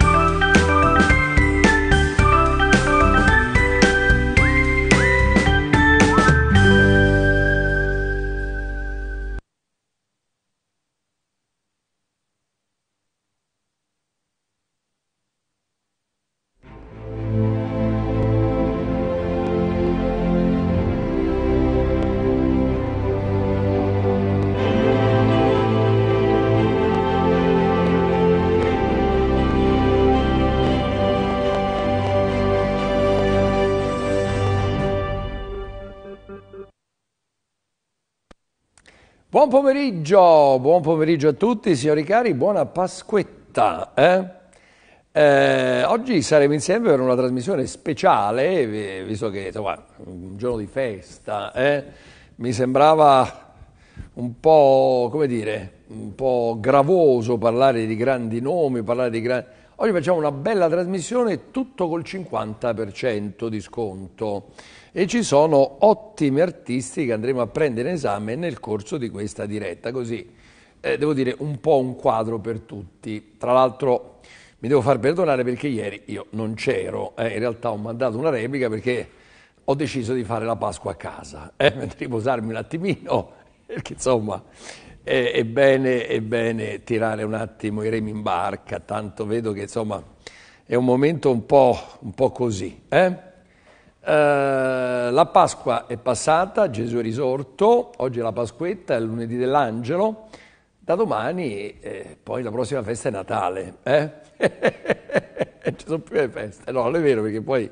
Música Buon pomeriggio, buon pomeriggio a tutti, signori cari, buona Pasquetta. Eh? Eh, oggi saremo insieme per una trasmissione speciale, visto che è un giorno di festa, eh? mi sembrava un po', come dire, un po' gravoso parlare di grandi nomi, parlare di grandi... Oggi facciamo una bella trasmissione tutto col 50% di sconto e ci sono ottimi artisti che andremo a prendere in esame nel corso di questa diretta, così eh, devo dire un po' un quadro per tutti. Tra l'altro mi devo far perdonare perché ieri io non c'ero, eh, in realtà ho mandato una replica perché ho deciso di fare la Pasqua a casa, eh, riposarmi un attimino, perché insomma è, è, bene, è bene tirare un attimo i remi in barca, tanto vedo che insomma è un momento un po', un po così. Eh? Eh, la Pasqua è passata, Gesù è risorto, oggi è la Pasquetta, è il lunedì dell'angelo, da domani eh, poi la prossima festa è Natale. Eh? Ci sono più le feste, no, non è vero perché poi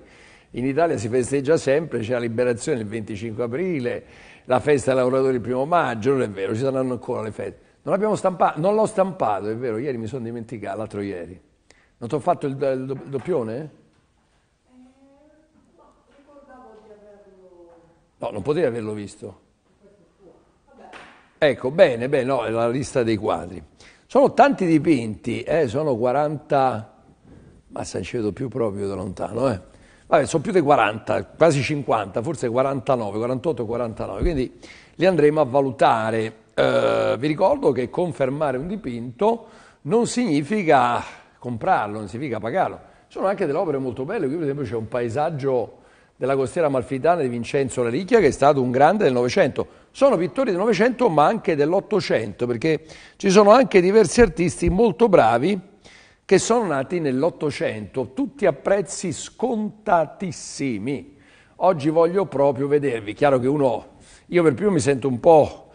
in Italia si festeggia sempre, c'è la liberazione il 25 aprile, la festa dei lavoratori il primo maggio, non è vero, ci saranno ancora le feste. Non abbiamo stampato, non l'ho stampato, è vero, ieri mi sono dimenticato, l'altro ieri. Non ti ho fatto il, il doppione? No, non potevi averlo visto. Ecco, bene, bene, no, è la lista dei quadri. Sono tanti dipinti, eh, sono 40, ma se non ci vedo più proprio da lontano, eh. Vabbè, sono più di 40, quasi 50, forse 49, 48 49, quindi li andremo a valutare. Eh, vi ricordo che confermare un dipinto non significa comprarlo, non significa pagarlo. Sono anche delle opere molto belle, qui per esempio c'è un paesaggio della costiera malfitana di Vincenzo Laricchia, che è stato un grande del Novecento. Sono pittori del Novecento ma anche dell'Ottocento, perché ci sono anche diversi artisti molto bravi che sono nati nell'Ottocento, tutti a prezzi scontatissimi. Oggi voglio proprio vedervi, chiaro che uno, io per primo mi sento un po'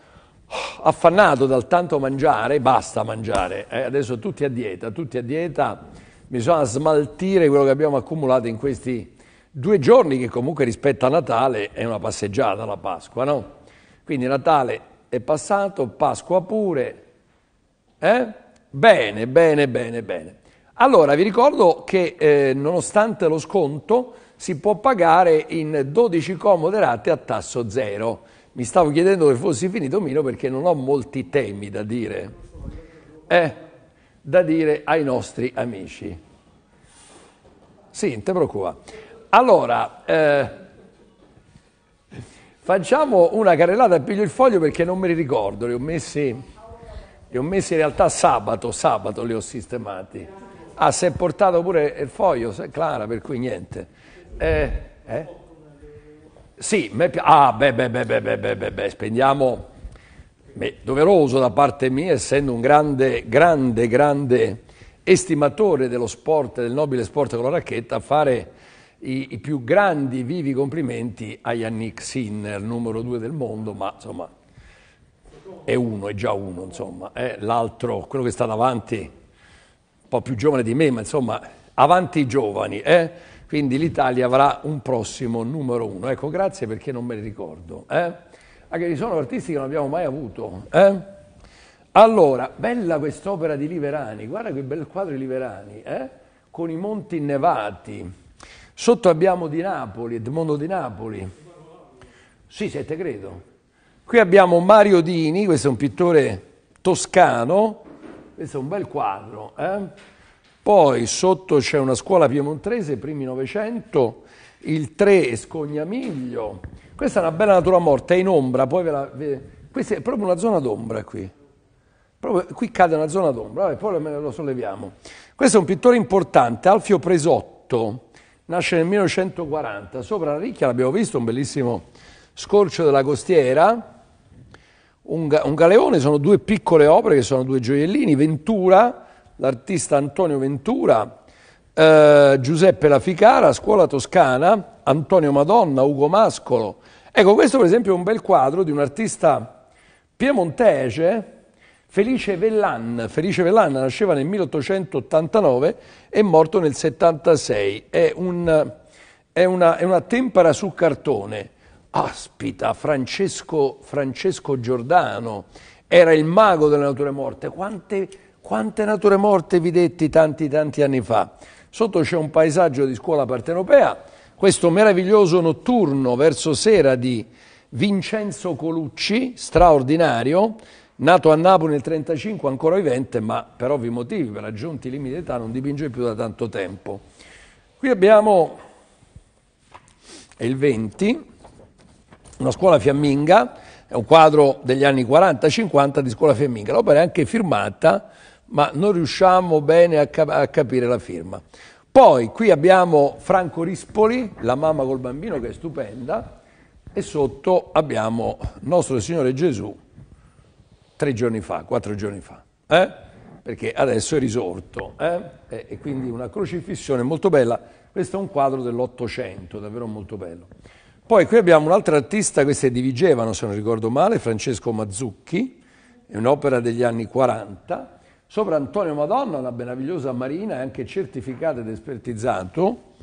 affannato dal tanto mangiare, basta mangiare, eh? adesso tutti a dieta, tutti a dieta, bisogna smaltire quello che abbiamo accumulato in questi due giorni che comunque rispetto a Natale è una passeggiata la Pasqua, no? Quindi Natale è passato, Pasqua pure, eh? Bene, bene, bene, bene. Allora, vi ricordo che eh, nonostante lo sconto si può pagare in 12 comode rate a tasso zero. Mi stavo chiedendo che fossi finito Mino perché non ho molti temi da dire, eh, da dire ai nostri amici. Sì, non ti preoccupare. Allora, eh, facciamo una carrellata, piglio il foglio perché non me li ricordo, li ho messi, li ho messi in realtà sabato, sabato li ho sistemati. Ah, si è portato pure il foglio, Clara, per cui niente. Eh, eh? Sì, me, ah, beh, beh, beh, beh, beh, beh, beh, spendiamo... Beh, doveroso da parte mia, essendo un grande, grande, grande estimatore dello sport, del nobile sport con la racchetta, fare i, i più grandi vivi complimenti a Yannick Sinner, numero due del mondo, ma insomma è uno, è già uno, insomma. Eh, l'altro, quello che sta davanti, un po' più giovane di me, ma insomma, avanti i giovani, eh? Quindi l'Italia avrà un prossimo numero uno. Ecco, grazie perché non me li ricordo, eh? Anche ci sono artisti che non abbiamo mai avuto, eh? Allora, bella quest'opera di Liverani, guarda che bel quadro di Liverani, eh? Con i monti innevati. Sotto abbiamo di Napoli, Edmondo di Napoli. Sì, siete credo. Qui abbiamo Mario Dini, questo è un pittore toscano, questo è un bel quadro. Eh? Poi sotto c'è una scuola piemontese, primi Novecento, il 3 Scognamiglio. Questa è una bella natura morta, è in ombra, poi ve la... Ve, questa è proprio una zona d'ombra qui. Proprio, qui cade una zona d'ombra, poi lo solleviamo. Questo è un pittore importante, Alfio Presotto nasce nel 1940, sopra la Ricchia l'abbiamo visto, un bellissimo scorcio della costiera, un, un galeone, sono due piccole opere che sono due gioiellini, Ventura, l'artista Antonio Ventura, eh, Giuseppe La Ficara, Scuola Toscana, Antonio Madonna, Ugo Mascolo. Ecco, questo per esempio è un bel quadro di un artista piemontese, Felice Vellan. Felice Vellan nasceva nel 1889 e è morto nel 76. È, un, è, una, è una, tempera su cartone. Aspita, Francesco, Francesco, Giordano era il mago delle nature morte. Quante, quante nature morte videtti tanti tanti anni fa. Sotto c'è un paesaggio di scuola partenopea, questo meraviglioso notturno verso sera di Vincenzo Colucci, straordinario, Nato a Napoli nel 1935, ancora vivente, ma per ovvi motivi, per raggiunti limiti d'età, non dipinge più da tanto tempo. Qui abbiamo, è il 20, una scuola fiamminga, è un quadro degli anni 40-50 di scuola fiamminga. L'opera è anche firmata, ma non riusciamo bene a, cap a capire la firma. Poi qui abbiamo Franco Rispoli, la mamma col bambino, che è stupenda, e sotto abbiamo Nostro Signore Gesù, tre giorni fa, quattro giorni fa, eh? perché adesso è risorto eh? e, e quindi una crocifissione molto bella, questo è un quadro dell'Ottocento, davvero molto bello. Poi qui abbiamo un altro artista, questo è di Vigevano se non ricordo male, Francesco Mazzucchi, è un'opera degli anni 40, sopra Antonio Madonna, una meravigliosa marina, è anche certificata ed espertizzato.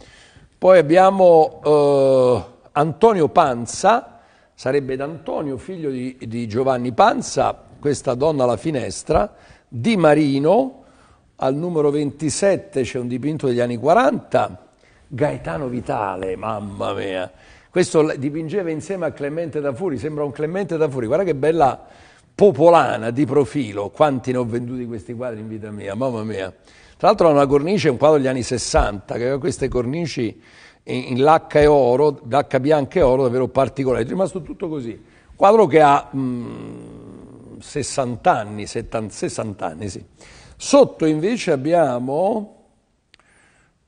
Poi abbiamo eh, Antonio Panza, sarebbe D'Antonio, figlio di, di Giovanni Panza, questa donna alla finestra, di Marino, al numero 27 c'è un dipinto degli anni 40, Gaetano Vitale, mamma mia, questo dipingeva insieme a Clemente da Furi, sembra un Clemente da Furi, guarda che bella popolana di profilo, quanti ne ho venduti questi quadri in vita mia, mamma mia. Tra l'altro ha una cornice, un quadro degli anni 60, che aveva queste cornici in, in lacca e oro, lacca bianca e oro, davvero particolare, è rimasto tutto così. Quadro che ha... Mh, 60 anni, 70, 60 anni sì. Sotto invece abbiamo,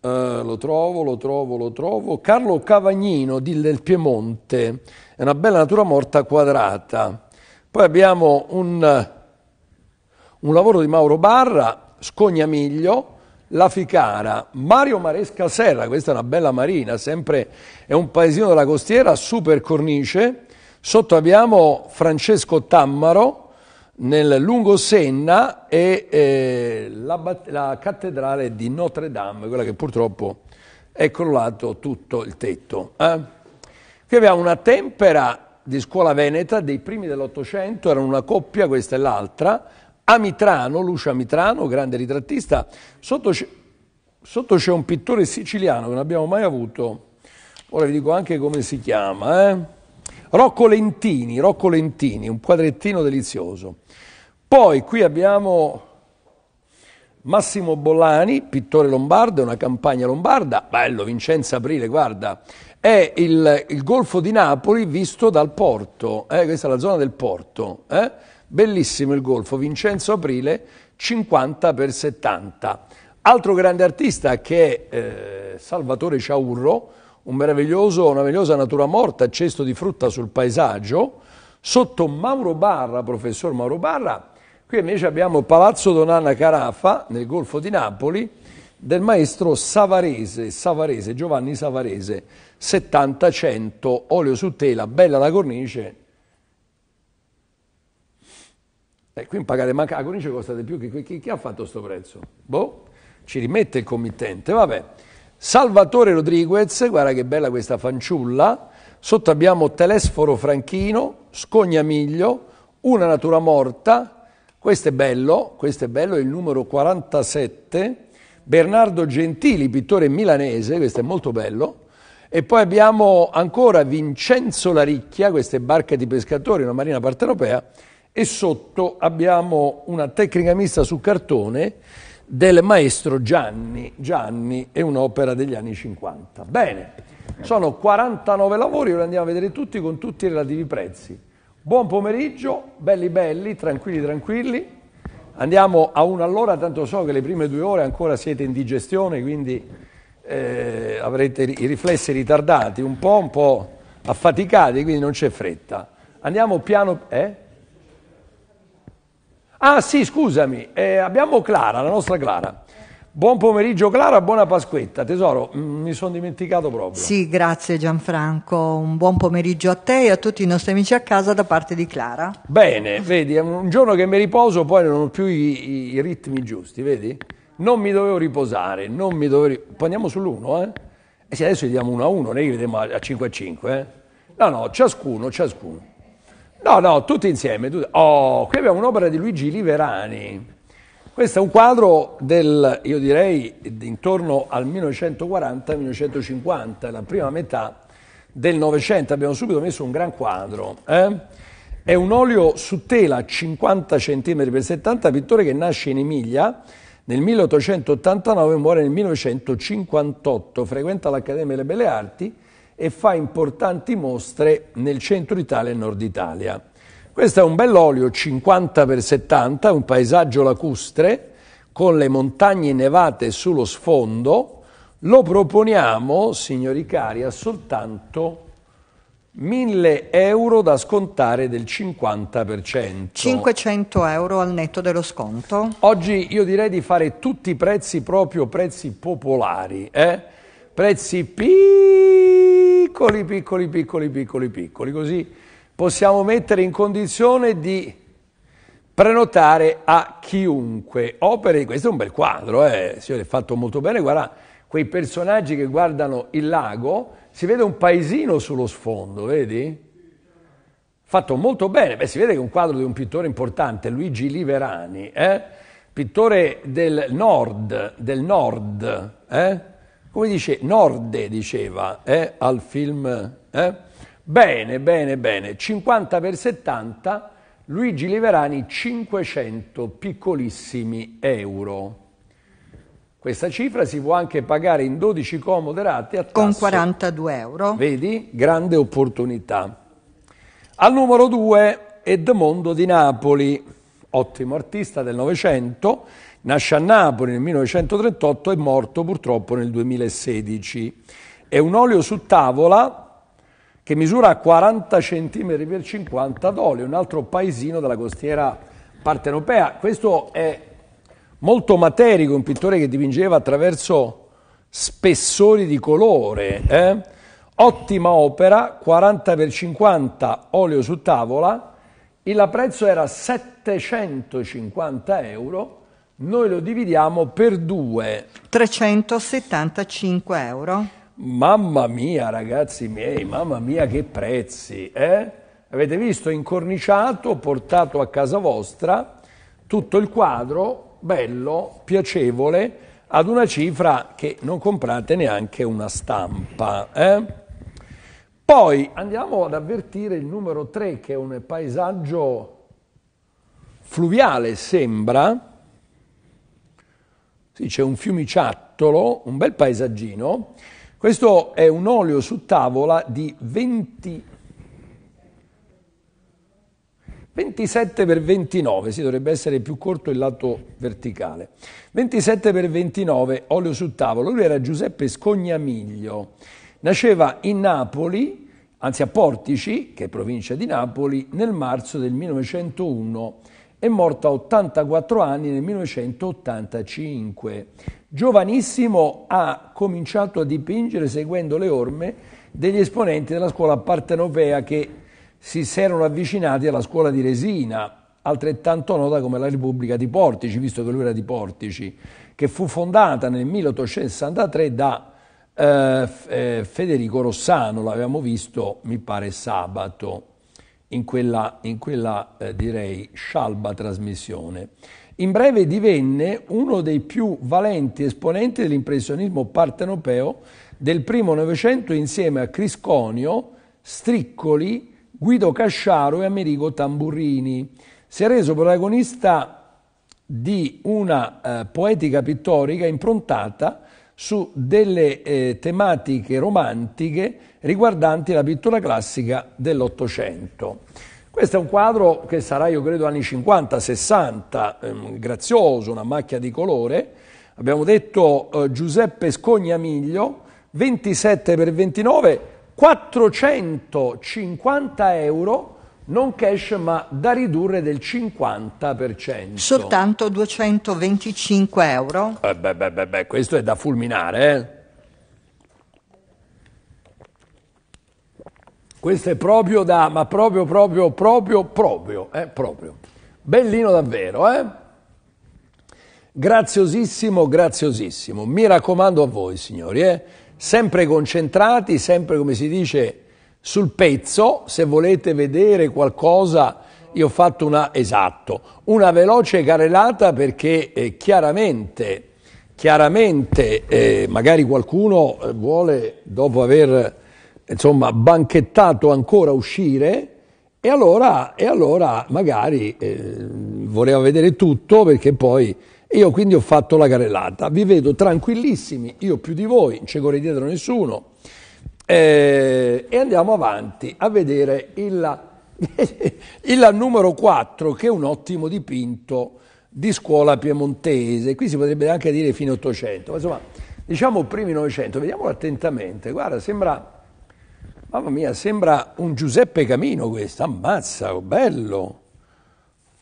eh, lo trovo, lo trovo, lo trovo, Carlo Cavagnino di, del Piemonte, è una bella natura morta quadrata. Poi abbiamo un, un lavoro di Mauro Barra, Scognamiglio, la Ficara, Mario Maresca Serra, questa è una bella marina, sempre è un paesino della costiera, super cornice. Sotto abbiamo Francesco Tammaro, nel lungo Senna e eh, la, la, cattedrale di Notre Dame, quella che purtroppo è crollato tutto il tetto. Eh? Qui abbiamo una tempera di scuola veneta dei primi dell'Ottocento, erano una coppia, questa e l'altra, Amitrano, Lucio Amitrano, grande ritrattista, sotto c'è un pittore siciliano che non abbiamo mai avuto, ora vi dico anche come si chiama, eh? Rocco Lentini, Rocco Lentini, un quadrettino delizioso. Poi qui abbiamo Massimo Bollani, pittore lombardo, una campagna lombarda, bello, Vincenzo Aprile, guarda, è il, il Golfo di Napoli visto dal porto, eh, questa è la zona del porto, eh? bellissimo il Golfo, Vincenzo Aprile, 50 x 70. Altro grande artista che è eh, Salvatore Ciaurro, un meraviglioso, una meravigliosa natura morta, cesto di frutta sul paesaggio, sotto Mauro Barra, professor Mauro Barra, qui invece abbiamo Palazzo Donana Carafa, nel Golfo di Napoli, del maestro Savarese, Savarese Giovanni Savarese, 70-100, olio su tela, bella la cornice. E qui pagate manca, la cornice costa di più, chi, chi, chi ha fatto questo prezzo? Boh, ci rimette il committente, vabbè. Salvatore Rodriguez, guarda che bella questa fanciulla. Sotto abbiamo Telesforo Franchino, Scognamiglio, Una Natura Morta. Questo è bello, questo è bello, il numero 47. Bernardo Gentili, pittore milanese, questo è molto bello. E poi abbiamo ancora Vincenzo Laricchia, queste barche di pescatori, una marina partenopea. E sotto abbiamo una tecnica mista su cartone del maestro Gianni. Gianni è un'opera degli anni 50. Bene, sono 49 lavori, ora andiamo a vedere tutti con tutti i relativi prezzi. Buon pomeriggio, belli belli, tranquilli tranquilli. Andiamo a una all'ora, tanto so che le prime due ore ancora siete in digestione, quindi eh, avrete i riflessi ritardati, un po', un po' affaticati, quindi non c'è fretta. Andiamo piano... Eh? Ah sì, scusami, eh, abbiamo Clara, la nostra Clara. Buon pomeriggio Clara, buona Pasquetta. Tesoro, mi sono dimenticato proprio. Sì, grazie Gianfranco. Un buon pomeriggio a te e a tutti i nostri amici a casa da parte di Clara. Bene, vedi, è un giorno che mi riposo, poi non ho più i, i, i ritmi giusti, vedi? Non mi dovevo riposare, non mi dovevo... Poi andiamo sull'uno, eh? Eh sì, adesso gli diamo uno a uno, noi gli vediamo a 5 a 5, eh? No, no, ciascuno, ciascuno. No, no, tutti insieme. Tutti. Oh, qui abbiamo un'opera di Luigi Liverani. Questo è un quadro del, io direi, intorno al 1940-1950, la prima metà del Novecento. Abbiamo subito messo un gran quadro. Eh? È un olio su tela 50 cm per 70, pittore che nasce in Emilia nel 1889 e muore nel 1958. Frequenta l'Accademia delle Belle Arti e fa importanti mostre nel centro Italia e nord Italia. Questo è un bell'olio 50x70, un paesaggio lacustre, con le montagne nevate sullo sfondo. Lo proponiamo, signori cari, a soltanto 1000 euro da scontare del 50%. 500 euro al netto dello sconto. Oggi io direi di fare tutti i prezzi proprio prezzi popolari, eh? prezzi piccoli piccoli, piccoli, piccoli, piccoli, piccoli, così possiamo mettere in condizione di prenotare a chiunque. Opere questo è un bel quadro, eh. signore, è fatto molto bene, guarda quei personaggi che guardano il lago, si vede un paesino sullo sfondo, vedi? Fatto molto bene, Beh, si vede che è un quadro di un pittore importante, Luigi Liverani, eh? pittore del nord, del nord, eh? come dice Norde, diceva eh, al film, eh? bene, bene, bene, 50 per 70, Luigi Liverani 500 piccolissimi euro. Questa cifra si può anche pagare in 12 comode rate a tasso. Con 42 euro. Vedi? Grande opportunità. Al numero 2 Edmondo di Napoli, ottimo artista del Novecento, Nasce a Napoli nel 1938 e è morto purtroppo nel 2016. È un olio su tavola che misura 40 cm per 50 d'olio, un altro paesino della costiera partenopea. Questo è molto materico, un pittore che dipingeva attraverso spessori di colore. Eh? Ottima opera, 40 x 50 olio su tavola, il prezzo era 750 euro noi lo dividiamo per due. 375 euro. Mamma mia, ragazzi miei, mamma mia che prezzi, eh? Avete visto incorniciato, portato a casa vostra, tutto il quadro, bello, piacevole, ad una cifra che non comprate neanche una stampa, eh? Poi andiamo ad avvertire il numero 3 che è un paesaggio fluviale, sembra, sì, c'è un fiumiciattolo, un bel paesaggino. Questo è un olio su tavola di 20... 27 x 29, si sì, dovrebbe essere più corto il lato verticale. 27 x 29, olio su tavola. Lui era Giuseppe Scognamiglio. Nasceva in Napoli anzi a Portici, che è provincia di Napoli, nel marzo del 1901 è morto a 84 anni nel 1985. Giovanissimo ha cominciato a dipingere seguendo le orme degli esponenti della scuola partenopea che si erano avvicinati alla scuola di Resina, altrettanto nota come la Repubblica di Portici, visto che lui era di Portici, che fu fondata nel 1863 da eh, eh, Federico Rossano, l'avevamo visto, mi pare, sabato in quella, in quella eh, direi, scialba trasmissione. In breve divenne uno dei più valenti esponenti dell'impressionismo partenopeo del primo Novecento insieme a Crisconio, Striccoli, Guido Casciaro e Amerigo Tamburrini. Si è reso protagonista di una eh, poetica pittorica improntata su delle eh, tematiche romantiche riguardanti la pittura classica dell'Ottocento. Questo è un quadro che sarà, io credo, anni 50-60, ehm, grazioso, una macchia di colore. Abbiamo detto eh, Giuseppe Scognamiglio, 27 per 29, 450 euro non cash ma da ridurre del 50%. Soltanto 225 euro? Eh beh, beh, beh, beh, questo è da fulminare. Eh? Questo è proprio da, ma proprio, proprio, proprio, proprio, eh, proprio. Bellino davvero, eh? Graziosissimo, graziosissimo. Mi raccomando a voi, signori, eh? Sempre concentrati, sempre, come si dice, sul pezzo, se volete vedere qualcosa, io ho fatto una, esatto, una veloce carrellata perché eh, chiaramente, chiaramente eh, magari qualcuno eh, vuole, dopo aver insomma, banchettato ancora uscire, e allora, e allora magari eh, voleva vedere tutto perché poi io quindi ho fatto la carrellata. Vi vedo tranquillissimi, io più di voi, non ci corre dietro nessuno. Eh, e andiamo avanti a vedere il, il numero 4, che è un ottimo dipinto di scuola piemontese. Qui si potrebbe anche dire fine 800, ma insomma, diciamo primi 900. Vediamolo attentamente. Guarda, sembra, mamma mia, sembra un Giuseppe Camino questo. Ammazza, oh, bello.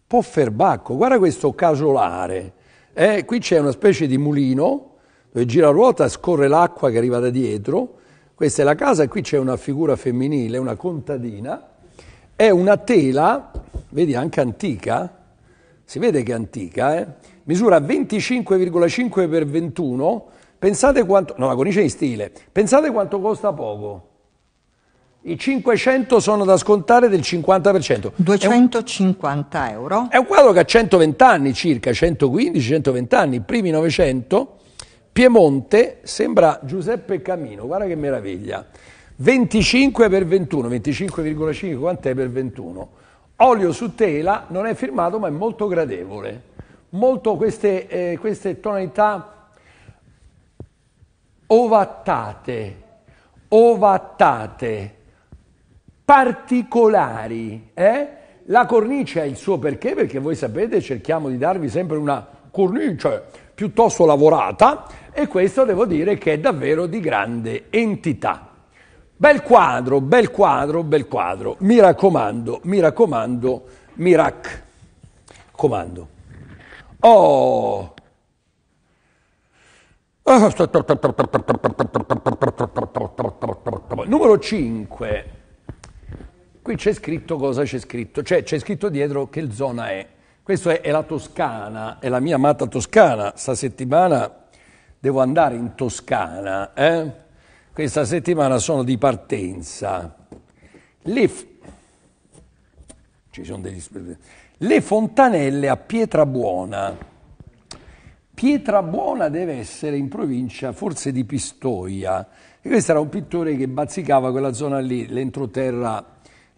Pofferbacco, guarda questo casolare. Eh, qui c'è una specie di mulino dove gira la ruota, scorre l'acqua che arriva da dietro questa è la casa qui c'è una figura femminile, una contadina. È una tela, vedi anche antica, si vede che è antica, eh? misura 25,5 x 21, pensate quanto, no la cornice di stile, pensate quanto costa poco. I 500 sono da scontare del 50%. 250 è un, euro. È un quadro che ha 120 anni circa, 115-120 anni, i primi 900 Piemonte sembra Giuseppe Camino, guarda che meraviglia. 25 per 21, 25,5 quant'è per 21? Olio su tela, non è firmato ma è molto gradevole. Molto queste, eh, queste tonalità ovattate, ovattate, particolari. Eh? La cornice ha il suo perché, perché voi sapete cerchiamo di darvi sempre una cornice cioè, piuttosto lavorata e questo devo dire che è davvero di grande entità. Bel quadro, bel quadro, bel quadro. Mi raccomando, mi raccomando, mi raccomando. Oh! Numero 5. Qui c'è scritto cosa c'è scritto, cioè c'è scritto dietro che zona è. Questa è, è la Toscana, è la mia amata Toscana. Sta settimana devo andare in Toscana, eh? questa settimana sono di partenza. Le, f- degli... Le fontanelle a Pietrabuona. Pietrabuona deve essere in provincia forse di Pistoia. E questo era un pittore che bazzicava quella zona lì, l'entroterra,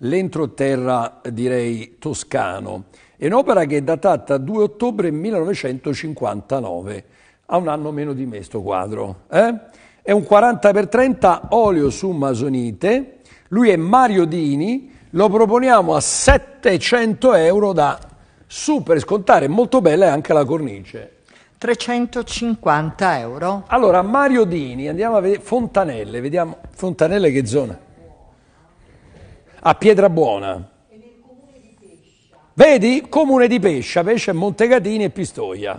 l'entroterra direi toscano. È un'opera che è datata 2 ottobre 1959 ha un anno meno di me sto quadro. Eh? È un 40x30 olio su masonite, lui è Mario Dini, lo proponiamo a 700 euro da super scontare, molto bella è anche la cornice. 350 euro. Allora, Mario Dini, andiamo a vedere Fontanelle, vediamo Fontanelle che zona? A Pietrabuona. Vedi? Comune di Pescia, Pescia, Montecatini e Pistoia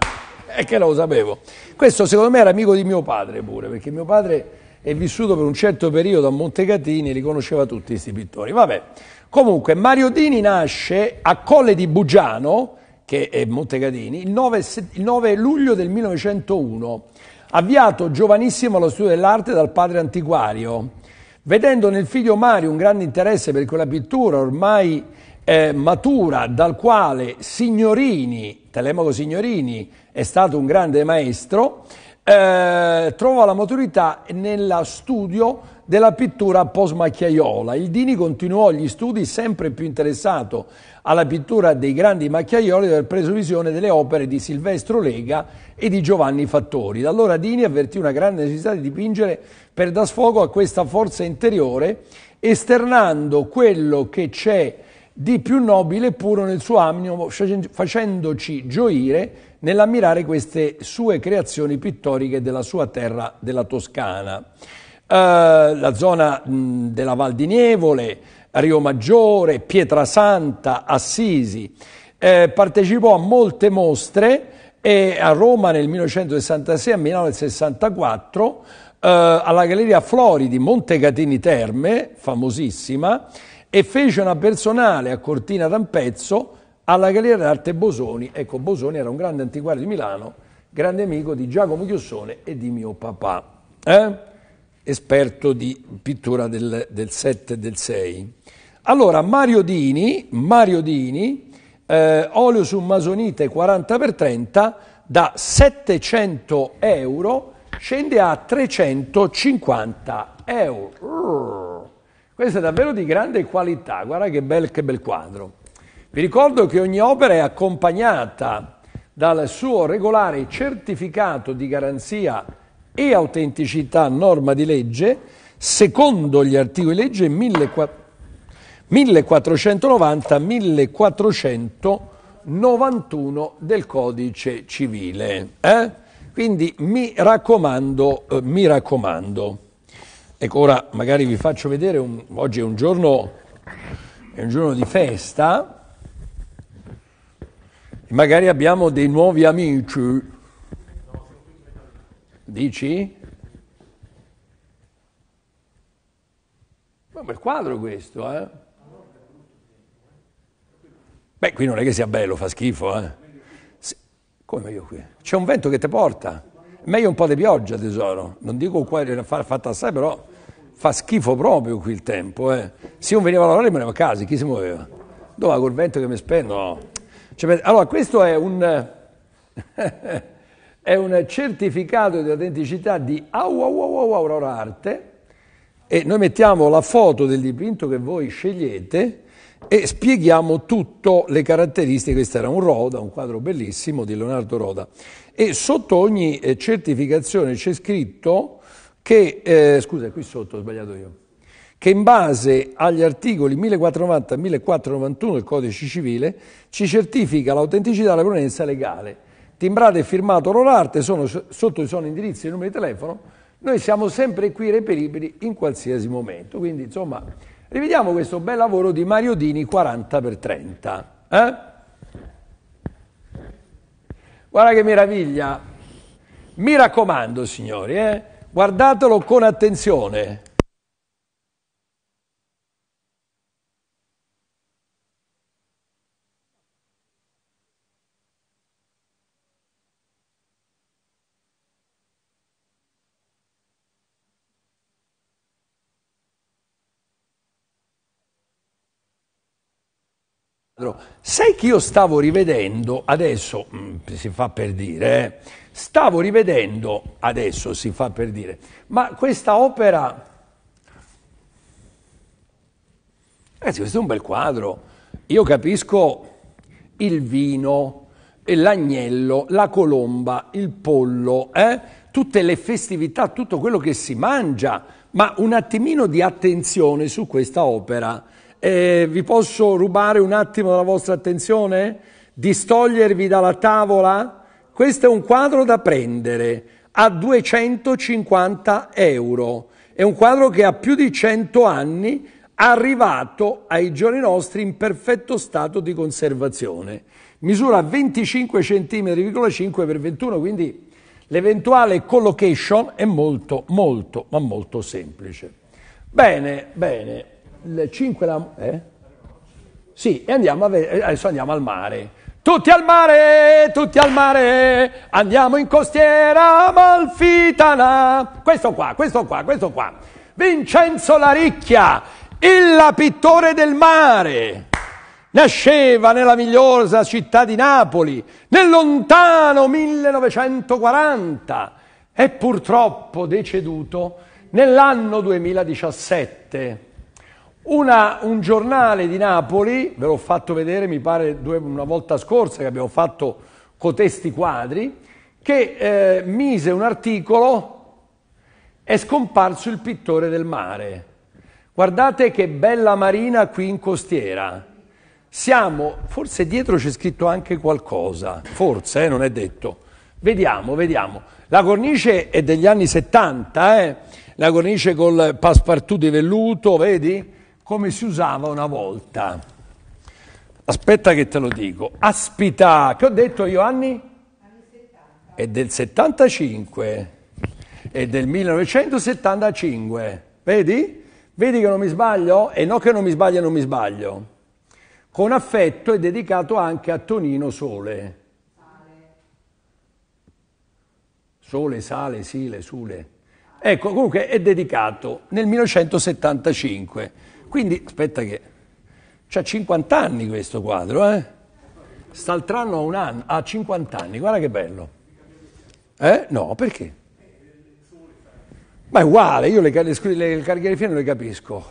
è che lo sapevo. Questo secondo me era amico di mio padre pure, perché mio padre è vissuto per un certo periodo a Montecatini e li conosceva tutti questi pittori. Vabbè. Comunque Mario Dini nasce a Colle di Bugiano, che è Montecatini, il 9, il 9 luglio del 1901, avviato giovanissimo allo studio dell'arte dal padre antiquario. Vedendo nel figlio Mario un grande interesse per quella pittura, ormai eh, matura dal quale Signorini, Telemaco Signorini è stato un grande maestro, eh, trova la maturità nello studio della pittura post-macchiaiola. Il Dini continuò gli studi sempre più interessato alla pittura dei grandi macchiaioli aver preso visione delle opere di Silvestro Lega e di Giovanni Fattori. Da allora Dini avvertì una grande necessità di dipingere per dar sfogo a questa forza interiore, esternando quello che c'è di più nobile puro nel suo animo, facendoci gioire nell'ammirare queste sue creazioni pittoriche della sua terra della Toscana. Eh, la zona mh, della Val di Nievole, Rio Maggiore, Pietrasanta, Assisi. Eh, partecipò a molte mostre e a Roma nel 1966, a Milano nel 1964, eh, alla Galleria Flori di Montecatini Terme, famosissima, e fece una personale a Cortina d'Ampezzo alla Galleria d'Arte Bosoni. Ecco, Bosoni era un grande antiquario di Milano, grande amico di Giacomo Chiossone e di mio papà, eh? esperto di pittura del, del 7 e del 6. Allora, Mario Dini, Mario Dini eh, olio su masonite 40x30, da 700 euro scende a 350 euro. Questo è davvero di grande qualità, guarda che bel, che bel quadro. Vi ricordo che ogni opera è accompagnata dal suo regolare certificato di garanzia e autenticità norma di legge, secondo gli articoli legge 1490-1491 del codice civile. Eh? Quindi mi raccomando, eh, mi raccomando. Ecco, ora magari vi faccio vedere, un, oggi è un, giorno, è un giorno di festa, magari abbiamo dei nuovi amici. Dici? Ma bel quadro questo, eh? Beh, qui non è che sia bello, fa schifo, eh? Come io qui? C'è un vento che ti porta. Meglio un po' di pioggia, tesoro. Non dico qua fatta assai, però fa schifo proprio qui il tempo. Eh. Se io veniva a lavorare rimanevo a casa, chi si muoveva? Dove col vento che mi spendo? No. Cioè, allora, questo è un, è un certificato di autenticità di Aurora Arte e noi mettiamo la foto del dipinto che voi scegliete e spieghiamo tutto le caratteristiche, questo era un Roda, un quadro bellissimo di Leonardo Roda e sotto ogni eh, certificazione c'è scritto che, eh, scusa qui sotto ho sbagliato io, che in base agli articoli 1490 e 1491 del codice civile ci certifica l'autenticità e la provenienza legale. Timbrato e firmato loro arte, sono, sotto ci sono indirizzi e numeri di telefono, noi siamo sempre qui reperibili in qualsiasi momento. Quindi insomma Rivediamo questo bel lavoro di Mario Dini 40x30. Eh? Guarda che meraviglia! Mi raccomando, signori, eh? guardatelo con attenzione. Sai che io stavo rivedendo, adesso mh, mm, si fa per dire, eh, stavo rivedendo, adesso si fa per dire, ma questa opera... Ragazzi, questo è un bel quadro. Io capisco il vino, l'agnello, la colomba, il pollo, eh? tutte le festività, tutto quello che si mangia, ma un attimino di attenzione su questa opera eh, vi posso rubare un attimo la vostra attenzione? Distogliervi dalla tavola? Questo è un quadro da prendere a 250 euro. È un quadro che ha più di 100 anni, arrivato ai giorni nostri in perfetto stato di conservazione. Misura 25 cm,5 per 21, quindi l'eventuale collocation è molto, molto, ma molto semplice. Bene, bene il 5 la... Eh? Sì, e andiamo a vedere, adesso andiamo al mare. Tutti al mare, tutti al mare, andiamo in costiera malfitana. Questo qua, questo qua, questo qua. Vincenzo Laricchia, il pittore del mare. Nasceva nella migliosa città di Napoli nel lontano 1940 e purtroppo deceduto nell'anno 2017. Una, un giornale di Napoli, ve l'ho fatto vedere mi pare due, una volta scorsa che abbiamo fatto cotesti quadri, che eh, mise un articolo è scomparso il pittore del mare. Guardate che bella marina qui in costiera. Siamo, forse dietro c'è scritto anche qualcosa, forse, eh, non è detto. Vediamo, vediamo. La cornice è degli anni 70, eh? la cornice col passepartout di velluto, vedi? come si usava una volta. Aspetta che te lo dico. Aspita, che ho detto io anni? È del 75 e del 1975. Vedi? Vedi che non mi sbaglio? E no che non mi sbaglio, non mi sbaglio. Con affetto è dedicato anche a Tonino Sole. Sole, sale, sile, sule. Ecco, comunque è dedicato nel 1975. Quindi, aspetta che... C'ha 50 anni questo quadro, eh? Saltrano a un anno, a 50 anni, guarda che bello. Eh? No, perché? Ma è uguale, io le, le, le carichiere fine le capisco.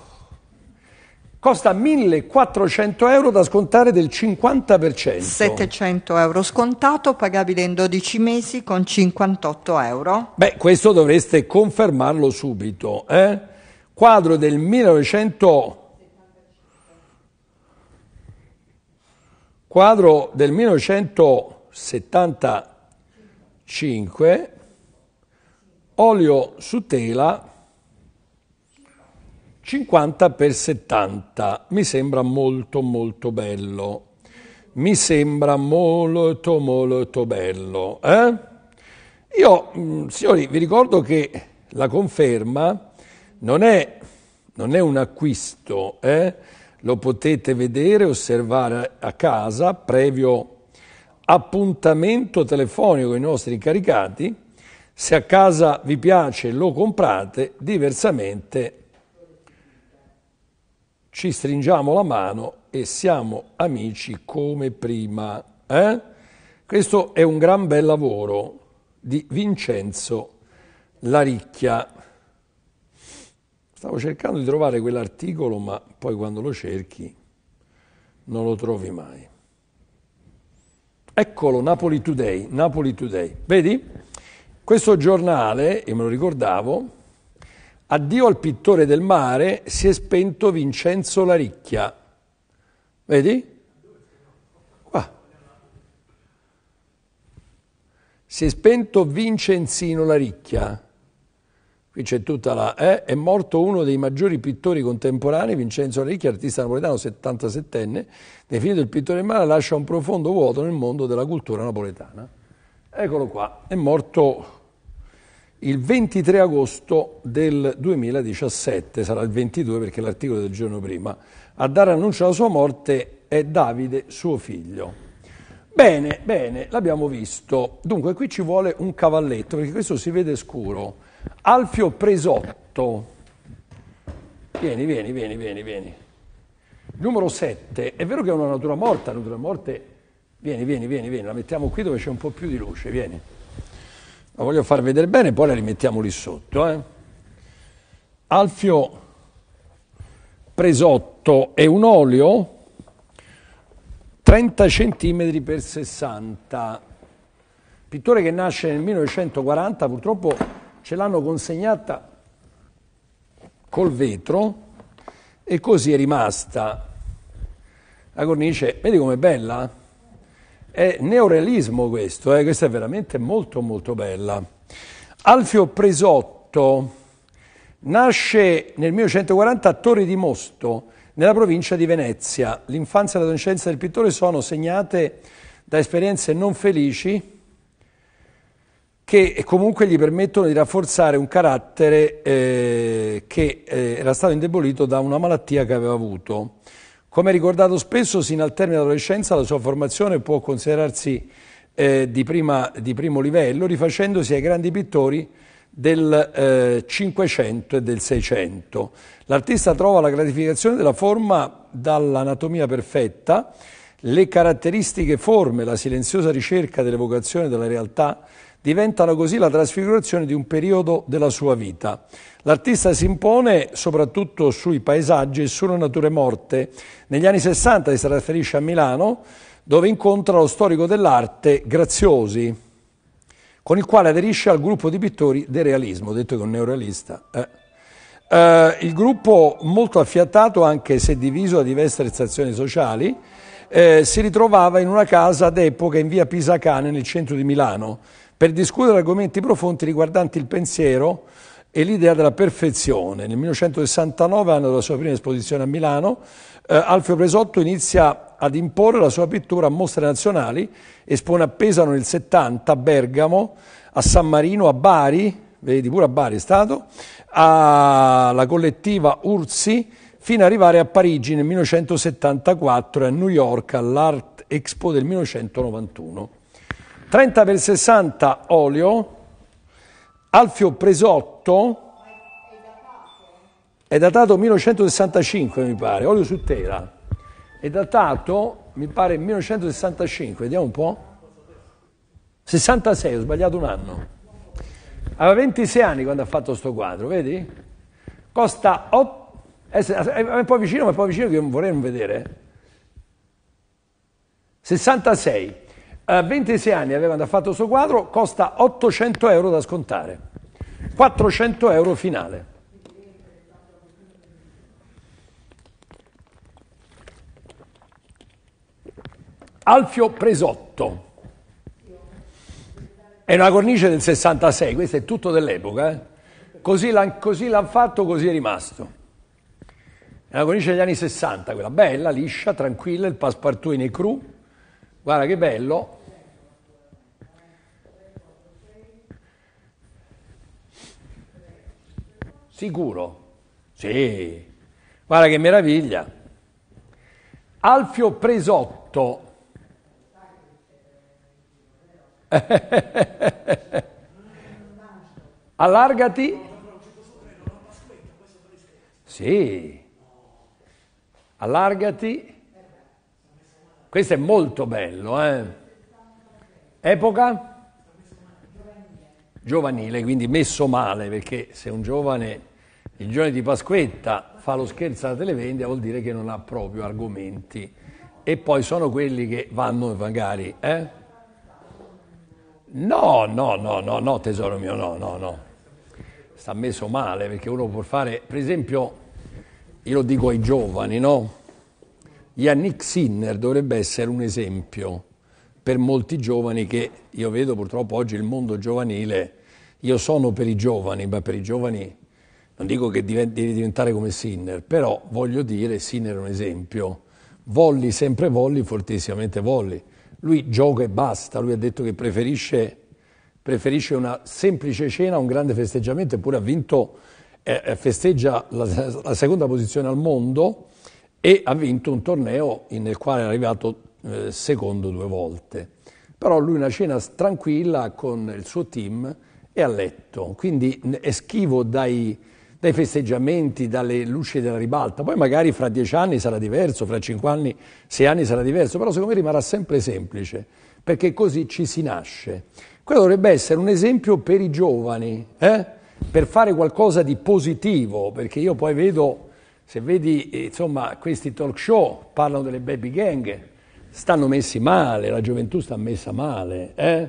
Costa 1400 euro da scontare del 50%. 700 euro scontato, pagabile in 12 mesi con 58 euro. Beh, questo dovreste confermarlo subito, eh? quadro del 1900 quadro del 1975 olio su tela 50 x 70 mi sembra molto molto bello mi sembra molto molto bello eh? io mm, signori vi ricordo che la conferma non è, non è un acquisto, eh? lo potete vedere, osservare a casa, previo appuntamento telefonico con i nostri incaricati. Se a casa vi piace lo comprate, diversamente ci stringiamo la mano e siamo amici come prima. Eh? Questo è un gran bel lavoro di Vincenzo Laricchia. Stavo cercando di trovare quell'articolo, ma poi quando lo cerchi non lo trovi mai. Eccolo, Napoli Today, Napoli Today. Vedi? Questo giornale, e me lo ricordavo, addio al pittore del mare, si è spento Vincenzo Laricchia. Vedi? Qua. Si è spento Vincenzino Laricchia qui c'è tutta la... Eh? È morto uno dei maggiori pittori contemporanei, Vincenzo Enricchi, artista napoletano 77enne, definito il pittore in mare, lascia un profondo vuoto nel mondo della cultura napoletana. Eccolo qua, è morto il 23 agosto del 2017, sarà il 22 perché l'articolo del giorno prima, a dare annuncio alla sua morte è Davide, suo figlio. Bene, bene, l'abbiamo visto. Dunque, qui ci vuole un cavalletto, perché questo si vede scuro. Alfio Presotto. Vieni, vieni, vieni, vieni, vieni. Numero 7. È vero che è una natura morta, la natura morte... Vieni, vieni, vieni, vieni, la mettiamo qui dove c'è un po' più di luce, vieni. La voglio far vedere bene, poi la rimettiamo lì sotto. Eh. Alfio Presotto è un olio 30 cm per 60, pittore che nasce nel 1940, purtroppo ce l'hanno consegnata col vetro e così è rimasta. La cornice, vedi com'è bella? È neorealismo questo, eh? questa è veramente molto molto bella. Alfio Presotto nasce nel 1940 a Torre di Mosto, nella provincia di Venezia l'infanzia e l'adolescenza del pittore sono segnate da esperienze non felici che comunque gli permettono di rafforzare un carattere eh, che eh, era stato indebolito da una malattia che aveva avuto. Come ricordato spesso, sino al termine dell'adolescenza la sua formazione può considerarsi eh, di, prima, di primo livello, rifacendosi ai grandi pittori del eh, 500 e del 600. L'artista trova la gratificazione della forma dall'anatomia perfetta, le caratteristiche forme, la silenziosa ricerca dell'evocazione della realtà diventano così la trasfigurazione di un periodo della sua vita. L'artista si impone soprattutto sui paesaggi e sulle nature morte. Negli anni 60 si trasferisce a Milano dove incontra lo storico dell'arte Graziosi, con il quale aderisce al gruppo di pittori del realismo, detto che è un neorealista. Eh. Eh, il gruppo, molto affiattato, anche se diviso a diverse stazioni sociali, eh, si ritrovava in una casa d'epoca in via Pisacane, nel centro di Milano, per discutere argomenti profondi riguardanti il pensiero e l'idea della perfezione. Nel 1969, anno della sua prima esposizione a Milano, eh, Alfio Presotto inizia ad imporre la sua pittura a mostre nazionali, espone a Pesaro nel 70, a Bergamo, a San Marino, a Bari, vedi pure a Bari è stato, alla collettiva Ursi, fino ad arrivare a Parigi nel 1974 e a New York all'Art Expo del 1991. 30 x 60 olio, Alfio Presotto, è datato 1965 mi pare, olio su tela, è datato mi pare 1965, vediamo un po', 66, ho sbagliato un anno, aveva 26 anni quando ha fatto questo quadro, vedi? Costa 8, eh, eh, è un po' vicino, ma è un po' vicino che vorrei non vedere, 66, a 26 anni aveva fatto questo quadro, costa 800 euro da scontare, 400 euro finale. Alfio Presotto. È una cornice del 66, questo è tutto dell'epoca. Eh? Così, l'hanno fatto, così è rimasto. È una cornice degli anni 60, quella bella, liscia, tranquilla, il passepartout in ecru. Guarda che bello. Sicuro? Sì. Guarda che meraviglia. Alfio Presotto Allargati. Sì. Allargati. Questo è molto bello, eh? Epoca? Giovanile, quindi messo male, perché se un giovane il giorno di Pasquetta fa lo scherzo alla televendita vuol dire che non ha proprio argomenti. E poi sono quelli che vanno magari, eh? No, no, no, no, no, tesoro mio, no, no, no. Sta messo male perché uno può fare, per esempio, io lo dico ai giovani, no? Yannick Sinner dovrebbe essere un esempio per molti giovani che io vedo purtroppo oggi il mondo giovanile. Io sono per i giovani, ma per i giovani non dico che devi diventare come Sinner, però voglio dire Sinner è un esempio. Volli sempre volli, fortissimamente volli. Lui gioca e basta, lui ha detto che preferisce, preferisce una semplice cena a un grande festeggiamento, eppure ha vinto, eh, eh, festeggia la, la, seconda posizione al mondo e ha vinto un torneo nel quale è arrivato eh, secondo due volte. Però lui una cena tranquilla con il suo team e a letto, quindi è schivo dai dai festeggiamenti, dalle luci della ribalta. Poi magari fra dieci anni sarà diverso, fra cinque anni, sei anni sarà diverso, però secondo me rimarrà sempre semplice, perché così ci si nasce. Quello dovrebbe essere un esempio per i giovani, eh? per fare qualcosa di positivo, perché io poi vedo, se vedi, eh, insomma, questi talk show parlano delle baby gang, stanno messi male, la gioventù sta messa male, eh?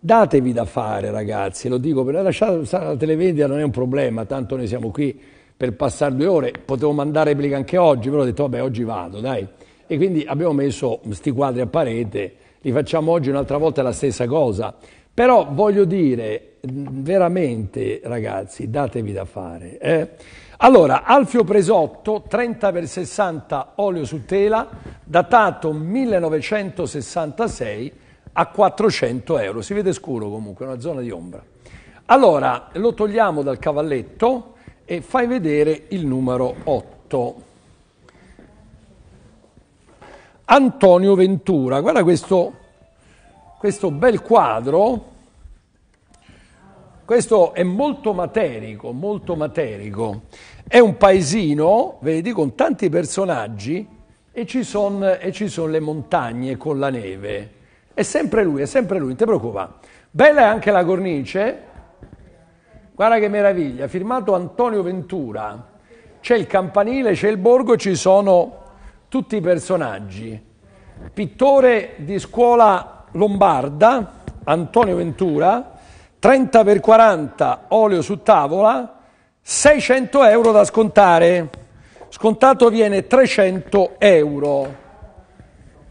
Datevi da fare ragazzi, lo dico, per lasciare la televendita non è un problema, tanto noi siamo qui per passare due ore, potevo mandare replica anche oggi, però ho detto vabbè oggi vado, dai. E quindi abbiamo messo questi quadri a parete, li facciamo oggi un'altra volta la stessa cosa. Però voglio dire, veramente ragazzi, datevi da fare. Eh? Allora, Alfio Presotto, 30x60 olio su tela, datato 1966, a 400 euro. Si vede scuro comunque, una zona di ombra. Allora, lo togliamo dal cavalletto e fai vedere il numero 8. Antonio Ventura, guarda questo, questo bel quadro, questo è molto materico, molto materico. È un paesino, vedi, con tanti personaggi e ci sono son le montagne con la neve. È sempre lui, è sempre lui, non ti preoccupa. Bella è anche la cornice. Guarda che meraviglia, firmato Antonio Ventura. C'è il campanile, c'è il borgo, ci sono tutti i personaggi. Pittore di scuola lombarda, Antonio Ventura, 30 x 40 olio su tavola, 600 euro da scontare. Scontato viene 300 euro.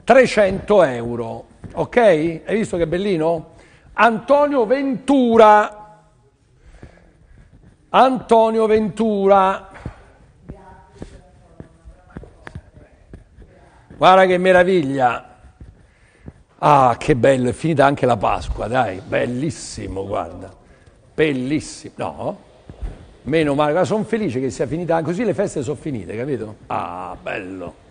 300 euro ok? Hai visto che bellino? Antonio Ventura. Antonio Ventura. Guarda che meraviglia. Ah, che bello, è finita anche la Pasqua, dai, bellissimo, guarda. Bellissimo. No? Meno male, sono felice che sia finita, così le feste sono finite, capito? Ah, bello.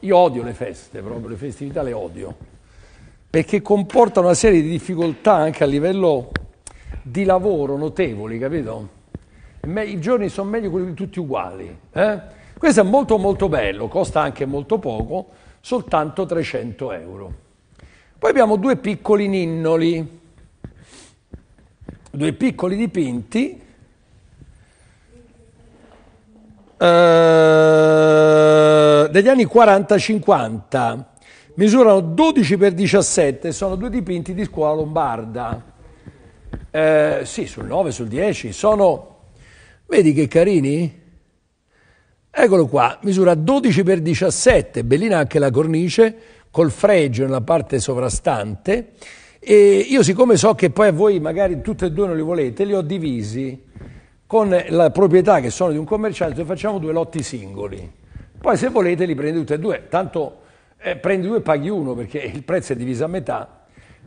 Io odio le feste, proprio le festività le odio perché comporta una serie di difficoltà anche a livello di lavoro notevoli, capito? I giorni sono meglio quelli di tutti uguali. Eh? Questo è molto molto bello, costa anche molto poco, soltanto 300 euro. Poi abbiamo due piccoli ninnoli, due piccoli dipinti. Eh, degli anni 40-50 misurano 12 x 17, sono due dipinti di scuola lombarda. Eh, sì, sul 9, sul 10, sono... Vedi che carini? Eccolo qua, misura 12 x 17, bellina anche la cornice, col fregio nella parte sovrastante. E io siccome so che poi a voi magari tutti e due non li volete, li ho divisi con la proprietà che sono di un commerciante, facciamo due lotti singoli. Poi se volete li prendete tutti e due, tanto eh, prendi due e paghi uno perché il prezzo è diviso a metà.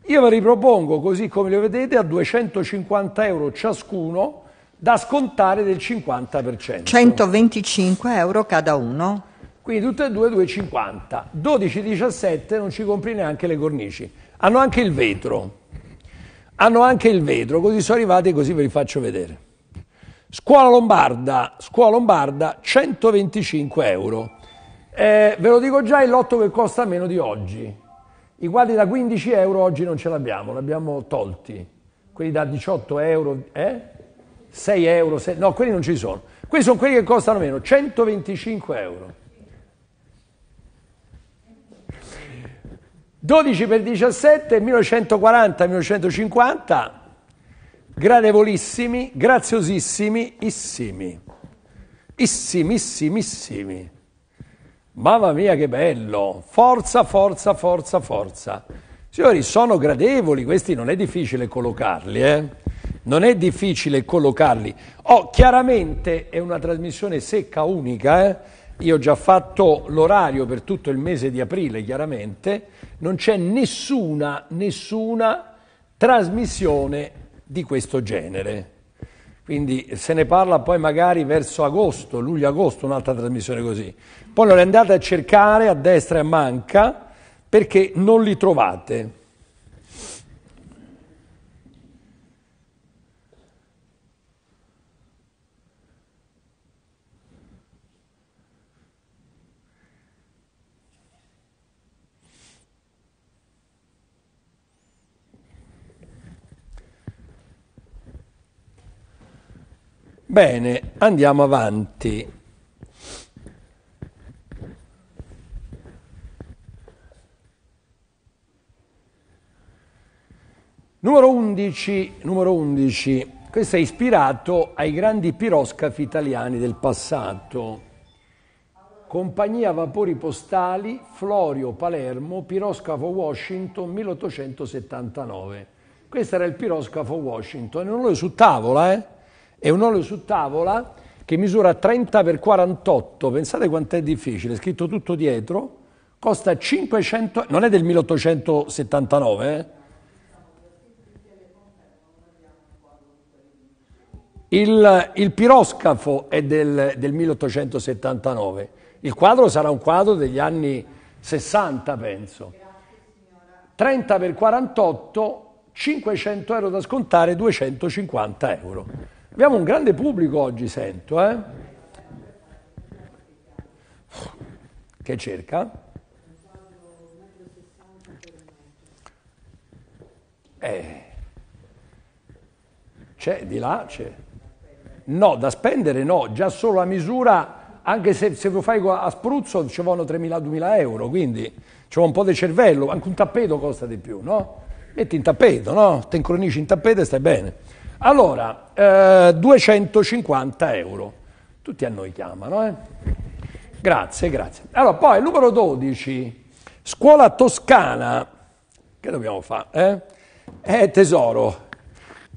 Io ve ripropongo, così come lo vedete, a 250 euro ciascuno da scontare del 50%. 125 euro cada uno. Quindi tutte e due 2,50. 12,17 non ci compri neanche le cornici. Hanno anche il vetro. Hanno anche il vetro, così sono arrivati e così ve li faccio vedere. Scuola Lombarda, scuola Lombarda 125 euro. Eh, ve lo dico già, il lotto che costa meno di oggi. I quadri da 15 euro oggi non ce l'abbiamo, li abbiamo tolti. Quelli da 18 euro, eh? 6 euro, 6, no, quelli non ci sono. Questi sono quelli che costano meno, 125 euro. 12 per 17, 1940, 1950, gradevolissimi, graziosissimi, issimi, issimissimissimi. Mamma mia che bello! Forza, forza, forza, forza. Signori, sono gradevoli, questi non è difficile collocarli, eh? Non è difficile collocarli. Oh, chiaramente è una trasmissione secca unica, eh? Io ho già fatto l'orario per tutto il mese di aprile, chiaramente. Non c'è nessuna, nessuna trasmissione di questo genere. Quindi se ne parla poi magari verso agosto, luglio-agosto, un'altra trasmissione così poi non andate a cercare a destra e a manca perché non li trovate. Bene, andiamo avanti. Numero 11, numero 11, questo è ispirato ai grandi piroscafi italiani del passato. Compagnia Vapori Postali, Florio Palermo, piroscafo Washington 1879. Questo era il piroscafo Washington, è un olio su tavola, eh? È un olio su tavola che misura 30 x 48, pensate quanto è difficile, è scritto tutto dietro, costa 500, non è del 1879, eh? Il, il piroscafo è del, del 1879, il quadro sarà un quadro degli anni 60 penso. 30 per 48 500 euro da scontare, 250 euro. Abbiamo un grande pubblico oggi, sento, eh? Che cerca? Eh. C'è, di là c'è. No, da spendere no, già solo a misura, anche se, se lo fai a spruzzo ci vanno 3.000-2.000 euro, quindi ci vuole un po' di cervello, anche un tappeto costa di più, no? Metti in tappeto, no? Ti incronici in tappeto e stai bene. Allora, eh, 250 euro, tutti a noi chiamano, eh? Grazie, grazie. Allora, poi numero 12, scuola toscana, che dobbiamo fare? Eh? eh tesoro,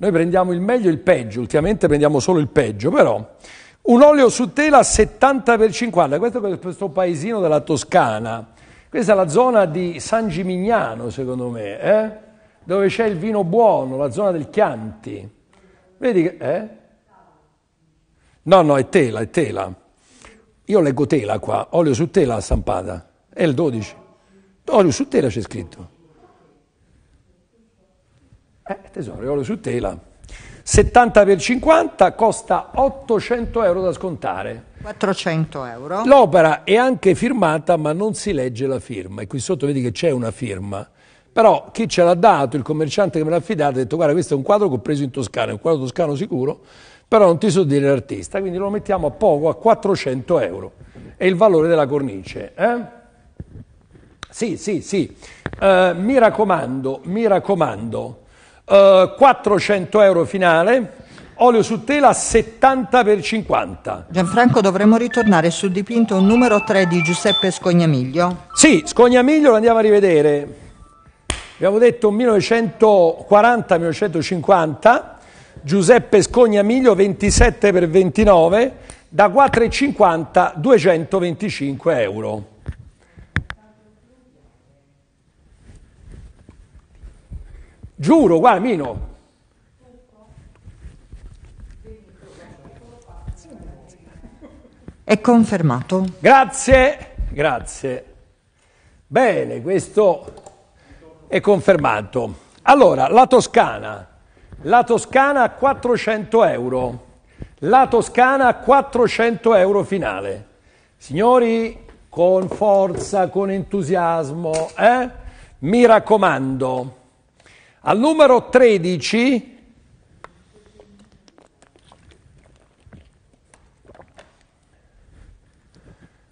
noi prendiamo il meglio e il peggio, ultimamente prendiamo solo il peggio, però un olio su tela 70 x 50, questo è questo paesino della Toscana, questa è la zona di San Gimignano secondo me, eh? dove c'è il vino buono, la zona del Chianti. Vedi che... Eh? No, no, è tela, è tela. Io leggo tela qua, olio su tela stampata, è il 12. Olio su tela c'è scritto. Eh, tesoro, è olio su tela. 70 per 50 costa 800 euro da scontare. 400 euro. L'opera è anche firmata ma non si legge la firma e qui sotto vedi che c'è una firma. Però chi ce l'ha dato, il commerciante che me l'ha affidato, ha detto guarda questo è un quadro che ho preso in Toscana, è un quadro toscano sicuro, però non ti so dire l'artista, quindi lo mettiamo a poco, a 400 euro. È il valore della cornice. Eh? Sì, sì, sì. Uh, mi raccomando, mi raccomando, 400 eh, euro finale, olio su tela 70 per 50. Gianfranco, dovremmo ritornare sul dipinto numero 3 di Giuseppe Scognamiglio. Sì, Scognamiglio lo andiamo a rivedere. Abbiamo detto 1940-1950, Giuseppe Scognamiglio 27 per 29, da 4,50 225 euro. Giuro, guarda Mino. È confermato. Grazie, grazie. Bene, questo è confermato. Allora, la Toscana. La Toscana a 400 euro. La Toscana a 400 euro finale. Signori, con forza, con entusiasmo, eh? Mi raccomando. Al numero 13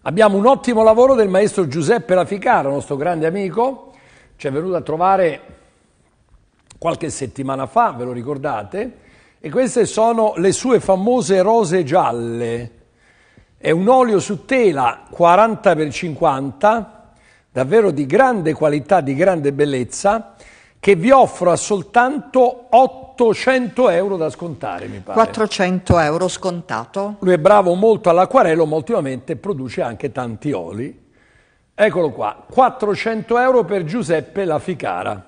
abbiamo un ottimo lavoro del maestro Giuseppe Laficaro, nostro grande amico, ci è venuto a trovare qualche settimana fa, ve lo ricordate, e queste sono le sue famose rose gialle. È un olio su tela 40x50, davvero di grande qualità, di grande bellezza, che vi offro a soltanto 800 euro da scontare, mi pare. 400 euro scontato. Lui è bravo molto all'acquarello, ma ultimamente produce anche tanti oli. Eccolo qua, 400 euro per Giuseppe La Ficara.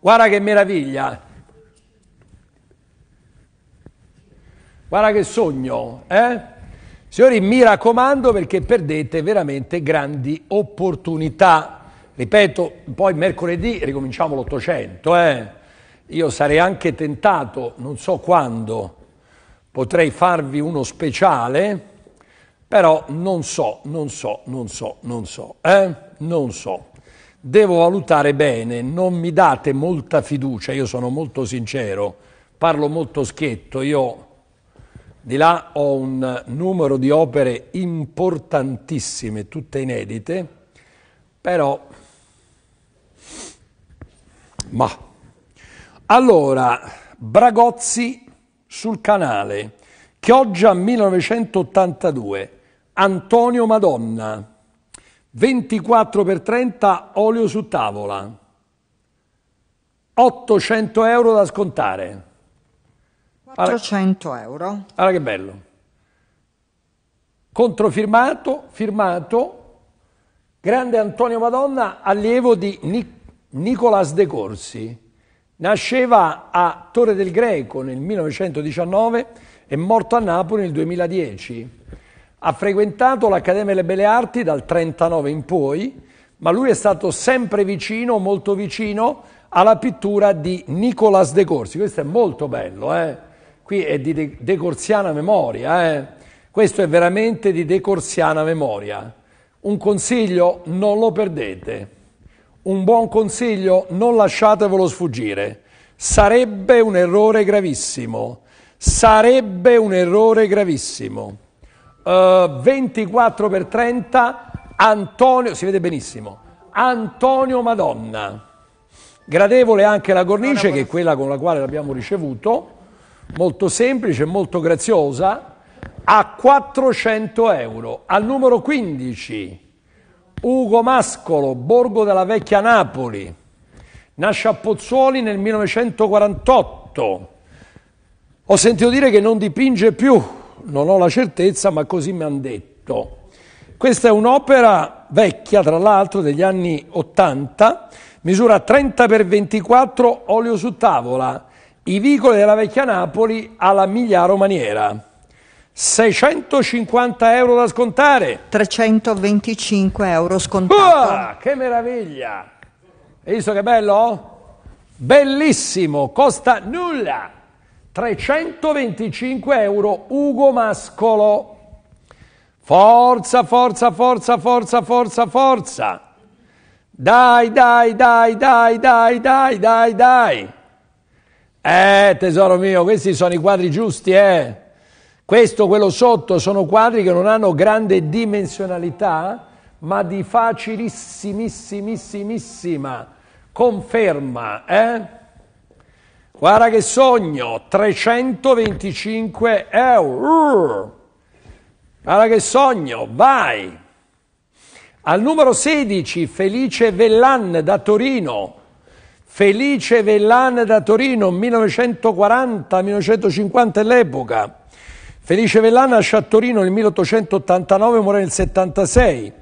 Guarda che meraviglia. Guarda che sogno, eh? Signori, mi raccomando perché perdete veramente grandi opportunità. Ripeto, poi mercoledì ricominciamo l'Ottocento. Eh? Io sarei anche tentato, non so quando, potrei farvi uno speciale, però non so, non so, non so, non so, eh? non so. Devo valutare bene, non mi date molta fiducia, io sono molto sincero, parlo molto schietto, io di là ho un numero di opere importantissime, tutte inedite, però... Ma... Allora, Bragozzi sul canale, Chioggia 1982, Antonio Madonna, 24 per 30 olio su tavola, 800 euro da scontare. 400 allora, euro. Allora che bello. Controfirmato, firmato, grande Antonio Madonna, allievo di Nic Nicolas De Corsi. Nasceva a Torre del Greco nel 1919 e morto a Napoli nel 2010. Ha frequentato l'Accademia delle Belle Arti dal 1939 in poi, ma lui è stato sempre vicino, molto vicino, alla pittura di Nicolas De Corsi. Questo è molto bello, eh? qui è di decorsiana memoria, eh? questo è veramente di decorsiana memoria. Un consiglio non lo perdete, un buon consiglio non lasciatevelo sfuggire, sarebbe un errore gravissimo, sarebbe un errore gravissimo. Uh, eh, 24 per 30, Antonio, si vede benissimo, Antonio Madonna. Gradevole anche la cornice, che è quella con la quale l'abbiamo ricevuto molto semplice, molto graziosa, a 400 euro. Al numero 15, Ugo Mascolo, Borgo della Vecchia Napoli. Nasce a Pozzuoli nel 1948. Ho sentito dire che non dipinge più, non ho la certezza, ma così mi hanno detto. Questa è un'opera vecchia, tra l'altro, degli anni 80, misura 30 x 24, olio su tavola i vicoli della vecchia Napoli alla Migliaro Maniera. 650 euro da scontare. 325 euro scontato. Ah, che meraviglia! Hai visto che bello? Bellissimo, costa nulla. 325 euro Ugo Mascolo. Forza, forza, forza, forza, forza, forza. Dai, dai, dai, dai, dai, dai, dai, dai. Eh, tesoro mio, questi sono i quadri giusti, eh. Questo, quello sotto, sono quadri che non hanno grande dimensionalità, ma di facilissimissimissima conferma, eh? Guarda che sogno, 325 euro. Guarda che sogno, vai. Al numero 16, Felice Vellan da Torino. Felice Vellana da Torino, 1940-1950 è l'epoca. Felice Vellana nasce a Torino nel 1889 e muore nel 76.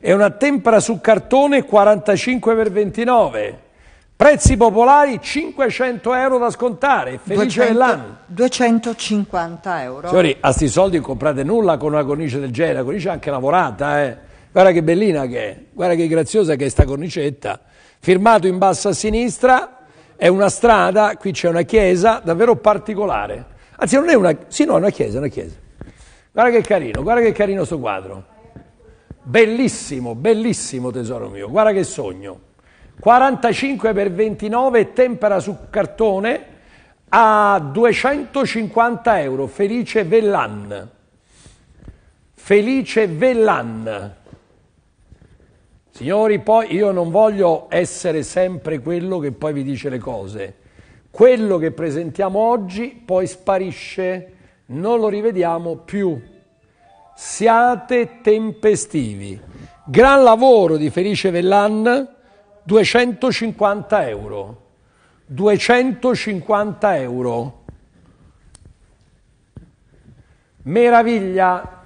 È una tempera su cartone 45 per 29. Prezzi popolari 500 euro da scontare, felice 200, dell'anno. 250 euro. Signori, a sti soldi non comprate nulla con una cornice del genere, la cornice è anche lavorata, eh. Guarda che bellina che è, guarda che graziosa che è sta cornicetta firmato in basso a sinistra, è una strada, qui c'è una chiesa davvero particolare. Anzi, non è una, sì, no, è una chiesa, è una chiesa. Guarda che carino, guarda che carino sto quadro. Bellissimo, bellissimo tesoro mio, guarda che sogno. 45 x 29 tempera su cartone a 250 euro, Felice Vellan. Felice Vellan. Signori, poi io non voglio essere sempre quello che poi vi dice le cose. Quello che presentiamo oggi poi sparisce, non lo rivediamo più. Siate tempestivi. Gran lavoro di Felice Vellan, 250 euro. 250 euro. Meraviglia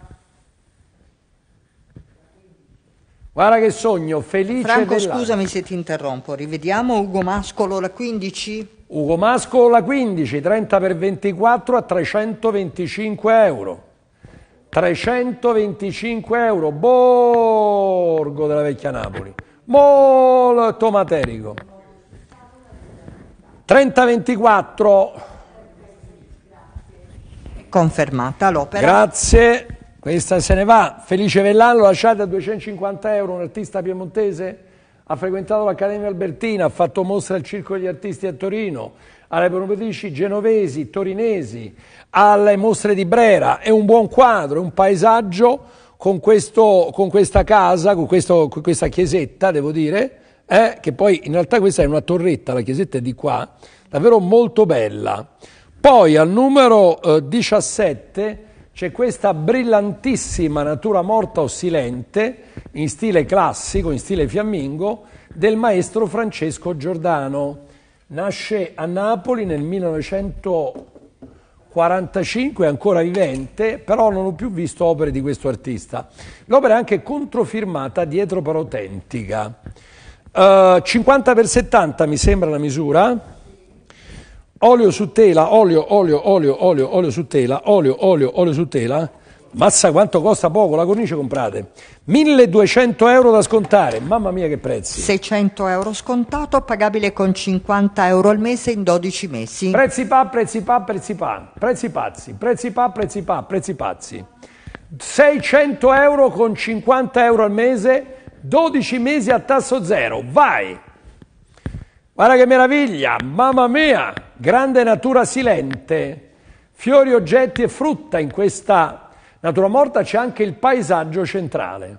Guarda che sogno, felice Franco, dell'anno. scusami se ti interrompo, rivediamo Ugo Mascolo la 15. Ugo Mascolo la 15, 30 per 24 a 325 euro. 325 euro, borgo della vecchia Napoli, molto materico. 30-24. Confermata l'opera. Grazie. Questa se ne va. Felice Vellano lasciate a 250 euro, un artista piemontese, ha frequentato l'Accademia Albertina, ha fatto mostra al Circolo degli Artisti a Torino, alle promotrici genovesi, torinesi, alle mostre di Brera. È un buon quadro, è un paesaggio con, questo, con questa casa, con, questo, con, questa chiesetta, devo dire, eh, che poi in realtà questa è una torretta, la chiesetta è di qua, davvero molto bella. Poi al numero eh, 17 c'è questa brillantissima natura morta o silente, in stile classico, in stile fiammingo, del maestro Francesco Giordano. Nasce a Napoli nel 1945, è ancora vivente, però non ho più visto opere di questo artista. L'opera è anche controfirmata dietro eh, per autentica. Uh, 50 per 70 mi sembra la misura olio su tela, olio, olio, olio, olio, olio su tela, olio, olio, olio su tela. Mazza quanto costa poco la cornice comprate. 1200 euro da scontare, mamma mia che prezzi. 600 euro scontato, pagabile con 50 euro al mese in 12 mesi. Prezzi pa, prezzi pa, prezzi pa, prezzi pazzi, prezzi pa, prezzi pa, prezzi pazzi. 600 euro con 50 euro al mese, 12 mesi a tasso zero, vai! Guarda che meraviglia, mamma mia, grande natura silente, fiori, oggetti e frutta in questa natura morta c'è anche il paesaggio centrale.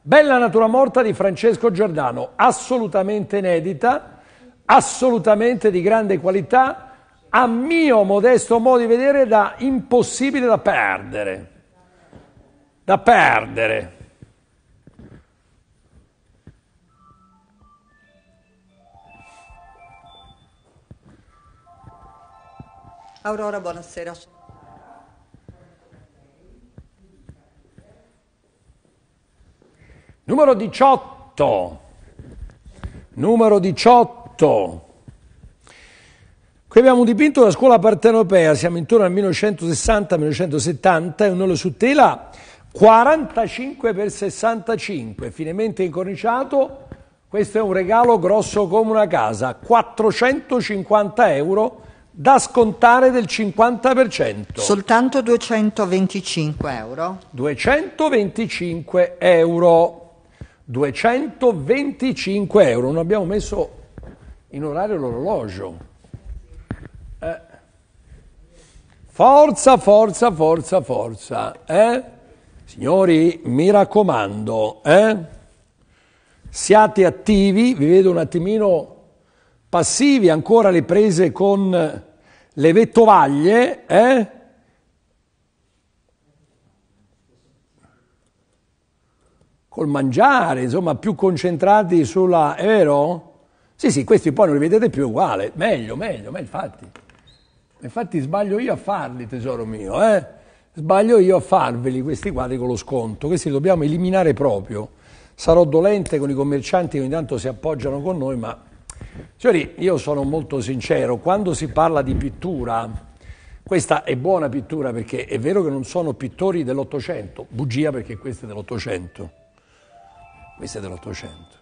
Bella natura morta di Francesco Giordano, assolutamente inedita, assolutamente di grande qualità, a mio modesto modo di vedere da impossibile da perdere. Da perdere. Aurora, buonasera. Numero 18. Numero 18. Qui abbiamo un dipinto della scuola partenopea, siamo intorno al 1960-1970, è un olio su tela 45 x 65, finemente incorniciato. Questo è un regalo grosso come una casa, 450 euro da scontare del 50%. Soltanto 225 euro. 225 euro. 225 euro. Non abbiamo messo in orario l'orologio. Eh. Forza, forza, forza, forza. Eh? Signori, mi raccomando, eh? siate attivi, vi vedo un attimino passivi, ancora le prese con eh, le vettovaglie, eh? col mangiare, insomma, più concentrati sulla... è vero? Sì, sì, questi poi non li vedete più uguale, meglio, meglio, ma infatti. Infatti sbaglio io a farli, tesoro mio, eh? Sbaglio io a farveli questi quadri con lo sconto, questi li dobbiamo eliminare proprio. Sarò dolente con i commercianti che ogni tanto si appoggiano con noi, ma Signori, io sono molto sincero, quando si parla di pittura, questa è buona pittura perché è vero che non sono pittori dell'Ottocento, bugia perché questa è dell'Ottocento, questa è dell'Ottocento.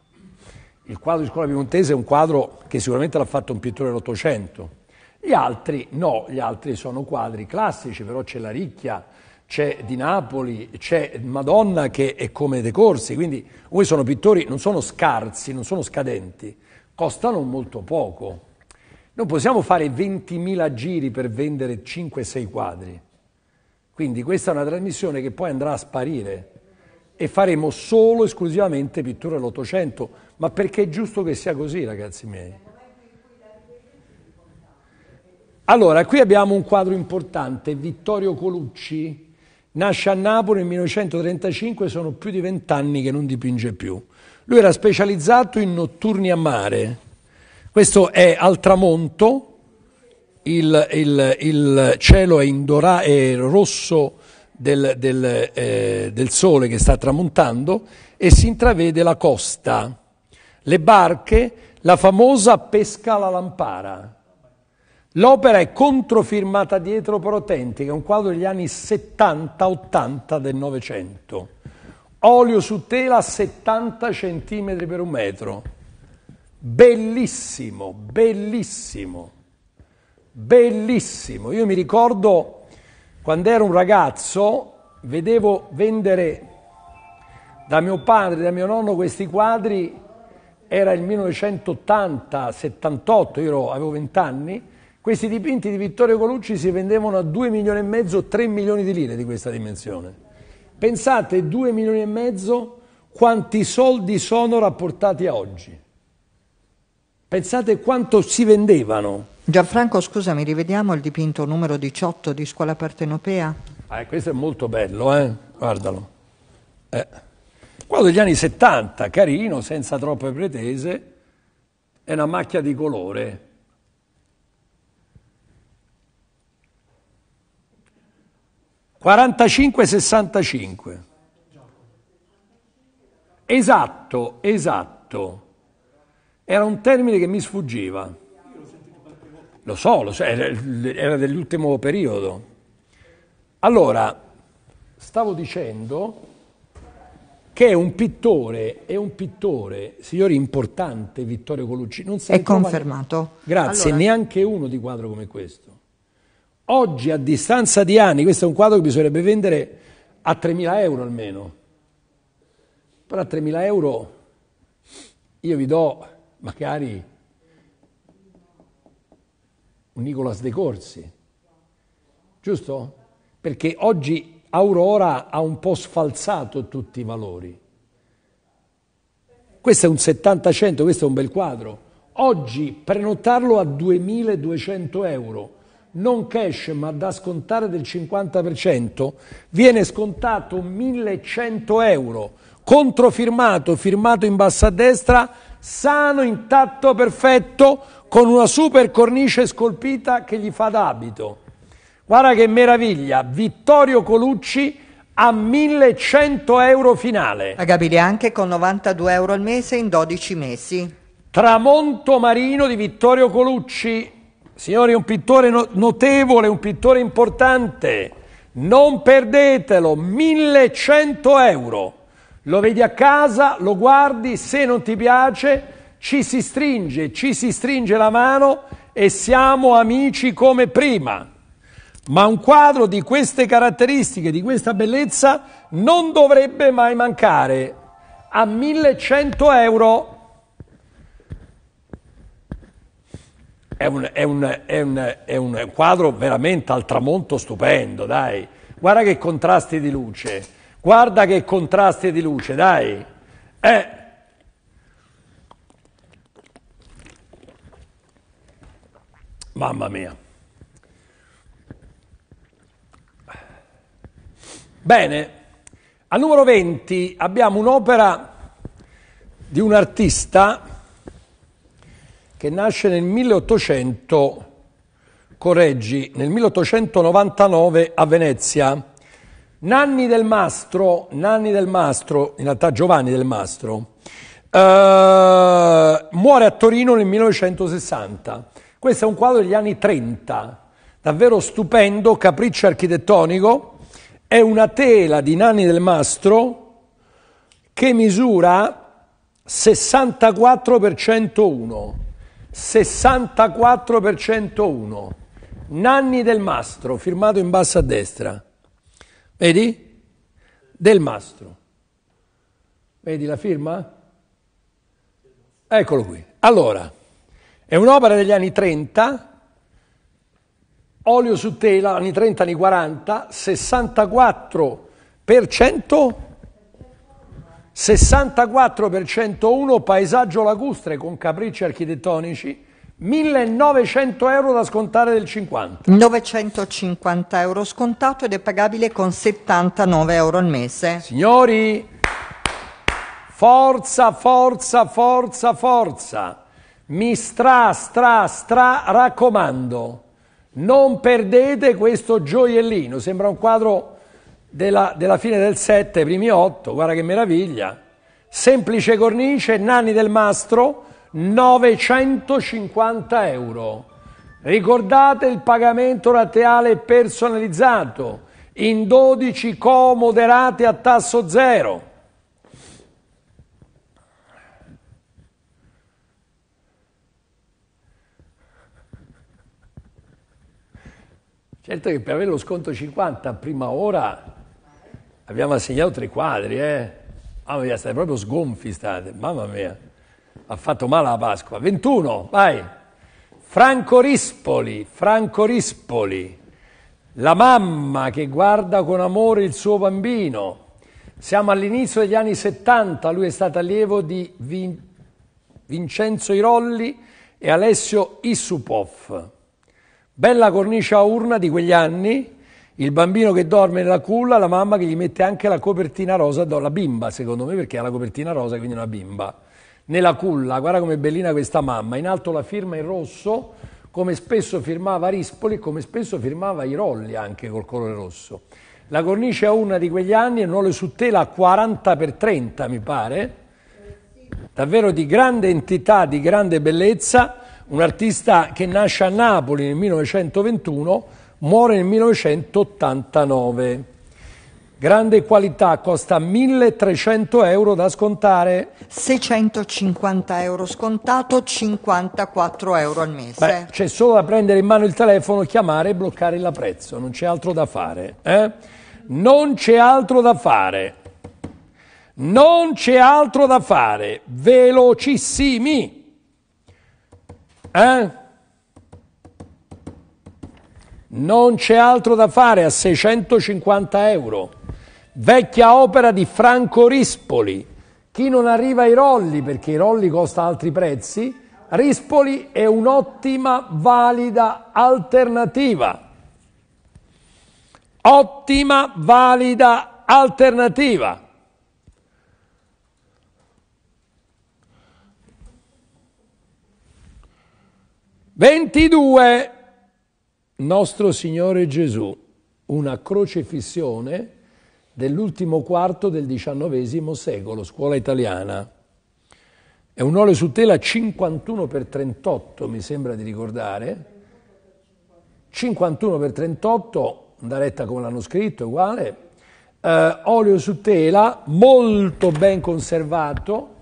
Il quadro di scuola piemontese è un quadro che sicuramente l'ha fatto un pittore dell'Ottocento, gli altri no, gli altri sono quadri classici, però c'è la Ricchia, c'è di Napoli, c'è Madonna che è come De Corsi, quindi voi sono pittori, non sono scarsi, non sono scadenti, costano molto poco. Non possiamo fare 20.000 giri per vendere 5-6 quadri. Quindi questa è una trasmissione che poi andrà a sparire e faremo solo esclusivamente pittura dell'Ottocento. ma perché è giusto che sia così, ragazzi miei. Allora, qui abbiamo un quadro importante, Vittorio Colucci, nasce a Napoli nel 1935, sono più di vent'anni che non dipinge più. Lui era specializzato in notturni a mare. Questo è al tramonto, il, il, il cielo è, indora, è rosso del, del, eh, del sole che sta tramontando e si intravede la costa, le barche, la famosa pesca alla lampara. L'opera è controfirmata dietro Protenti, che è un quadro degli anni 70-80 del Novecento olio su tela 70 cm per un metro. Bellissimo, bellissimo, bellissimo. Io mi ricordo quando ero un ragazzo, vedevo vendere da mio padre, da mio nonno questi quadri, era il 1980-78, io avevo 20 anni, questi dipinti di Vittorio Colucci si vendevano a 2 milioni e mezzo, 3 milioni di lire di questa dimensione. Pensate, 2 milioni e mezzo, quanti soldi sono rapportati a oggi. Pensate quanto si vendevano. Gianfranco, scusami, rivediamo il dipinto numero 18 di Scuola Partenopea. Eh, questo è molto bello, eh? Guardalo. Eh. Qua degli anni 70, carino, senza troppe pretese, è una macchia di colore. 45-65. Esatto, esatto. Era un termine che mi sfuggiva. Lo so, lo so era dell'ultimo periodo. Allora, stavo dicendo che è un pittore, è un pittore, signori, importante Vittorio Colucci. Non si è confermato. Neanche, grazie, allora. neanche uno di quadro come questo. Oggi, a distanza di anni, questo è un quadro che bisognerebbe vendere a 3.000 euro almeno. Però a 3.000 euro io vi do magari un Nicolas De Corsi, giusto? Perché oggi Aurora ha un po' sfalsato tutti i valori. Questo è un 70-100, questo è un bel quadro. Oggi prenotarlo a 2.200 euro non cash ma da scontare del 50%, viene scontato 1100 euro, controfirmato, firmato in basso a destra, sano, intatto, perfetto, con una super cornice scolpita che gli fa d'abito. Guarda che meraviglia, Vittorio Colucci a 1100 euro finale. Pagabile anche con 92 euro al mese in 12 mesi. Tramonto marino di Vittorio Colucci, Signori, un pittore notevole, un pittore importante. Non perdetelo, 1100 euro. Lo vedi a casa, lo guardi, se non ti piace ci si stringe, ci si stringe la mano e siamo amici come prima. Ma un quadro di queste caratteristiche, di questa bellezza, non dovrebbe mai mancare. A 1100 euro È un, è, un, è, un, è un, quadro veramente al tramonto stupendo, dai. Guarda che contrasti di luce. Guarda che contrasti di luce, dai. Eh. Mamma mia. Bene, al numero 20 abbiamo un'opera di un artista che nasce nel 1800, correggi, nel 1899 a Venezia. Nanni del Mastro, Nanni del Mastro, in realtà Giovanni del Mastro, eh, muore a Torino nel 1960. Questo è un quadro degli anni 30, davvero stupendo, capriccio architettonico. È una tela di Nanni del Mastro che misura 64 per 101. 64% 1. Nanni Del Mastro, firmato in basso a destra. Vedi? Del Mastro. Vedi la firma? Eccolo qui. Allora, è un'opera degli anni 30, olio su tela, anni 30, anni 40, 64% Per cento 64 per 101 paesaggio lacustre con capricci architettonici, 1900 euro da scontare del 50. 950 euro scontato ed è pagabile con 79 euro al mese. Signori, forza, forza, forza, forza. Mi stra, stra, stra raccomando. Non perdete questo gioiellino. Sembra un quadro della, della fine del 7, primi 8, guarda che meraviglia. Semplice cornice, Nanni del Mastro, 950 euro. Ricordate il pagamento rateale personalizzato in 12 co moderate a tasso zero. Certo che per avere lo sconto 50 a prima ora Abbiamo assegnato tre quadri, eh? Mamma mia, state proprio sgonfi, state, mamma mia. Ha fatto male la Pasqua. 21, vai. Franco Rispoli, Franco Rispoli, la mamma che guarda con amore il suo bambino. Siamo all'inizio degli anni 70, lui è stato allievo di Vin- Vincenzo Irolli e Alessio Issupov. Bella cornice a urna di quegli anni, il bambino che dorme nella culla, la mamma che gli mette anche la copertina rosa, la bimba secondo me perché ha la copertina rosa, quindi una bimba. Nella culla, guarda com'è bellina questa mamma, in alto la firma in rosso, come spesso firmava Rispoli e come spesso firmava i rolli anche col colore rosso. La cornice a una di quegli anni è un olio su tela 40x30 mi pare, davvero di grande entità, di grande bellezza, un artista che nasce a Napoli nel 1921 Muore nel 1989. Grande qualità, costa 1300 euro da scontare. 650 euro scontato, 54 euro al mese. c'è solo da prendere in mano il telefono, chiamare e bloccare il prezzo, non c'è altro da fare. Eh? Non c'è altro da fare. Non c'è altro da fare. Velocissimi. Eh? Non c'è altro da fare a 650 euro. Vecchia opera di Franco Rispoli. Chi non arriva ai rolli, perché i rolli costa altri prezzi, Rispoli è un'ottima, valida alternativa. Ottima, valida alternativa. Ventidue nostro Signore Gesù, una crocefissione dell'ultimo quarto del XIX secolo, scuola italiana. È un olio su tela 51 x 38, mi sembra di ricordare. 51 x 38, da retta come l'hanno scritto, uguale. Eh, olio su tela, molto ben conservato,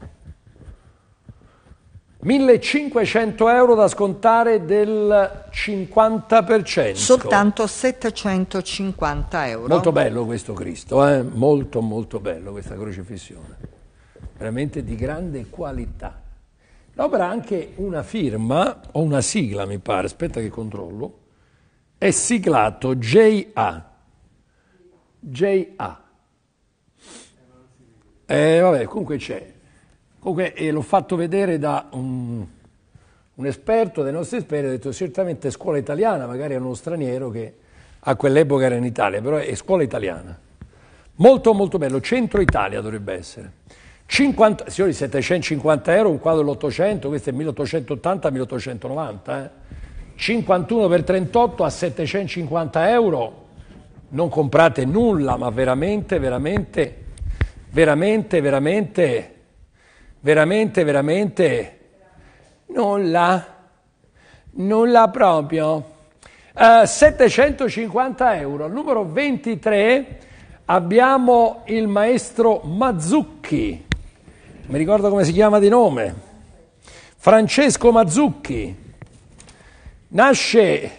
1500 euro da scontare del 50%. Soltanto 750 euro. Molto bello questo Cristo, eh? molto molto bello questa crocifissione, veramente di grande qualità. L'opera ha anche una firma, o una sigla mi pare, aspetta che controllo, è siglato J.A. J.A. Eh, vabbè, comunque c'è, Comunque eh, l'ho fatto vedere da un, un esperto dei nostri esperti, ha detto certamente scuola italiana, magari è uno straniero che a quell'epoca era in Italia, però è scuola italiana. Molto molto bello, centro Italia dovrebbe essere. 50, signori, 750 euro, un quadro dell'800, questo è 1880-1890, eh? 51 per 38 a 750 euro, non comprate nulla, ma veramente, veramente, veramente, veramente veramente, veramente nulla, nulla proprio. Uh, eh, 750 euro, numero 23 abbiamo il maestro Mazzucchi, mi ricordo come si chiama di nome, Francesco Mazzucchi, nasce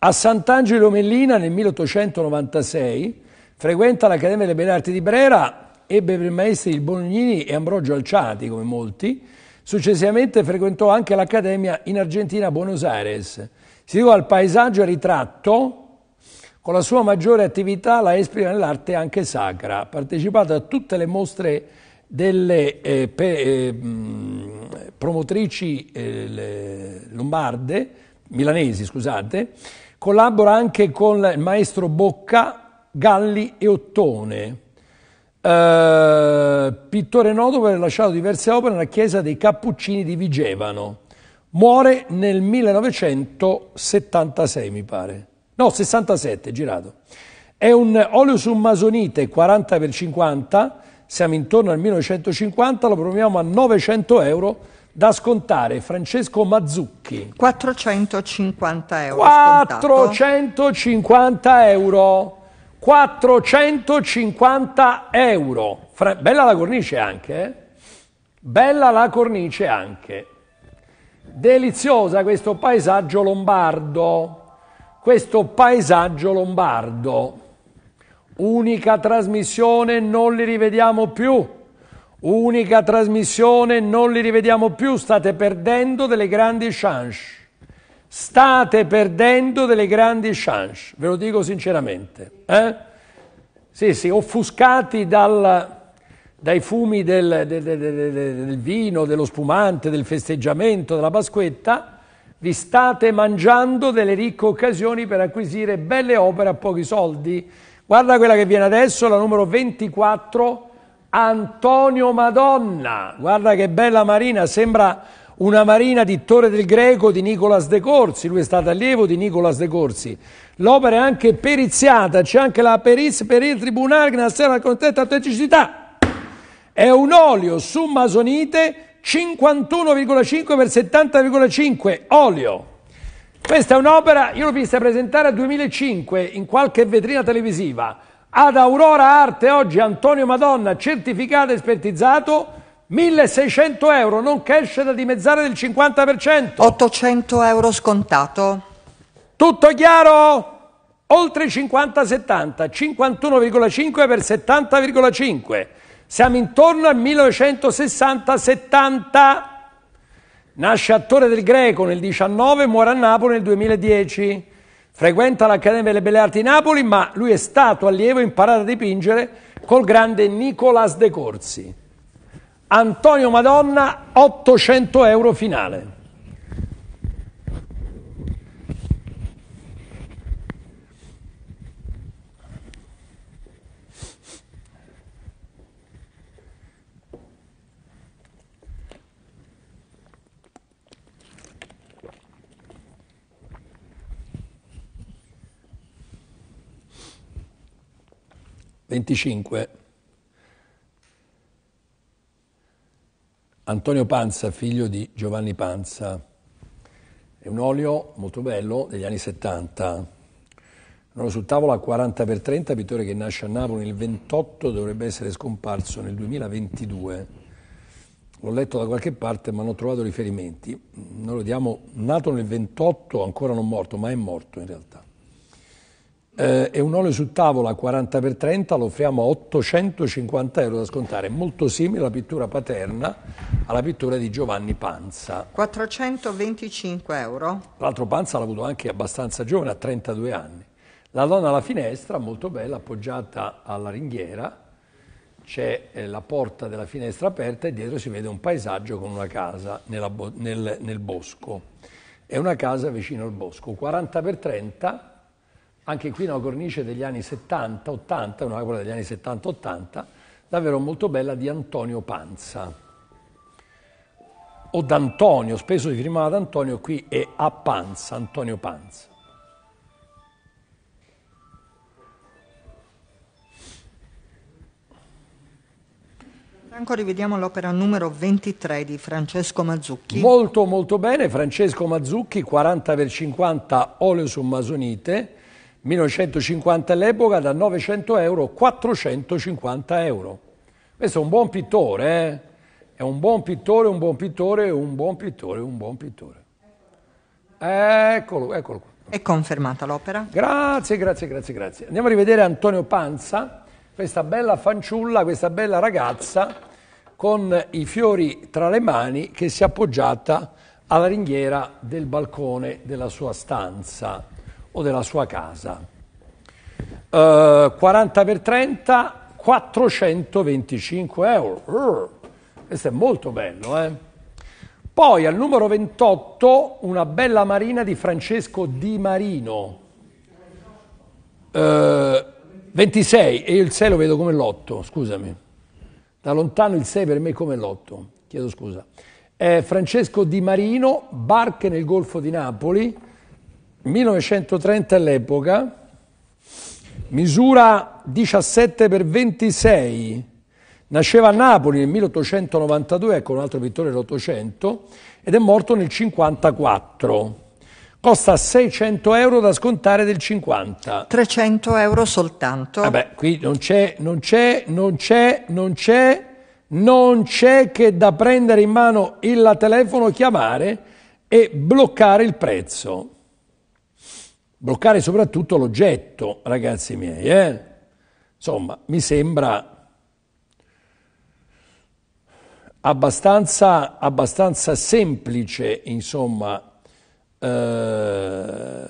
a Sant'Angelo Mellina nel 1896, frequenta l'Accademia delle Belle Arti di Brera, Ebbe per maestri il Bonignini e Ambrogio Alciati, come molti. Successivamente frequentò anche l'Accademia in Argentina a Buenos Aires. Si dedicò al paesaggio e ritratto, con la sua maggiore attività la esprime nell'arte anche sacra. Ha partecipato a tutte le mostre delle eh, pe, eh, promotrici eh, lombarde, milanesi, scusate. Collabora anche con il maestro Bocca, Galli e Ottone. Eh, pittore noto per aver lasciato diverse opere nella chiesa dei Cappuccini di Vigevano. Muore nel 1976, mi pare. No, 67, girato. È un olio su masonite 40x50, siamo intorno al 1950, lo proviamo a 900 euro da scontare Francesco Mazzucchi. 450 euro. 450 scontato. euro. 450 euro. Fra... bella la cornice anche, eh? Bella la cornice anche. Deliziosa questo paesaggio lombardo. Questo paesaggio lombardo. Unica trasmissione, non li rivediamo più. Unica trasmissione, non li rivediamo più. State perdendo delle grandi chance. State perdendo delle grandi chance, ve lo dico sinceramente. Eh? Sì, sì, offuscati dal, dai fumi del, del, del, del, vino, dello spumante, del festeggiamento, della Pasquetta, vi state mangiando delle ricche occasioni per acquisire belle opere a pochi soldi. Guarda quella che viene adesso, la numero 24, Antonio Madonna. Guarda che bella Marina, sembra una marina di Torre del Greco di Nicolas De Corsi, lui è stato allievo di Nicolas De Corsi. L'opera è anche periziata, c'è anche la peris per il tribunale che nasce la contetta autenticità. È un olio su masonite 51,5 x 70,5 olio. Questa è un'opera, io l'ho vista presentare a 2005 in qualche vetrina televisiva. Ad Aurora Arte oggi Antonio Madonna, certificato e espertizzato 1.600 euro non cash da dimezzare del 50%. 800 euro scontato. Tutto chiaro? Oltre 50-70, 51,5 per 70,5. Siamo intorno al 1960-70. Nasce attore del Greco nel 19, muore a Napoli nel 2010. Frequenta l'Accademia delle Belle Arti di Napoli, ma lui è stato allievo e imparato a dipingere col grande Nicolas De Corsi. Antonio Madonna 800 euro finale. Venticinque. Antonio Panza, figlio di Giovanni Panza. È un olio molto bello degli anni 70. Non sul tavolo a 40 x 30, pittore che nasce a Napoli nel 28, dovrebbe essere scomparso nel 2022. L'ho letto da qualche parte ma non ho trovato riferimenti. Noi lo diamo nato nel 28, ancora non morto, ma è morto in realtà eh, è un olio su tavola 40x30, lo offriamo a 850 euro da scontare, molto simile alla pittura paterna, alla pittura di Giovanni Panza. 425 euro. l'altro Panza l'ha avuto anche abbastanza giovane, a 32 anni. La donna alla finestra, molto bella, appoggiata alla ringhiera, c'è eh, la porta della finestra aperta e dietro si vede un paesaggio con una casa nel, nel bosco. È una casa vicino al bosco, 40x30 anche qui una cornice degli anni 70-80, una opera degli anni 70-80, davvero molto bella di Antonio Panza. O d'Antonio, spesso si firmava ad Antonio, qui è a Panza, Antonio Panza. Franco, rivediamo l'opera numero 23 di Francesco Mazzucchi. Molto molto bene, Francesco Mazzucchi, 40 per 50 oleo su masonite, 1950 all'epoca, da 900 euro 450 euro. Questo è un buon pittore, eh? È un buon pittore, un buon pittore, un buon pittore, un buon pittore. Eccolo, eccolo qua. È confermata l'opera. Grazie, grazie, grazie, grazie. Andiamo a rivedere Antonio Panza, questa bella fanciulla, questa bella ragazza con i fiori tra le mani che si è appoggiata alla ringhiera del balcone della sua stanza o della sua casa. Uh, eh, 40 per 30, 425 euro. Uh, questo è molto bello, eh? Poi al numero 28 una bella marina di Francesco Di Marino. Uh, eh, 26 e il 6 lo vedo come l'8, scusami. Da lontano il 6 per me è come l'8, chiedo scusa. Eh, Francesco Di Marino, barche nel Golfo di Napoli, 1930 all'epoca, misura 17 per 26, nasceva a Napoli nel 1892, ecco un altro pittore dell'Ottocento, ed è morto nel 54. Costa 600 euro da scontare del 50. 300 euro soltanto. Vabbè, qui non c'è, non c'è, non c'è, non c'è, non c'è che da prendere in mano il telefono, chiamare e bloccare il prezzo bloccare soprattutto l'oggetto, ragazzi miei. Eh? Insomma, mi sembra abbastanza, abbastanza semplice, insomma, eh,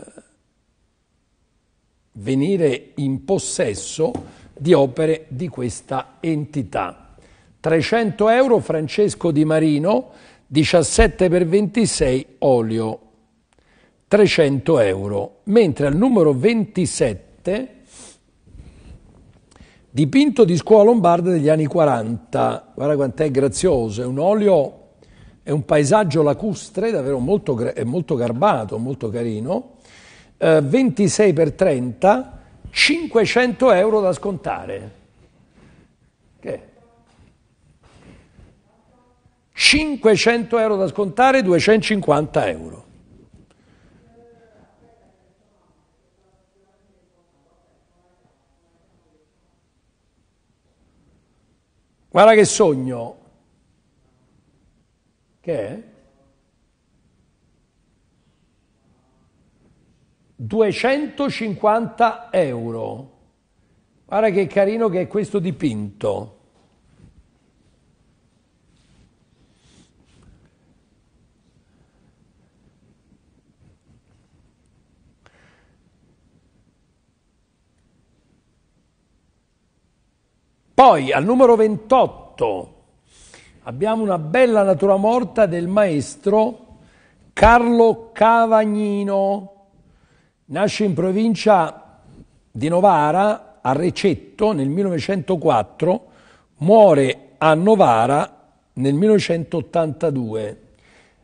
venire in possesso di opere di questa entità. 300 euro Francesco Di Marino, 17 per 26 olio. 300 euro, mentre al numero 27 dipinto di scuola lombarda degli anni 40, guarda quant'è grazioso, è un olio, è un paesaggio lacustre, davvero molto, molto garbato, molto carino, eh, 26 per 30, 500 euro da scontare. Che? 500 euro da scontare, 250 euro. Guarda che sogno. Che è? 250 euro. Guarda che carino che è questo dipinto. Poi al numero 28 abbiamo una bella natura morta del maestro Carlo Cavagnino. Nasce in provincia di Novara, a Recetto, nel 1904, muore a Novara nel 1982.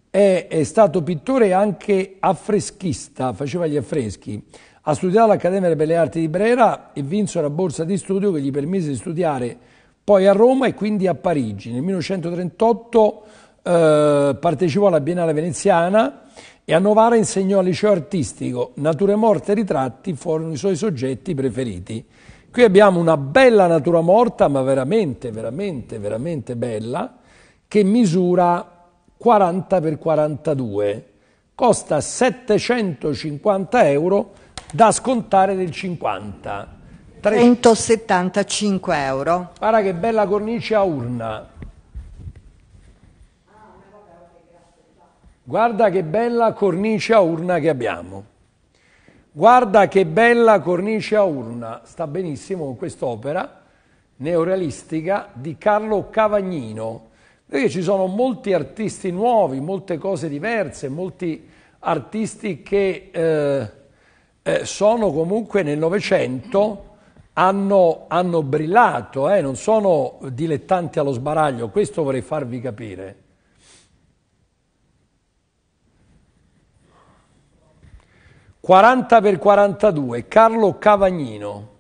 È, è stato pittore e anche affreschista, faceva gli affreschi. Ha studiato all'Accademia delle Belle Arti di Brera e vinse una borsa di studio che gli permise di studiare poi a Roma e quindi a Parigi. Nel 1938 eh, partecipò alla Biennale veneziana e a Novara insegnò al liceo artistico. Nature morte e ritratti furono i suoi soggetti preferiti. Qui abbiamo una bella natura morta, ma veramente, veramente, veramente bella, che misura 40 x 42. Costa 750 euro da scontare del 50. 175 euro. Guarda che bella cornice a urna. Guarda che bella cornice a urna che abbiamo. Guarda che bella cornice a urna. Sta benissimo con quest'opera neorealistica di Carlo Cavagnino. Perché ci sono molti artisti nuovi, molte cose diverse, molti artisti che... Eh, eh, sono comunque nel Novecento, hanno, hanno, brillato, eh, non sono dilettanti allo sbaraglio, questo vorrei farvi capire. «40 per 42, Carlo Cavagnino».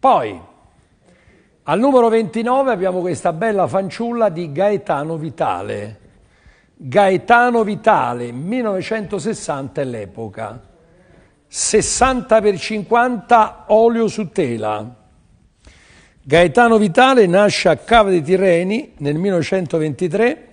Poi, al numero 29 abbiamo questa bella fanciulla di Gaetano Vitale. Gaetano Vitale, 1960 è l'epoca. 60 per 50 olio su tela. Gaetano Vitale nasce a Cava dei Tirreni nel 1923,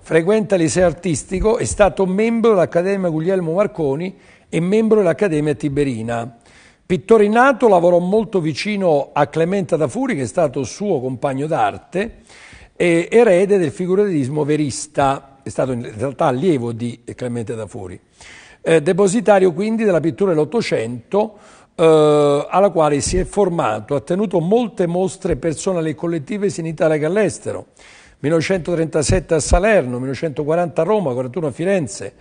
frequenta il liceo artistico, è stato membro dell'Accademia Guglielmo Marconi e membro dell'Accademia Tiberina. Pittore Pittorinato lavorò molto vicino a Clemente da Furi, che è stato suo compagno d'arte, e erede del figuratismo verista, è stato in realtà allievo di Clemente da Furi. Eh, depositario quindi della pittura dell'Ottocento, eh, alla quale si è formato, ha tenuto molte mostre personali e collettive sia in Italia che all'estero. 1937 a Salerno, 1940 a Roma, 1941 a Firenze,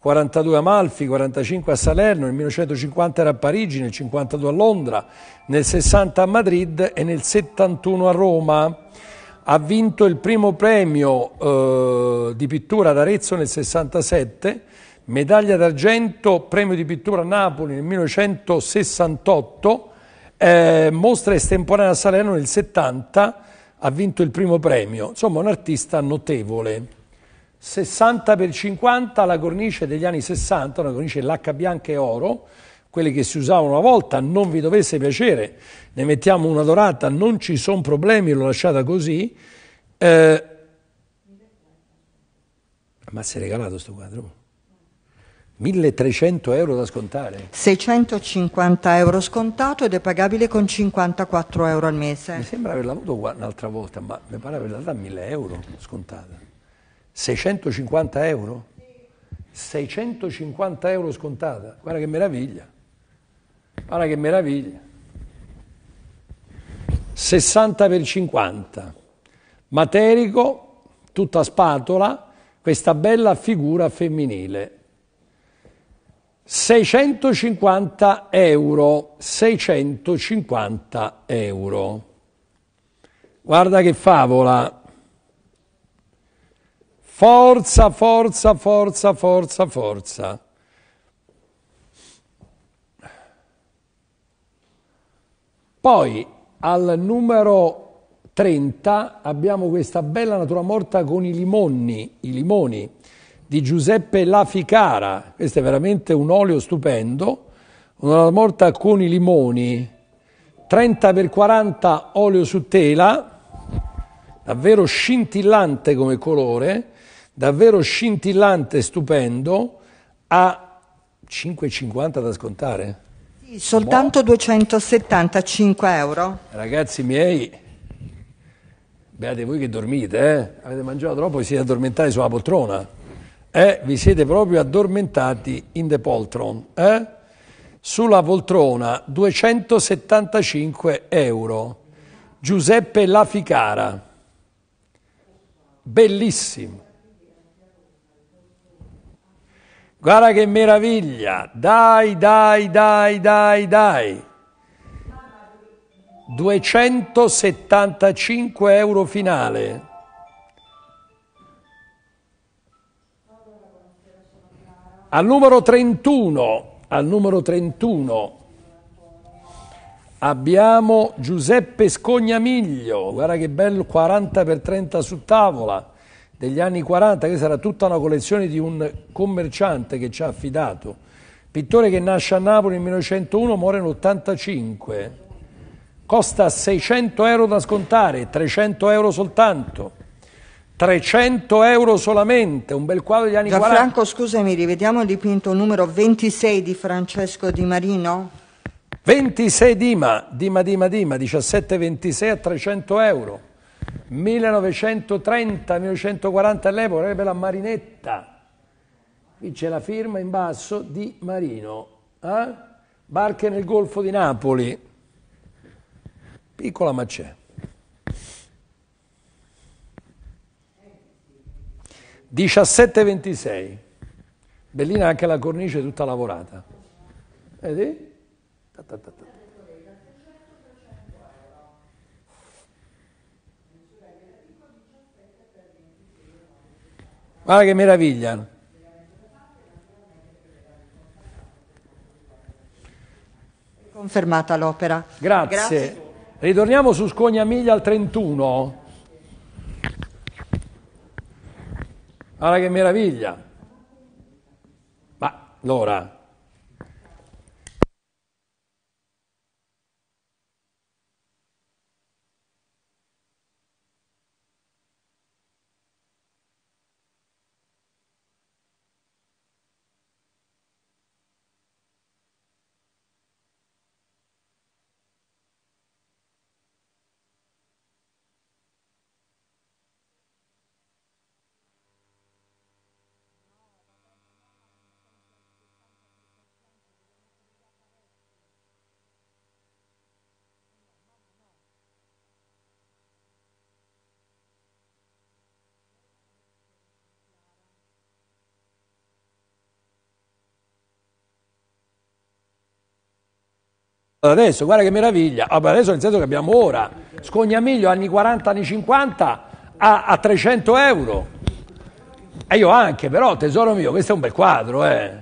42 a Malfi, 45 a Salerno, nel 1950 era a Parigi, nel 52 a Londra, nel 60 a Madrid e nel 71 a Roma. Ha vinto il primo premio eh, di pittura ad Arezzo nel 67, medaglia d'argento, premio di pittura a Napoli nel 1968, eh, mostra estemporanea a Salerno nel 70, ha vinto il primo premio. Insomma, un artista notevole. 60 per 50 la cornice degli anni 60, una cornice lacca bianca e oro, quelle che si usavano una volta, non vi dovesse piacere, ne mettiamo una dorata, non ci sono problemi, l'ho lasciata così. Eh, ma si è regalato questo quadro? 1300 euro da scontare? 650 euro scontato ed è pagabile con 54 euro al mese. Mi sembra averla avuto un'altra volta, ma mi pare averla data 1000 euro scontata. 650 euro? 650 euro scontata, guarda che meraviglia, guarda che meraviglia. 60 per 50, materico, tutta spatola, questa bella figura femminile. 650 euro, 650 euro. Guarda che favola, Forza, forza, forza, forza, forza. Poi al numero 30 abbiamo questa bella natura morta con i limoni, i limoni di Giuseppe Laficara. Questo è veramente un olio stupendo. Una natura morta con i limoni, 30x40 olio su tela, davvero scintillante come colore davvero scintillante, stupendo, a 5,50 da scontare? Sì, soltanto Buono. 275 euro. Ragazzi miei, beate voi che dormite, eh? avete mangiato troppo e siete addormentati sulla poltrona. Eh, vi siete proprio addormentati in the poltron. Eh? Sulla poltrona 275 euro. Giuseppe Laficara. Bellissimo. Guarda che meraviglia! Dai, dai, dai, dai, dai! 275 euro finale. Al numero 31, al numero 31 abbiamo Giuseppe Scognamiglio, guarda che bello, 40 per 30 su tavola degli anni 40, che sarà tutta una collezione di un commerciante che ci ha affidato. Pittore che nasce a Napoli nel 1901, muore nel 85. Costa 600 euro da scontare, 300 euro soltanto. 300 euro solamente, un bel quadro degli anni Gianfranco, 40. Gianfranco, scusami, rivediamo il dipinto numero 26 di Francesco Di Marino. 26 Dima, Dima Dima Dima, 17,26 a 300 euro. 1930-1940 all'epoca avrebbe la Marinetta, qui c'è la firma in basso di Marino, eh? barche nel Golfo di Napoli, piccola ma c'è. ,26. bellina anche la cornice tutta lavorata. Vedi? Ta, ta, ta, Guarda che meraviglia. Confermata l'opera. Grazie. Grazie. Ritorniamo su Scognamiglia al 31. Guarda che meraviglia. Ma allora... adesso, guarda che meraviglia, ah, adesso nel senso che abbiamo ora, Scognamiglio anni 40, anni 50 a, a 300 euro, e io anche però tesoro mio, questo è un bel quadro, eh.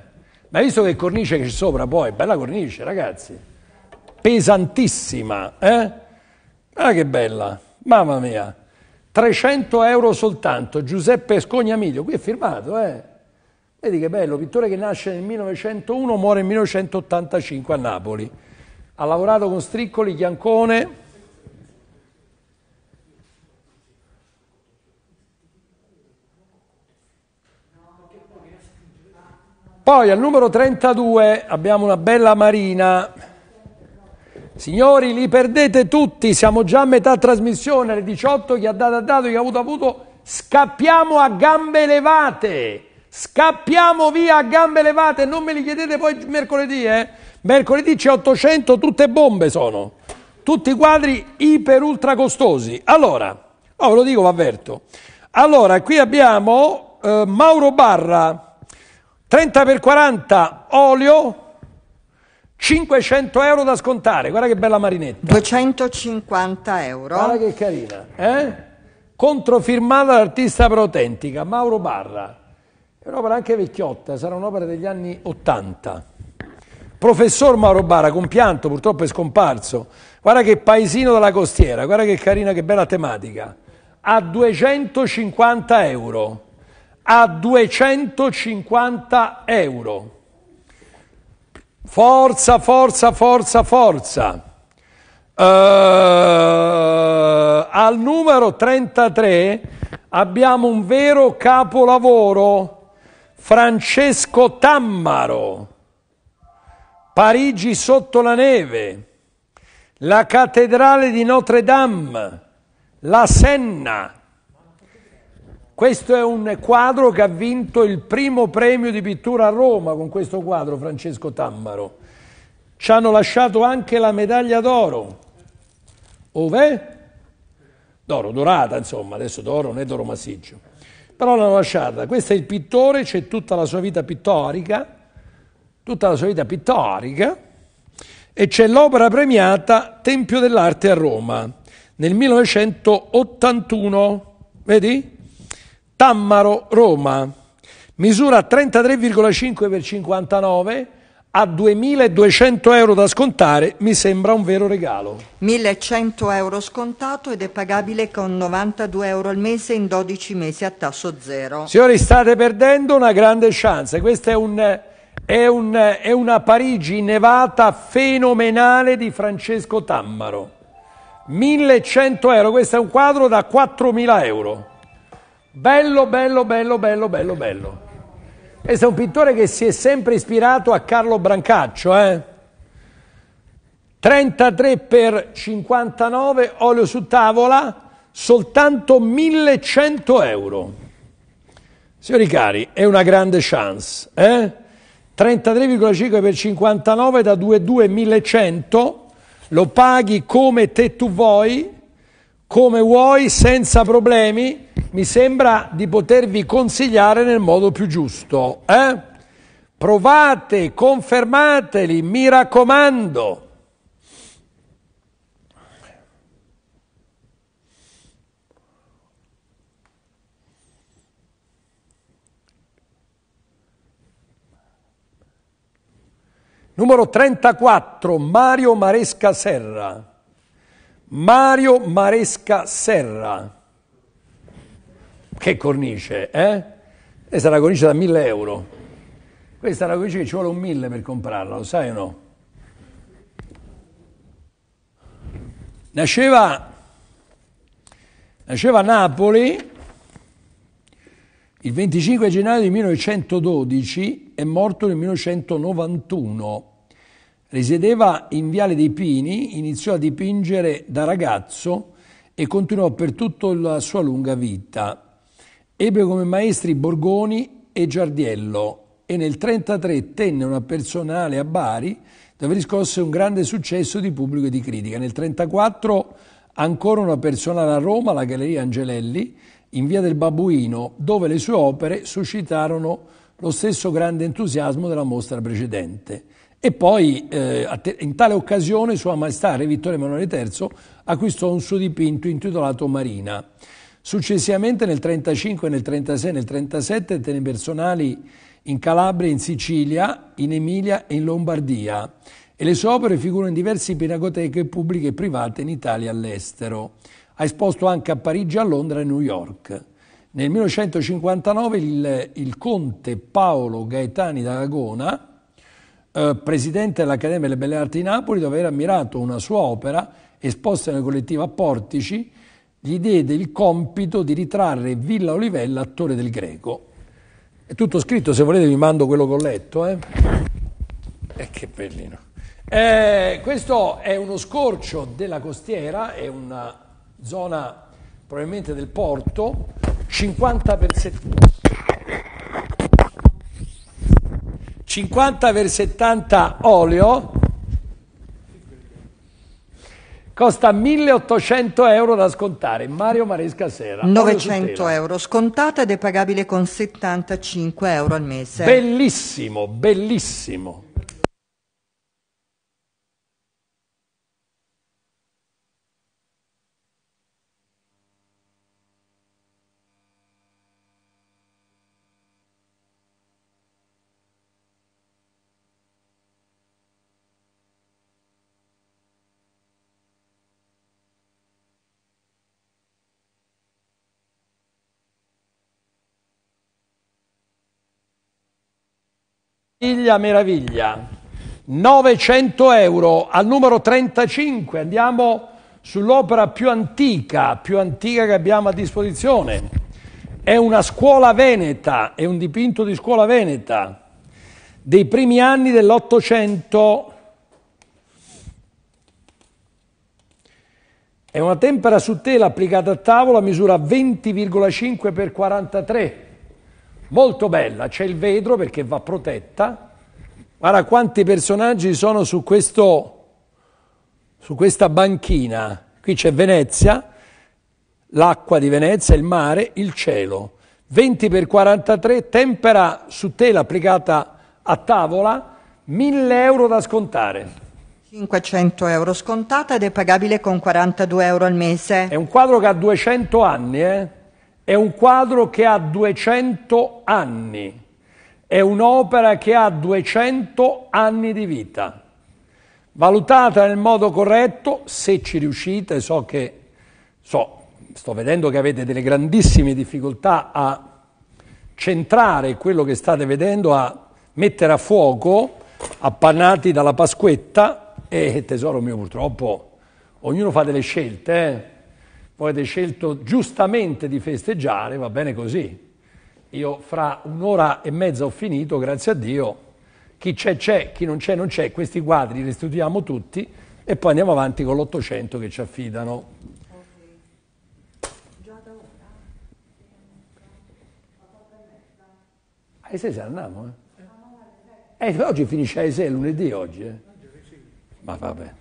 ma hai visto che cornice che c'è sopra poi, bella cornice ragazzi, pesantissima, eh? ah che bella, mamma mia, 300 euro soltanto, Giuseppe Scognamiglio, qui è firmato, eh. vedi che bello, pittore che nasce nel 1901, muore nel 1985 a Napoli ha lavorato con Striccoli, Chiancone. Poi al numero 32 abbiamo una bella Marina. Signori, li perdete tutti, siamo già a metà trasmissione, alle 18, chi ha dato ha dato, chi ha avuto ha avuto, scappiamo a gambe levate. Scappiamo via a gambe levate, non me li chiedete poi mercoledì, eh? Mercoledì c'è 800, tutte bombe sono. Tutti quadri iper ultra costosi. Allora, oh, ve lo dico, avverto. Allora, qui abbiamo eh, Mauro Barra, 30x40 olio, 500 euro da scontare, guarda che bella marinetta. 250 euro. Guarda che carina, eh? Controfirmata l'artista per autentica, Mauro Barra. È un'opera anche vecchiotta, sarà un'opera degli anni Ottanta. Professor Mauro Bara, compianto, purtroppo è scomparso. Guarda che paesino della costiera, guarda che carina, che bella tematica. A 250 euro. A 250 euro. Forza, forza, forza, forza. Uh, al numero 33 abbiamo un vero capolavoro Francesco Tammaro, Parigi sotto la neve, la cattedrale di Notre Dame, la Senna. Questo è un quadro che ha vinto il primo premio di pittura a Roma con questo quadro Francesco Tammaro. Ci hanno lasciato anche la medaglia d'oro. Ove? D'oro dorata, insomma, adesso d'oro non è d'oro massiccio però l'hanno lasciata. Questo è il pittore, c'è tutta la sua vita pittorica, tutta la sua vita pittorica, e c'è l'opera premiata Tempio dell'arte a Roma nel 1981, vedi? Tammaro Roma, misura 33,5 x 59, a 2.200 euro da scontare mi sembra un vero regalo. 1.100 euro scontato ed è pagabile con 92 euro al mese in 12 mesi a tasso zero. Signori, state perdendo una grande chance. Questa è, un, è, un, è una Parigi nevata fenomenale di Francesco Tammaro. 1.100 euro, questo è un quadro da 4.000 euro. Bello, bello, bello, bello, bello, bello. Questo è un pittore che si è sempre ispirato a Carlo Brancaccio, eh? 33 per 59, olio su tavola, soltanto 1100 euro. Signori cari, è una grande chance, eh? 33,5 per 59 da 2,2 1100, lo paghi come te tu vuoi, come vuoi, senza problemi, mi sembra di potervi consigliare nel modo più giusto. Eh? Provate, confermateli, mi raccomando. Numero 34, Mario Maresca Serra. Mario Maresca Serra. Che cornice, eh? Questa è una cornice da 1000 euro. Questa è una cornice che ci vuole un 1000 per comprarla, lo sai o no? Nasceva, nasceva a Napoli il 25 gennaio di 1912 è morto nel 1991. Risiedeva in Viale dei Pini, iniziò a dipingere da ragazzo e continuò per tutta la sua lunga vita. Ebbe come maestri Borgoni e Giardiello e nel 1933 tenne una personale a Bari dove riscosse un grande successo di pubblico e di critica. Nel 1934 ancora una personale a Roma, alla Galleria Angelelli, in via del Babuino, dove le sue opere suscitarono lo stesso grande entusiasmo della mostra precedente. E poi eh, in tale occasione Sua Maestà Re Vittorio Emanuele III acquistò un suo dipinto intitolato Marina. Successivamente nel 1935, nel 1936 e nel 1937 tenne personali in Calabria, in Sicilia, in Emilia e in Lombardia e le sue opere figurano in diverse pinacoteche pubbliche e private in Italia e all'estero. Ha esposto anche a Parigi, a Londra e a New York. Nel 1959 il, il conte Paolo Gaetani d'Aragona eh, presidente dell'Accademia delle Belle Arti di Napoli, dove era ammirato una sua opera esposta nella collettiva a Portici, gli diede il compito di ritrarre Villa Olivella, attore del greco. È tutto scritto, se volete vi mando quello che ho letto. Eh, eh che bellino. Eh, questo è uno scorcio della costiera, è una zona probabilmente del porto, 50 per 70. 50 per 70 olio costa 1800 euro da scontare. Mario Maresca Sera. 900 euro scontata ed è pagabile con 75 euro al mese. Bellissimo, bellissimo. Meraviglia, meraviglia. 900 euro al numero 35. Andiamo sull'opera più antica, più antica che abbiamo a disposizione. È una scuola veneta, è un dipinto di scuola veneta dei primi anni dell'Ottocento. È una tempera su tela applicata a tavola, misura 20,5 x 43 Molto bella, c'è il vetro perché va protetta. Guarda quanti personaggi sono su, questo, su questa banchina. Qui c'è Venezia, l'acqua di Venezia, il mare, il cielo. 20 x 43, tempera su tela applicata a tavola, 1000 euro da scontare. 500 euro scontata ed è pagabile con 42 euro al mese. È un quadro che ha 200 anni, eh? È un quadro che ha 200 anni, è un'opera che ha 200 anni di vita. Valutata nel modo corretto, se ci riuscite, so che so, sto vedendo che avete delle grandissime difficoltà a centrare quello che state vedendo, a mettere a fuoco, appannati dalla Pasquetta, e tesoro mio purtroppo ognuno fa delle scelte, eh? Voi avete scelto giustamente di festeggiare, va bene così. Io fra un'ora e mezza ho finito, grazie a Dio. Chi c'è c'è, chi non c'è non c'è. Questi quadri li restituiamo tutti e poi andiamo avanti con l'Ottocento che ci affidano. Alle 6 se andiamo, eh? eh? oggi finisce alle 6, lunedì oggi, eh? Ma vabbè,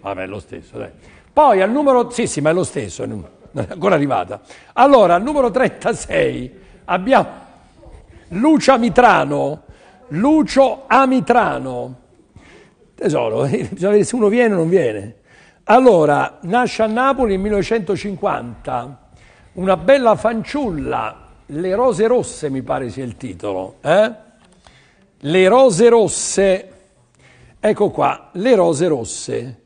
vabbè, lo stesso, dai. Poi al numero, sì sì ma è lo stesso, non è ancora arrivata. Allora al numero 36 abbiamo Lucia Mitrano. Lucio Amitrano, tesoro, bisogna vedere se uno viene o non viene. Allora, nasce a Napoli nel 1950, una bella fanciulla, Le rose rosse mi pare sia il titolo, eh? Le rose rosse, ecco qua, Le rose rosse.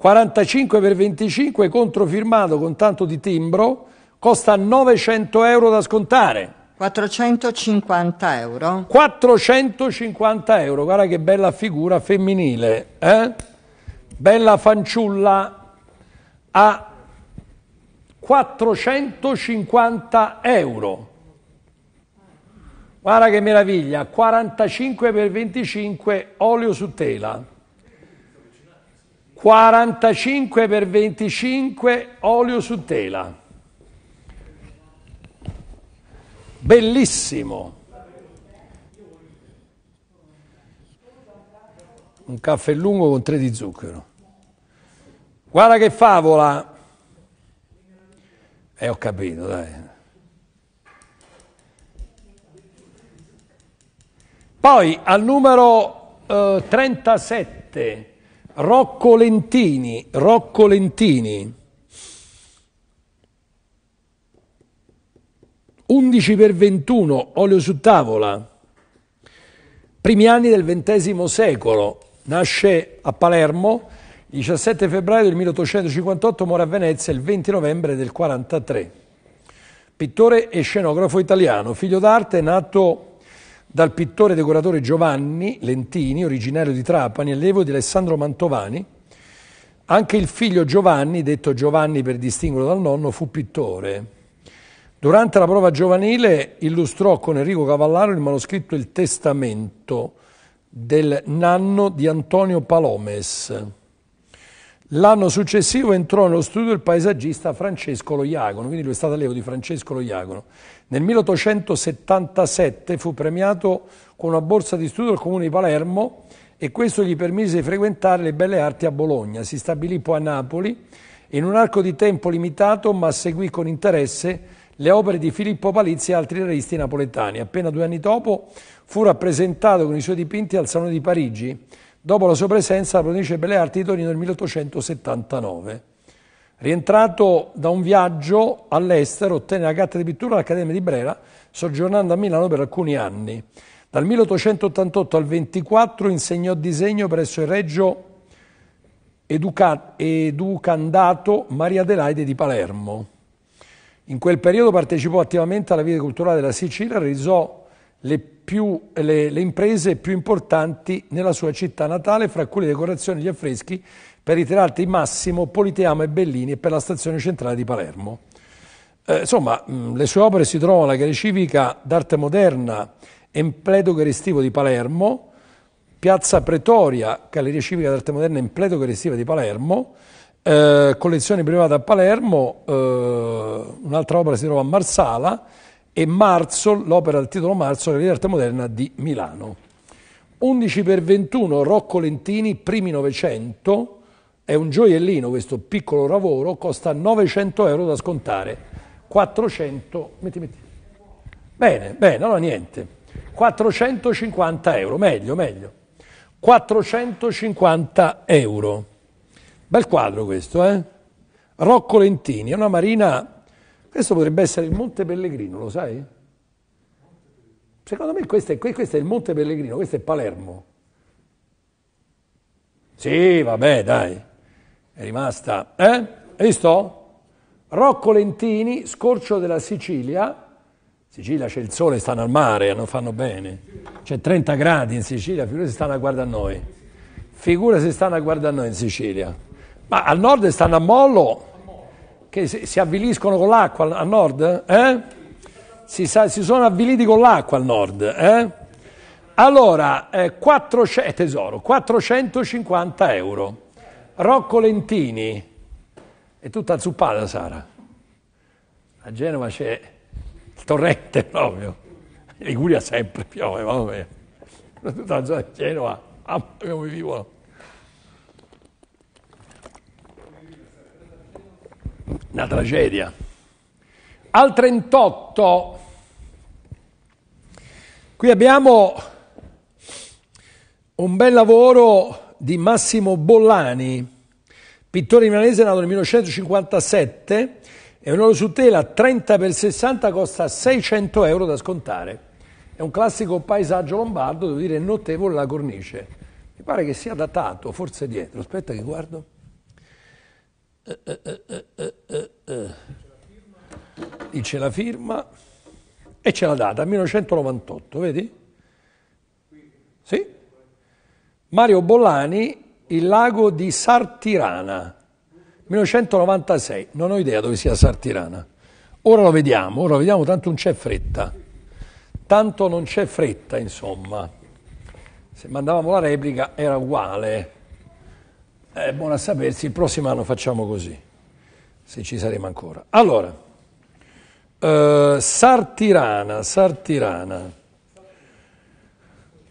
45 per 25 controfirmato con tanto di timbro, costa 900 euro da scontare. 450 euro. 450 euro, guarda che bella figura femminile, eh? bella fanciulla a 450 euro. Guarda che meraviglia, 45 per 25 olio su tela. 45 per 25 olio su tela. Bellissimo. Un caffè lungo con tre di zucchero. Guarda che favola. E eh, ho capito, dai. Poi al numero eh, 37 Rocco Lentini, Rocco Lentini. 11 per 21, olio su tavola. Primi anni del XX secolo. Nasce a Palermo 17 febbraio del 1858, muore a Venezia il 20 novembre del 1943. Pittore e scenografo italiano, figlio d'arte, nato dal pittore decoratore Giovanni Lentini, originario di Trapani, allievo di Alessandro Mantovani. Anche il figlio Giovanni, detto Giovanni per distinguerlo dal nonno, fu pittore. Durante la prova giovanile illustrò con Enrico Cavallaro il manoscritto Il Testamento del nanno di Antonio Palomes. L'anno successivo entrò nello studio il paesaggista Francesco Lo Loiagono, quindi lui è stato allievo di Francesco Lo Loiagono. Nel 1877 fu premiato con una borsa di studio al comune di Palermo e questo gli permise di frequentare le belle arti a Bologna. Si stabilì poi a Napoli in un arco di tempo limitato ma seguì con interesse le opere di Filippo Palizzi e altri realisti napoletani. Appena due anni dopo fu rappresentato con i suoi dipinti al Salone di Parigi, dopo la sua presenza alla Provincia delle Belle Arti di Torino nel 1879. Rientrato da un viaggio all'estero, ottenne la carta di pittura all'Accademia di Brera, soggiornando a Milano per alcuni anni. Dal 1888 al 24 insegnò disegno presso il Reggio educa Educandato Maria Adelaide di Palermo. In quel periodo partecipò attivamente alla vita culturale della Sicilia, realizzò le, più, le, le imprese più importanti nella sua città natale, fra cui le decorazioni e gli affreschi per i teatri Massimo, Politeama e Bellini e per la stazione centrale di Palermo. Eh, insomma, mh, mm, le sue opere si trovano alla Galleria Civica d'Arte Moderna, Empleto Garestivo di Palermo, Piazza Pretoria, Galleria Civica d'Arte Moderna, Empleto Garestivo di Palermo, eh, collezione privata a Palermo, eh, un'altra opera si trova a Marsala e Marzo, l'opera dal titolo Marzo, Galleria d'Arte Moderna di Milano. 11 per 21 Rocco Lentini, primi Novecento, è un gioiellino questo piccolo lavoro, costa 900 euro da scontare, 400, metti, metti. Bene, bene, allora niente, 450 euro, meglio, meglio, 450 euro. Bel quadro questo, eh? Rocco Lentini, è una marina, questo potrebbe essere il Monte Pellegrino, lo sai? Secondo me questo è, questo è il Monte Pellegrino, questo è Palermo. Sì, vabbè, dai. È rimasta, eh? visto? Rocco Lentini, scorcio della Sicilia. Sicilia c'è il sole, stanno al mare, non fanno bene. C'è 30 gradi in Sicilia, figura se stanno a guardare a noi. Figura se stanno a guardare a noi in Sicilia. Ma al nord stanno a mollo, che si avviliscono con l'acqua al nord, eh? Si, sa, si sono avviliti con l'acqua al nord, eh? Allora, eh, 400, eh, tesoro, 450 euro. Rocco Lentini, è tutta zuppata Sara. A Genova c'è il torrente proprio, in Liguria sempre piove, mamma mia. Tutta la zona di Genova, mamma ah, mia come vivono. Una tragedia. Al 38, qui abbiamo un bel lavoro di Massimo Bollani, pittore milanese nato nel 1957, è un oro su tela 30 x 60 costa 600 euro da scontare. È un classico paesaggio lombardo, devo dire notevole la cornice. Mi pare che sia datato, forse dietro. Aspetta che guardo. Lì c'è la firma e c'è la data, 1998, vedi? Sì? Mario Bollani, il lago di Sartirana, 1996. Non ho idea dove sia Sartirana. Ora lo vediamo, ora lo vediamo, tanto non c'è fretta. Tanto non c'è fretta, insomma. Se mandavamo la replica era uguale. È eh, buono a sapersi, il prossimo anno facciamo così, se ci saremo ancora. Allora, eh, Sartirana, Sartirana.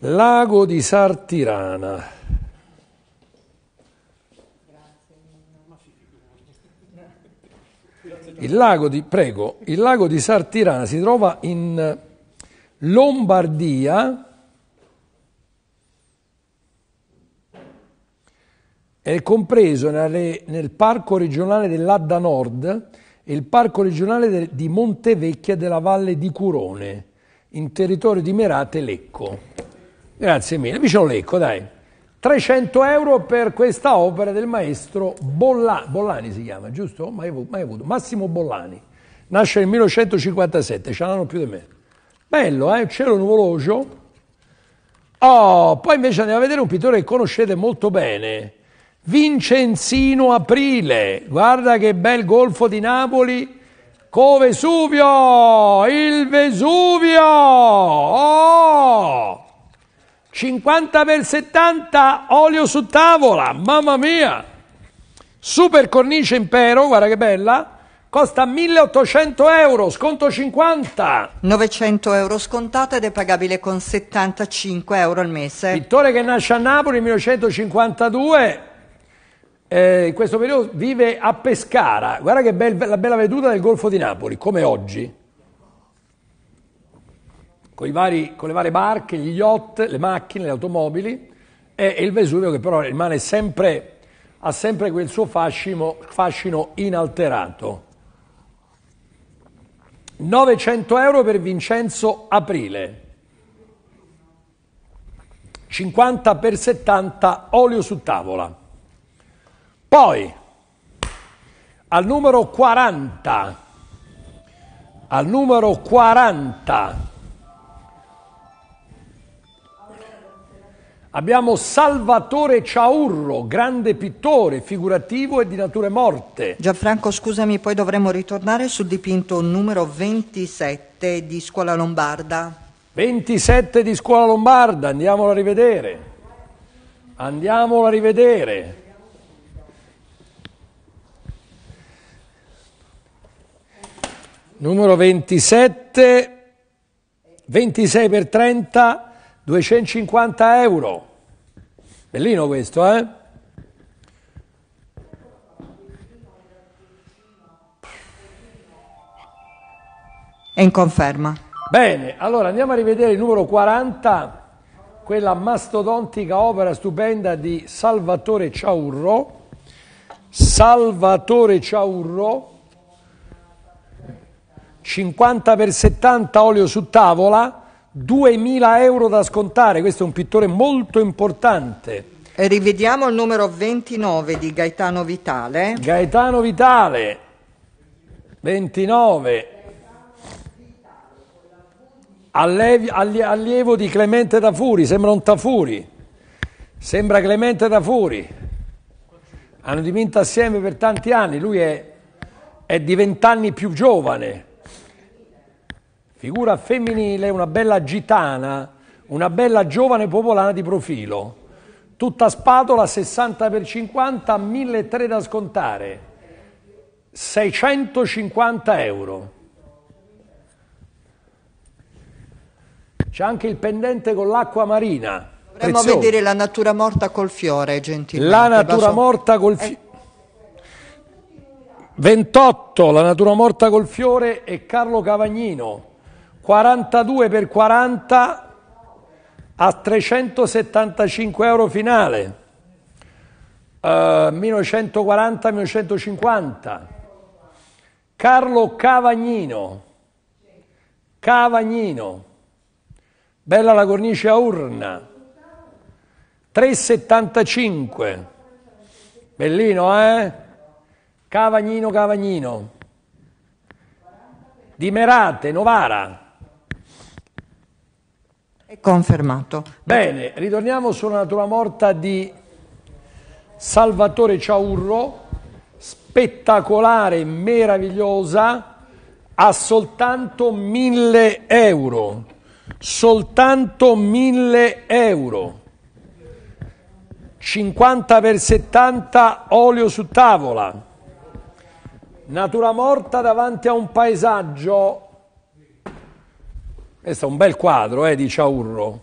Lago di Sartirana. Il lago di, prego, il lago di Sartirana si trova in Lombardia è compreso nel, nel parco regionale dell'Adda Nord e il parco regionale de, di Montevecchia della Valle di Curone, in territorio di Merate Lecco. Grazie mille. ce Vicino Lecco, dai. 300 euro per questa opera del maestro Bolla, Bollani, si chiama, giusto? Mai, mai avuto. Massimo Bollani. Nasce nel 1957, ce l'hanno più di me. Bello, eh? Cielo nuvoloso. Oh, poi invece andiamo a vedere un pittore che conoscete molto bene. Vincenzino Aprile. Guarda che bel golfo di Napoli. Covesuvio, il Vesuvio! Oh! 50 per 70, olio su tavola, mamma mia! Super cornice impero, guarda che bella, costa 1800 euro, sconto 50. 900 euro scontato ed è pagabile con 75 euro al mese. Pittore che nasce a Napoli nel 1952, eh, in questo periodo vive a Pescara. Guarda che bella, la bella veduta del Golfo di Napoli, come oggi con, vari, con le varie barche, gli yacht, le macchine, le automobili e, e il Vesuvio che però rimane sempre ha sempre quel suo fascino, fascino, inalterato. 900 euro per Vincenzo Aprile. 50 per 70 olio su tavola. Poi, al numero 40, al numero 40, Abbiamo Salvatore Ciaurro, grande pittore, figurativo e di nature morte. Gianfranco, scusami, poi dovremmo ritornare sul dipinto numero 27 di Scuola Lombarda. 27 di Scuola Lombarda, andiamolo a rivedere. Andiamolo a rivedere. Numero 27, 26 per 30, 250 euro. Bellino questo, eh? È in conferma. Bene, allora andiamo a rivedere il numero 40, quella mastodontica opera stupenda di Salvatore Ciaurro. Salvatore Ciaurro, 50 x 70 olio su tavola, 2.000 euro da scontare, questo è un pittore molto importante. Rivediamo il numero 29 di Gaetano Vitale. Gaetano Vitale, 29, Allevi, allievo di Clemente da Furi, sembra un Tafuri, sembra Clemente da Furi. Hanno dipinto assieme per tanti anni, lui è, è di vent'anni più giovane. Figura femminile, una bella gitana, una bella giovane popolana di profilo. Tutta spatola, 60 per 50, 1.300 da scontare. 650 euro. C'è anche il pendente con l'acqua marina. Dovremmo prezioso. vedere la natura morta col fiore, gentilmente. La natura la morta col eh. fiore. 28, la natura morta col fiore e Carlo Cavagnino. 42 per 40 a 375 euro finale, uh, eh, 1940-1950. Carlo Cavagnino, Cavagnino, bella la cornice a urna, 3,75, bellino eh? Cavagnino, Cavagnino, di Merate, Novara, è confermato. Bene, ritorniamo sulla natura morta di Salvatore Ciaurro, spettacolare, meravigliosa, a soltanto 1000 euro. Soltanto 1000 euro. 50 per 70 olio su tavola. Natura morta davanti a un paesaggio questo è un bel quadro eh, di Ciaurro,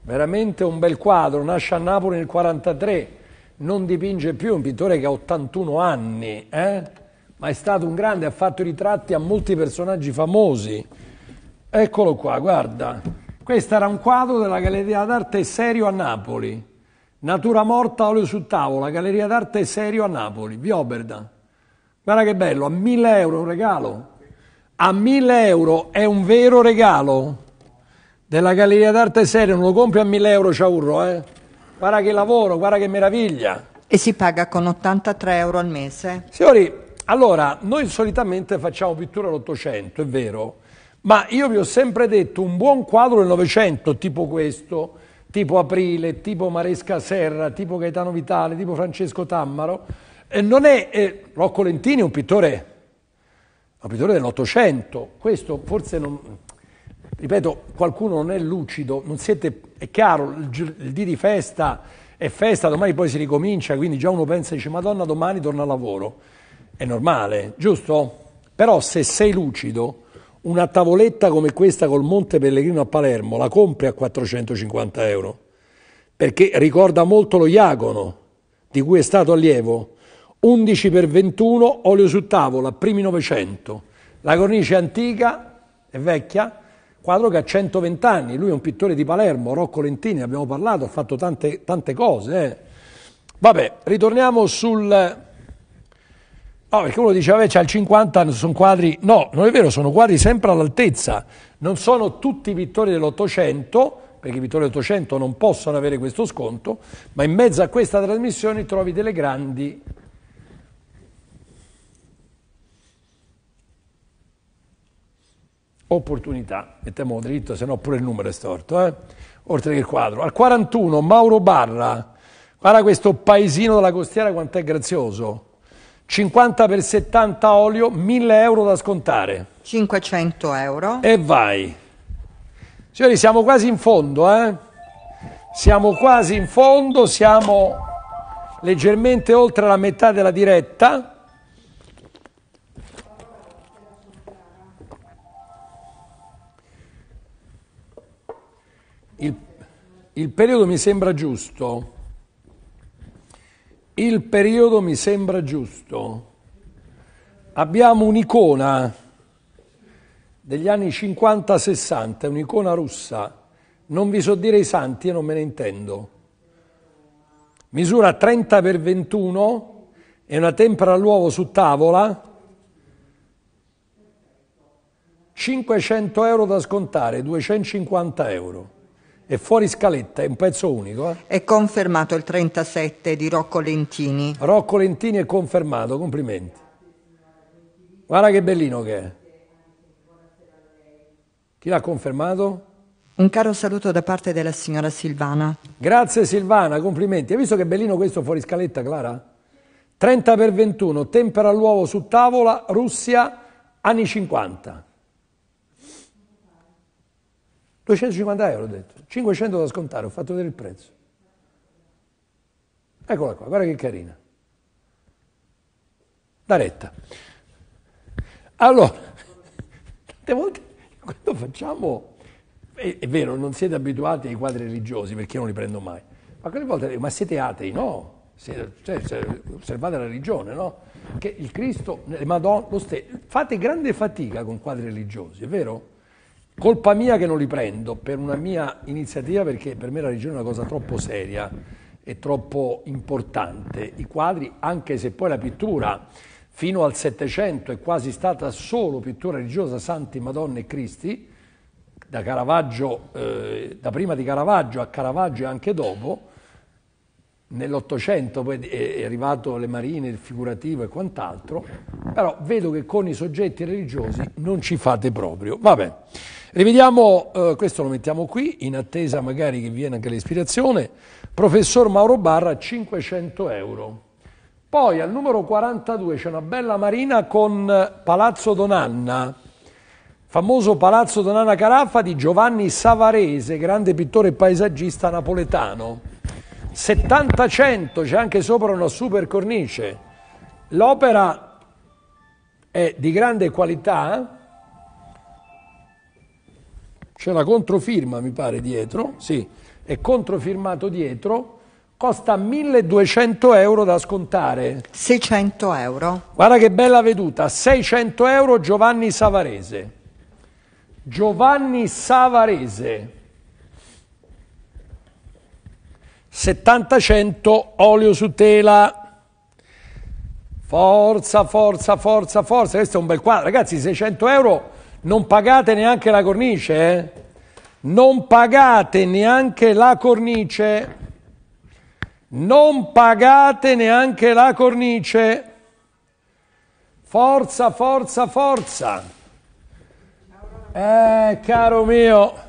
veramente un bel quadro, nasce a Napoli nel 1943, non dipinge più, è un pittore che ha 81 anni, eh? ma è stato un grande, ha fatto ritratti a molti personaggi famosi. Eccolo qua, guarda, questo era un quadro della Galleria d'Arte Serio a Napoli, Natura morta, olio su tavola, Galleria d'Arte Serio a Napoli, Vioberda. Guarda che bello, a 1000 euro un regalo, a 1000 euro è un vero regalo della Galleria d'Arte Seria, non lo compri a 1000 euro Ciaurro, eh? guarda che lavoro, guarda che meraviglia. E si paga con 83 euro al mese. Signori, allora, noi solitamente facciamo pittura all'Ottocento, è vero, ma io vi ho sempre detto un buon quadro del Novecento, tipo questo, tipo Aprile, tipo Maresca Serra, tipo Gaetano Vitale, tipo Francesco Tammaro, eh, non è... Eh, Rocco Lentini è un pittore L'obitore dell'Ottocento, questo forse non... Ripeto, qualcuno non è lucido, non siete... È chiaro, il, il dì di festa è festa, domani poi si ricomincia, quindi già uno pensa e dice Madonna domani torna al lavoro. È normale, giusto? Però se sei lucido, una tavoletta come questa col Monte Pellegrino a Palermo la compri a 450 euro, perché ricorda molto lo Iacono, di cui è stato allievo, 11 per 21 olio su tavola, primi 900. La cornice antica e vecchia, quadro che ha 120 anni, lui è un pittore di Palermo, Rocco Lentini, abbiamo parlato, ha fatto tante, tante cose. Eh. Vabbè, ritorniamo sul... No, perché uno diceva, vabbè, c'ha il 50, sono quadri... No, non è vero, sono quadri sempre all'altezza. Non sono tutti i pittori dell'Ottocento, perché i pittori dell'Ottocento non possono avere questo sconto, ma in mezzo a questa trasmissione trovi delle grandi opportunità, mettiamo dritto, se no pure il numero è storto, eh? oltre che il quadro. Al 41 Mauro Barra, guarda questo paesino della costiera quanto è grazioso. 50 per 70 olio, 1000 euro da scontare. 500 euro. E vai. Signori, siamo quasi in fondo, eh? Siamo quasi in fondo, siamo leggermente oltre la metà della diretta. Il, il periodo mi sembra giusto. Il periodo mi sembra giusto. Abbiamo un'icona degli anni 50-60, un'icona russa. Non vi so dire i santi, io non me ne intendo. Misura 30 per 21 e una tempera all'uovo su tavola. 500 euro da scontare, 250 euro è fuori scaletta, è un pezzo unico. Eh? È confermato il 37 di Rocco Lentini. Rocco Lentini è confermato, complimenti. Guarda che bellino che è. Chi l'ha confermato? Un caro saluto da parte della signora Silvana. Grazie Silvana, complimenti. Hai visto che bellino questo fuori scaletta, Clara? 30 per 21, tempera l'uovo su tavola, Russia, anni 50. 250 euro ho detto, 500 da scontare, ho fatto vedere il prezzo. Eccola qua, guarda che carina. Da retta. Allora, tante volte quando facciamo, è, è, vero, non siete abituati ai quadri religiosi perché io non li prendo mai, ma quelle volte dico, ma siete atei? No, siete, cioè, osservate la religione, no? Che il Cristo, le Madonna, lo stesso, fate grande fatica con quadri religiosi, è vero? Colpa mia che non li prendo per una mia iniziativa perché per me la regione è una cosa troppo seria e troppo importante. I quadri, anche se poi la pittura fino al Settecento è quasi stata solo pittura religiosa Santi, Madonna e Cristi, da, eh, da prima di Caravaggio a Caravaggio e anche dopo, Nell'Ottocento poi è arrivato le marine, il figurativo e quant'altro, però vedo che con i soggetti religiosi non ci fate proprio. Vabbè, rivediamo, eh, questo lo mettiamo qui, in attesa magari che viene anche l'ispirazione, professor Mauro Barra 500 euro. Poi al numero 42 c'è una bella marina con Palazzo Donanna, famoso Palazzo Donanna Caraffa di Giovanni Savarese, grande pittore e paesaggista napoletano. 70-100, c'è anche sopra una super cornice. L'opera è di grande qualità, c'è la controfirma mi pare dietro, sì, è controfirmato dietro, costa 1200 euro da scontare. 600 euro. Guarda che bella veduta, 600 euro Giovanni Savarese. Giovanni Savarese. 70-100 olio su tela. Forza, forza, forza, forza. Questo è un bel quadro. Ragazzi, 600 euro non pagate neanche la cornice. Eh? Non pagate neanche la cornice. Non pagate neanche la cornice. Forza, forza, forza. Eh, caro mio.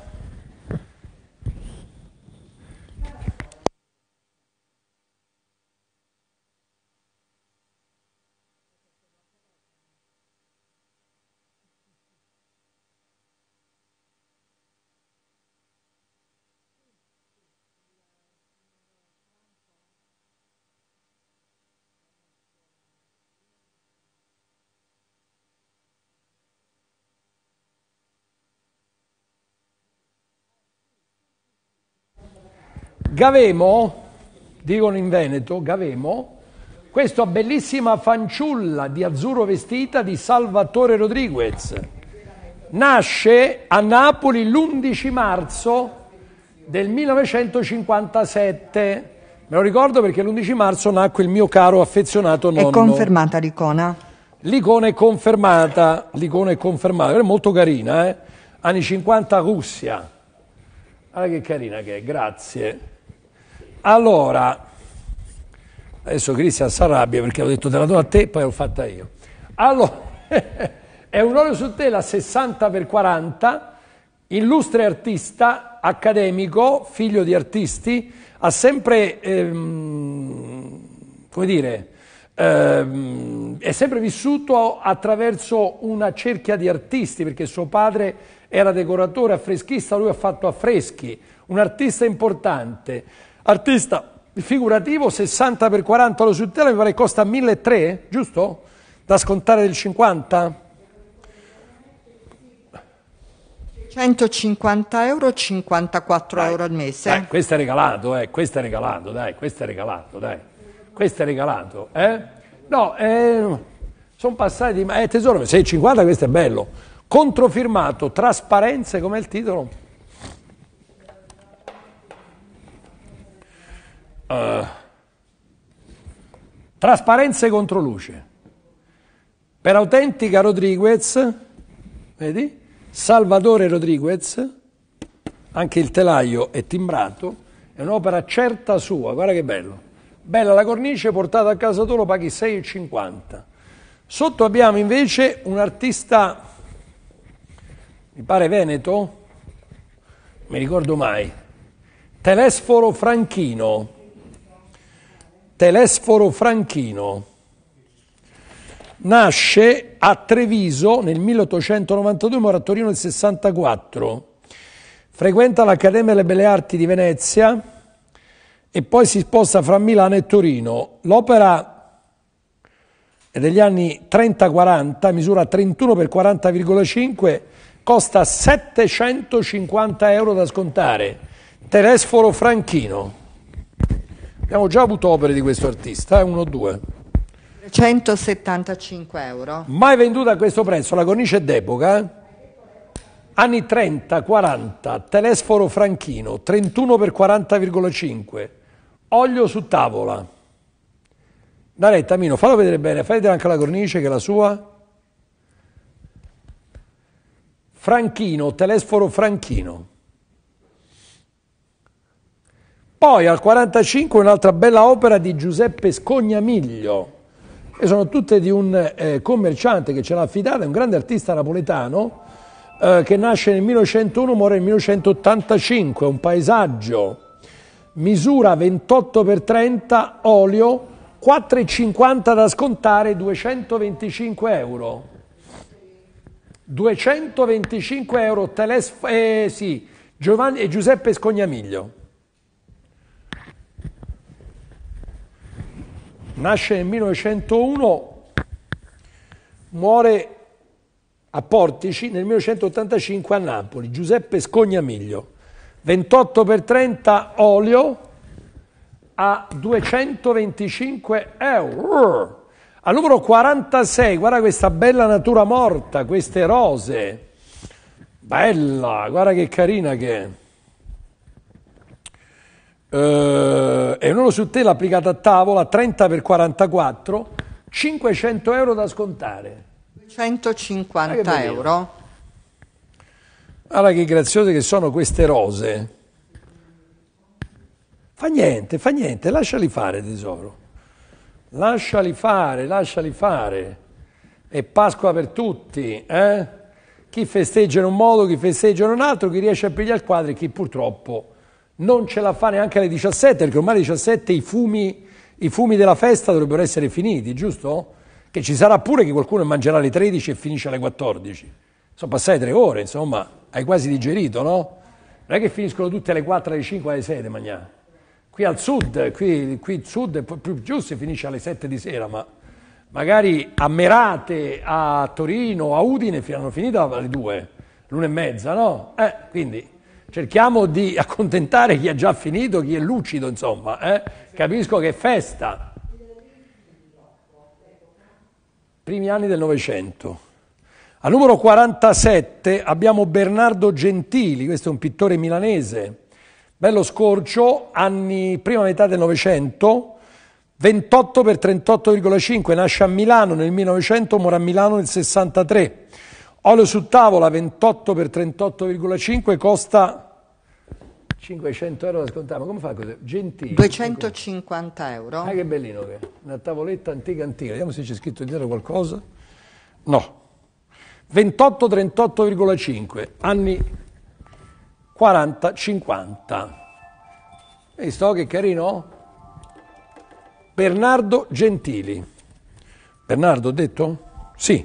Gavemo, dicono in Veneto, Gavemo, questa bellissima fanciulla di azzurro vestita di Salvatore Rodriguez. Nasce a Napoli l'11 marzo del 1957. Me lo ricordo perché l'11 marzo nacque il mio caro affezionato nonno. È confermata l'icona? L'icona è confermata, l'icona è confermata, è molto carina, eh? anni 50 Russia. Guarda che carina che è, grazie. Allora, adesso Cristian si arrabbia perché ho detto te la do a te, poi l'ho fatta io. Allora, è un olio su tela 60 per 40 illustre artista, accademico, figlio di artisti, ha sempre, ehm, come dire, ehm, è sempre vissuto attraverso una cerchia di artisti, perché suo padre era decoratore, affreschista, lui ha fatto affreschi, un artista importante. Artista figurativo, 60 per 40 lo su tela, mi pare costa 1.300, giusto? Da scontare del 50? 150 euro, 54 dai, euro al mese. Dai, questo è regalato, eh, questo è regalato, dai, questo è regalato, dai. Questo è regalato, eh? No, eh, sono passati, ma eh, tesoro, 6,50 questo è bello. Controfirmato, trasparenze, come il titolo? Eh, trasparenza e controluce. Per autentica Rodriguez, vedi? Salvatore Rodriguez, anche il telaio è timbrato, è un'opera certa sua, guarda che bello. Bella la cornice, portata a casa tu lo paghi 6,50. Sotto abbiamo invece un artista, mi pare veneto, mi ricordo mai, Telesforo Franchino, Telesforo Franchino. Nasce a Treviso nel 1892, mora a Torino nel 64. Frequenta l'Accademia delle Belle Arti di Venezia e poi si sposta fra Milano e Torino. L'opera è degli anni 30-40, misura 31 x 40,5, costa 750 euro da scontare. Telesforo Franchino. Abbiamo già avuto opere di questo artista, eh, uno o due. 175 euro. Mai venduta a questo prezzo, la cornice d'epoca, eh? anni 30, 40, telesforo franchino, 31 x 40,5, olio su tavola. Naretta, Mino, fallo vedere bene, fai vedere anche la cornice che è la sua. Franchino, telesforo franchino. Poi al 45 un'altra bella opera di Giuseppe Scognamiglio e sono tutte di un eh, commerciante che ce l'ha affidata, un grande artista napoletano eh, che nasce nel 1901, muore nel 1985, un paesaggio, misura 28 x 30, olio, 4,50 da scontare, 225 euro. 225 euro, teles- eh, sì, Giovanni, Giuseppe Scognamiglio. Nasce nel 1901, muore a Portici nel 1985 a Napoli, Giuseppe Scognamiglio, 28 per 30 olio a 225 euro. Al numero 46, guarda questa bella natura morta, queste rose. Bella, guarda che carina che è. Eh, è un'olo su tela applicata a tavola, 30 x 44, 500 euro da scontare. 150 ah, euro. Guarda che graziose che sono queste rose. Fa niente, fa niente, lasciali fare tesoro. Lasciali fare, lasciali fare. È Pasqua per tutti, eh? Chi festeggia in un modo, chi festeggia in un altro, chi riesce a pigliare il quadro e chi purtroppo non ce la fa neanche alle 17, perché ormai alle 17 i fumi, i fumi della festa dovrebbero essere finiti, giusto? Che ci sarà pure che qualcuno mangerà alle 13 e finisce alle 14. Sono passate tre ore, insomma, hai quasi digerito, no? Non è che finiscono tutte alle 4, alle 5, alle 6 di mattina. Qui al sud, qui, qui sud è più giusto e finisce alle 7 di sera, ma magari a Merate, a Torino, a Udine hanno finito alle 2, l'una e mezza, no? Eh, quindi cerchiamo di accontentare chi ha già finito, chi è lucido, insomma. Eh? Capisco che è festa. Primi anni del Novecento. Al numero 47 abbiamo Bernardo Gentili, questo è un pittore milanese. Bello scorcio, anni prima metà del Novecento. 28 per 38,5, nasce a Milano nel 1900, muore a Milano nel 63. Olio su tavola 28 per 38,5 costa 500 euro da scontare. Ma come fa così? Gentile. 250 euro. Ah, che bellino che è. Una tavoletta antica antica. Vediamo se c'è scritto dietro qualcosa. No. 28-38,5. Anni 40-50. sto che carino? Bernardo Gentili. Bernardo ho detto? Sì.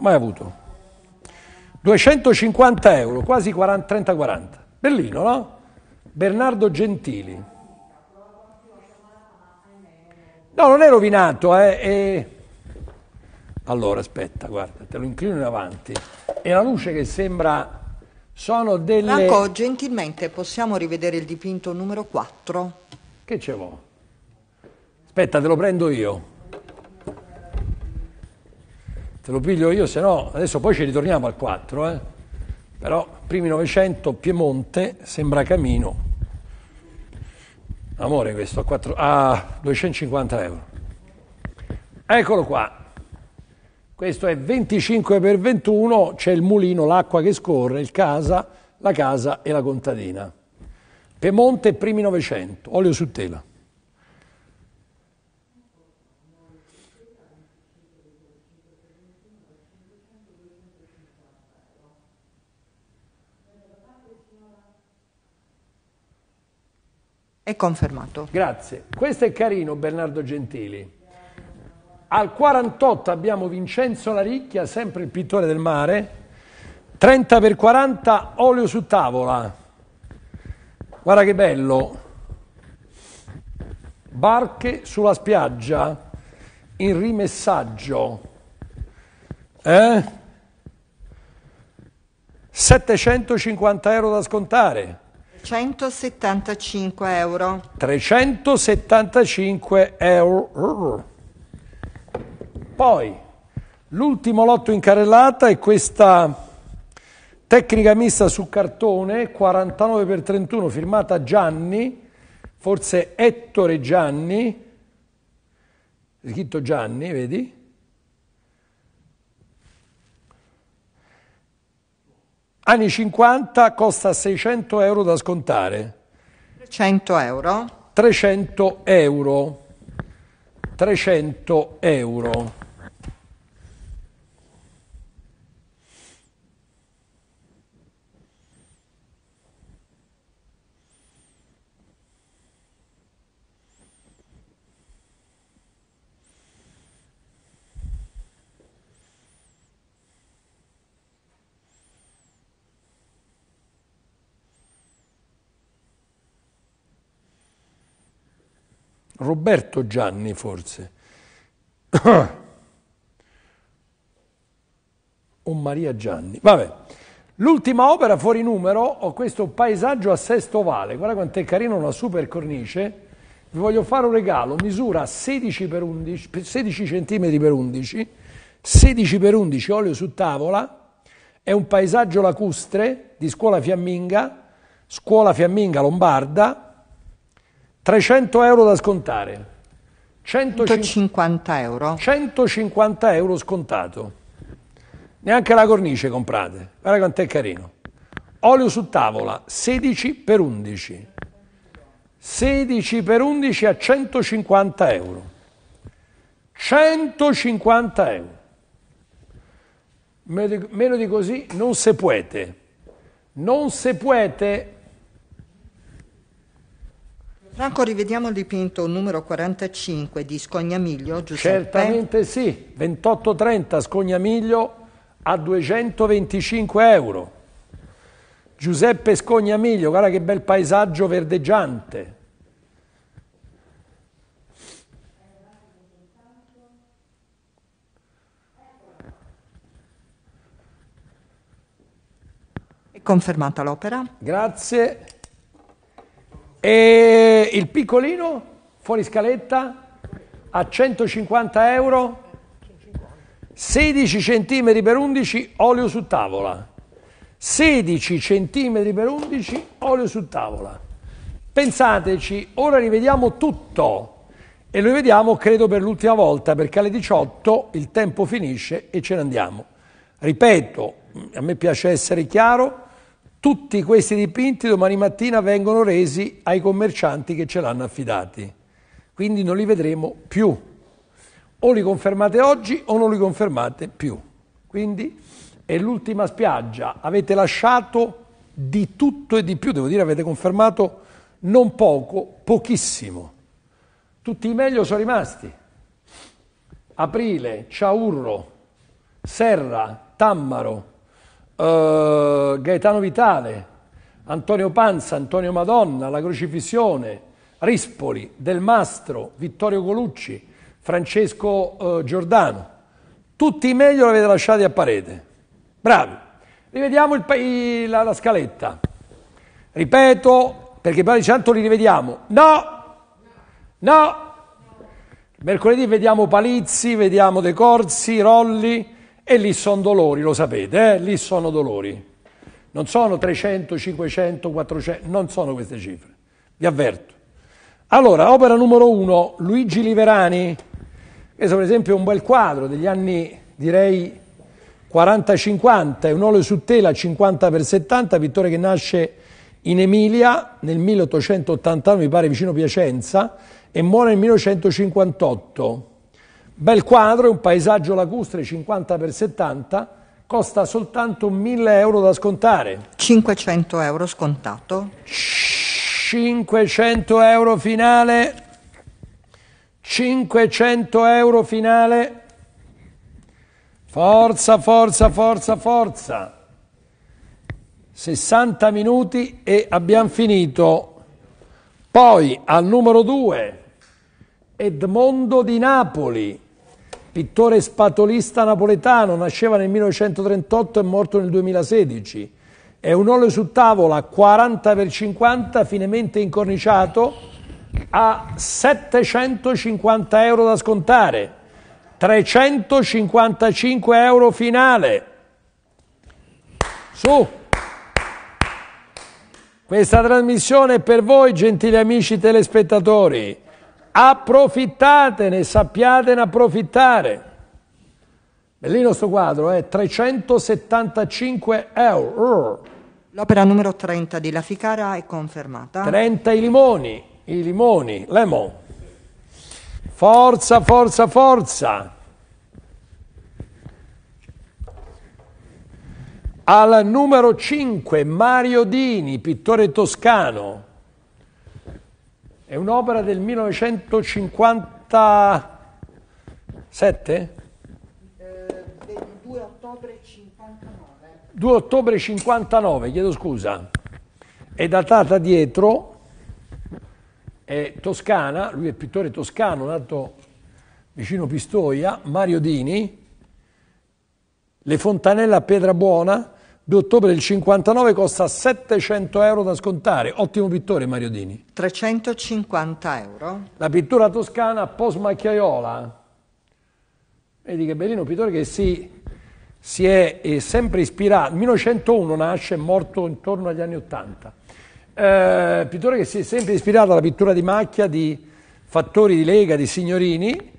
Mai avuto. 250 euro, quasi 30-40. Bellino, no? Bernardo Gentili. No, non è rovinato, eh. È... Allora, aspetta, guarda, te lo inclino in avanti. È una luce che sembra... Sono delle... Franco, gentilmente possiamo rivedere il dipinto numero 4? Che ce l'ho? Aspetta, te lo prendo io te lo piglio io, se no adesso poi ci ritorniamo al 4, eh? però primi 900 Piemonte sembra Camino. Amore questo a, 4, a 250 euro. Eccolo qua. Questo è 25 per 21, c'è il mulino, l'acqua che scorre, il casa, la casa e la contadina. Piemonte primi 900, olio su tela. È confermato. Grazie. Questo è carino Bernardo Gentili. Al 48 abbiamo Vincenzo Laricchia, sempre il pittore del mare. 30 per 40 olio su tavola. Guarda che bello. Barche sulla spiaggia in rimessaggio. Eh? 750 euro da scontare. 375 euro. 375 euro. Poi l'ultimo lotto in carrellata è questa tecnica mista su cartone 49x31 firmata Gianni, forse Ettore Gianni, scritto Gianni, vedi? Anni 50 costa 600 euro da scontare. 300 euro. 300 euro. 300 euro. Roberto Gianni forse, o Maria Gianni, vabbè. L'ultima opera fuori numero, ho questo paesaggio a Sesto Vale, guarda quanto è carino, una super cornice, vi voglio fare un regalo, misura 16, per 11, 16 cm per 11, 16 per 11 olio su tavola, è un paesaggio lacustre di scuola fiamminga, scuola fiamminga lombarda, 300 euro da scontare. 150 euro? 150 euro scontato. Neanche la cornice comprate. Guarda quanto è carino. Olio su tavola, 16 per 11. 16 per 11 a 150 euro. 150 euro. Meno di così non se puete. Non se puete Franco, rivediamo il dipinto numero 45 di Scognamiglio, Giuseppe. Certamente sì, 28,30 Scognamiglio a 225 euro. Giuseppe Scognamiglio, guarda che bel paesaggio verdeggiante. Confermata l'opera. Grazie. E il piccolino, fuori scaletta, a 150 euro, 16 cm per 11 olio su tavola. 16 cm per 11 olio su tavola. Pensateci, ora rivediamo tutto e lo rivediamo credo per l'ultima volta perché alle 18 il tempo finisce e ce ne andiamo. Ripeto, a me piace essere chiaro, tutti questi dipinti domani mattina vengono resi ai commercianti che ce l'hanno affidati, quindi non li vedremo più. O li confermate oggi o non li confermate più. Quindi è l'ultima spiaggia, avete lasciato di tutto e di più, devo dire avete confermato non poco, pochissimo. Tutti i meglio sono rimasti. Aprile, Ciaurro, Serra, Tammaro, eh, Gaetano Vitale, Antonio Panza, Antonio Madonna, La Crocifissione, Rispoli, Del Mastro, Vittorio Colucci, Francesco eh, Giordano. Tutti i meglio l'avete lasciati a parete. Bravi. Rivediamo il, la, la, scaletta. Ripeto, perché poi tanto li rivediamo. No! No! Mercoledì vediamo Palizzi, vediamo De Corsi, Rolli, e lì sono dolori, lo sapete, eh? lì sono dolori. Non sono 300, 500, 400, non sono queste cifre, vi avverto. Allora, opera numero uno, Luigi Liverani. Questo per esempio è un bel quadro degli anni, direi, 40-50, è un olio su tela 50x70, pittore che nasce in Emilia nel 1889, mi pare vicino Piacenza, e muore nel 1958. Bel quadro, un paesaggio lacustre 50 x 70, costa soltanto 1000 euro da scontare. 500 euro scontato. 500 euro finale. 500 euro finale. Forza, forza, forza, forza. 60 minuti e abbiamo finito. Poi al numero 2, Edmondo di Napoli pittore spatolista napoletano, nasceva nel 1938 e morto nel 2016. È un olio su tavola 40 x 50 finemente incorniciato a 750 euro da scontare, 355 euro finale. Su! Questa trasmissione è per voi, gentili amici telespettatori approfittatene, sappiatene approfittare. Bellino sto quadro, è eh? 375 euro. L'opera numero 30 di La Ficara è confermata. 30 i limoni, i limoni, lemon. Forza, forza, forza. Al numero 5 Mario Dini, pittore toscano. È un'opera del 1957? Eh, 2 ottobre 59. 2 ottobre 59, chiedo scusa. È datata dietro, è toscana, lui è pittore toscano, nato vicino Pistoia, Mario Dini, Le Fontanelle a Pietra Buona. 2 ottobre del 59 costa 700 euro da scontare. Ottimo pittore Mario Dini. 350 euro. La pittura toscana post macchiaiola. Vedi che bellino pittore che si, si è, è sempre ispirato. 1901 nasce, è morto intorno agli anni 80. Eh, pittore che si è sempre ispirato alla pittura di macchia di fattori di lega, di signorini.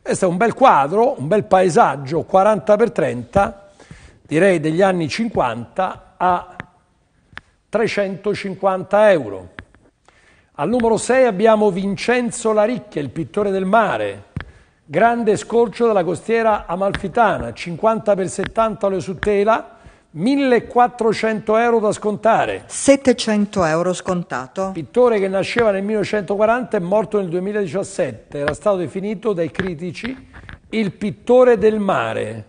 Questo è un bel quadro, un bel paesaggio, 40x30 direi degli anni 50 a 350 euro. Al numero 6 abbiamo Vincenzo Laricchia, il pittore del mare, grande scorcio della costiera amalfitana, 50 x 70 olio su tela, 1400 euro da scontare. 700 euro scontato. Pittore che nasceva nel 1940 e morto nel 2017, era stato definito dai critici il pittore del mare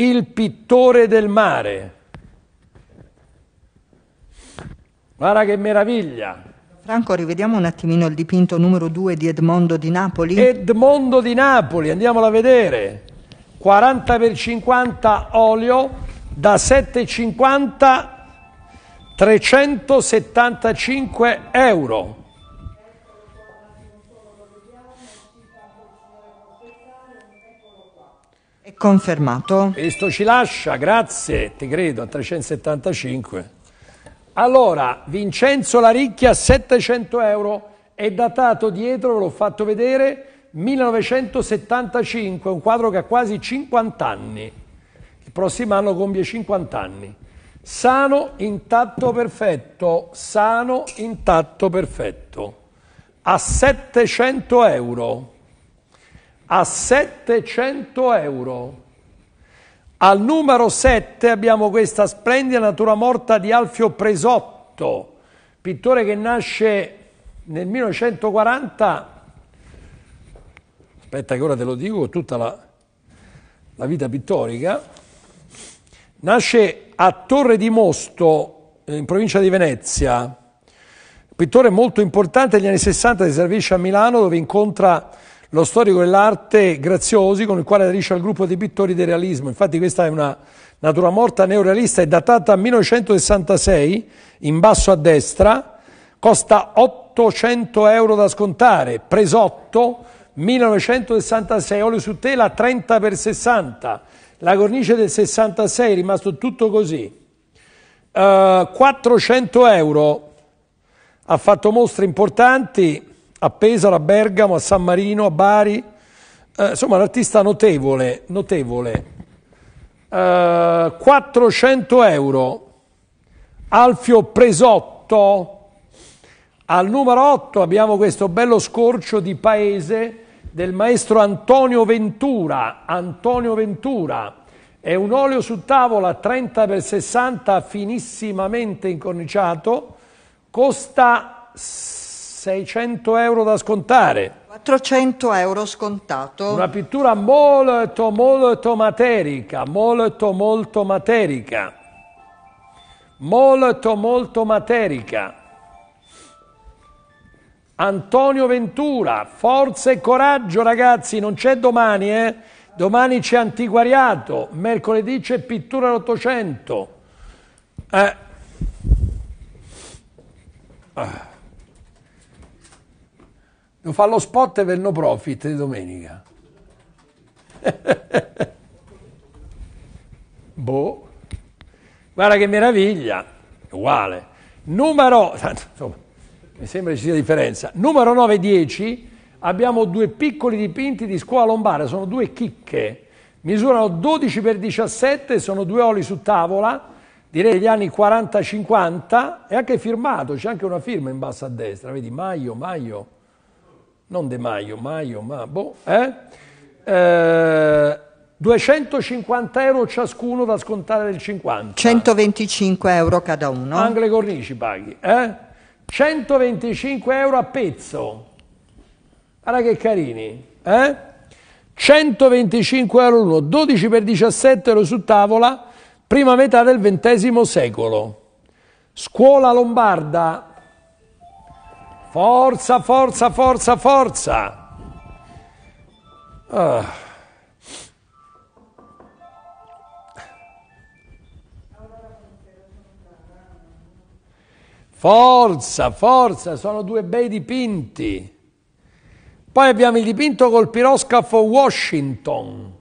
il pittore del mare. Guarda che meraviglia! Franco, rivediamo un attimino il dipinto numero 2 di Edmondo di Napoli. Edmondo di Napoli, andiamolo a vedere. 40 x 50 olio da 7,50 375 euro. Confermato. Questo ci lascia, grazie, ti credo, a 375. Allora, Vincenzo Laricchia 700 euro, è datato dietro, ve l'ho fatto vedere, 1975, un quadro che ha quasi 50 anni. Il prossimo anno compie 50 anni. Sano, intatto, perfetto. Sano, intatto, perfetto. A 700 euro a 700 euro. Al numero 7 abbiamo questa splendida natura morta di Alfio Presotto, pittore che nasce nel 1940, aspetta che ora te lo dico, tutta la, la vita pittorica, nasce a Torre di Mosto, in provincia di Venezia, pittore molto importante negli anni 60 si servisce a Milano dove incontra lo storico dell'arte Graziosi con il quale aderisce al gruppo dei pittori del realismo. Infatti questa è una natura morta neorealista, è datata 1966, in basso a destra, costa 800 euro da scontare, presotto 1966, olio su tela 30 x 60, la cornice del 66 è rimasto tutto così. Uh, eh, 400 euro, ha fatto mostre importanti, a Pesaro, a Bergamo, a San Marino, a Bari. Eh, insomma, un artista notevole, notevole. Eh, 400 euro. Alfio Presotto. Al numero 8 abbiamo questo bello scorcio di paese del maestro Antonio Ventura. Antonio Ventura è un olio su tavola 30x60 finissimamente incorniciato, costa 600 euro da scontare. 400 euro scontato. Una pittura molto molto materica, molto molto materica. Molto molto materica. Antonio Ventura, forza e coraggio ragazzi, non c'è domani, eh? Domani c'è antiquariato, mercoledì c'è pittura all'Ottocento. Eh. Ah. Non fa lo spot per il no profit di domenica. boh. Guarda che meraviglia. Uguale. Numero... Insomma, mi sembra ci sia differenza. Numero 9 e 10 abbiamo due piccoli dipinti di scuola lombare. Sono due chicche. Misurano 12 x 17, sono due oli su tavola direi degli anni 40-50, è anche firmato, c'è anche una firma in basso a destra, vedi, Maio, Maio, non De Maio, Maio, ma boh, eh? Eh, 250 euro ciascuno da scontare del 50. 125 euro cada uno. le cornici paghi, eh? 125 euro a pezzo. Guarda che carini, Eh? 125 euro l'uno, 12 per 17 euro su tavola, prima metà del XX secolo. Scuola Lombarda, Forza, forza, forza, forza! Ah. Forza, forza, sono due bei dipinti. Poi abbiamo il dipinto col piroscafo Washington.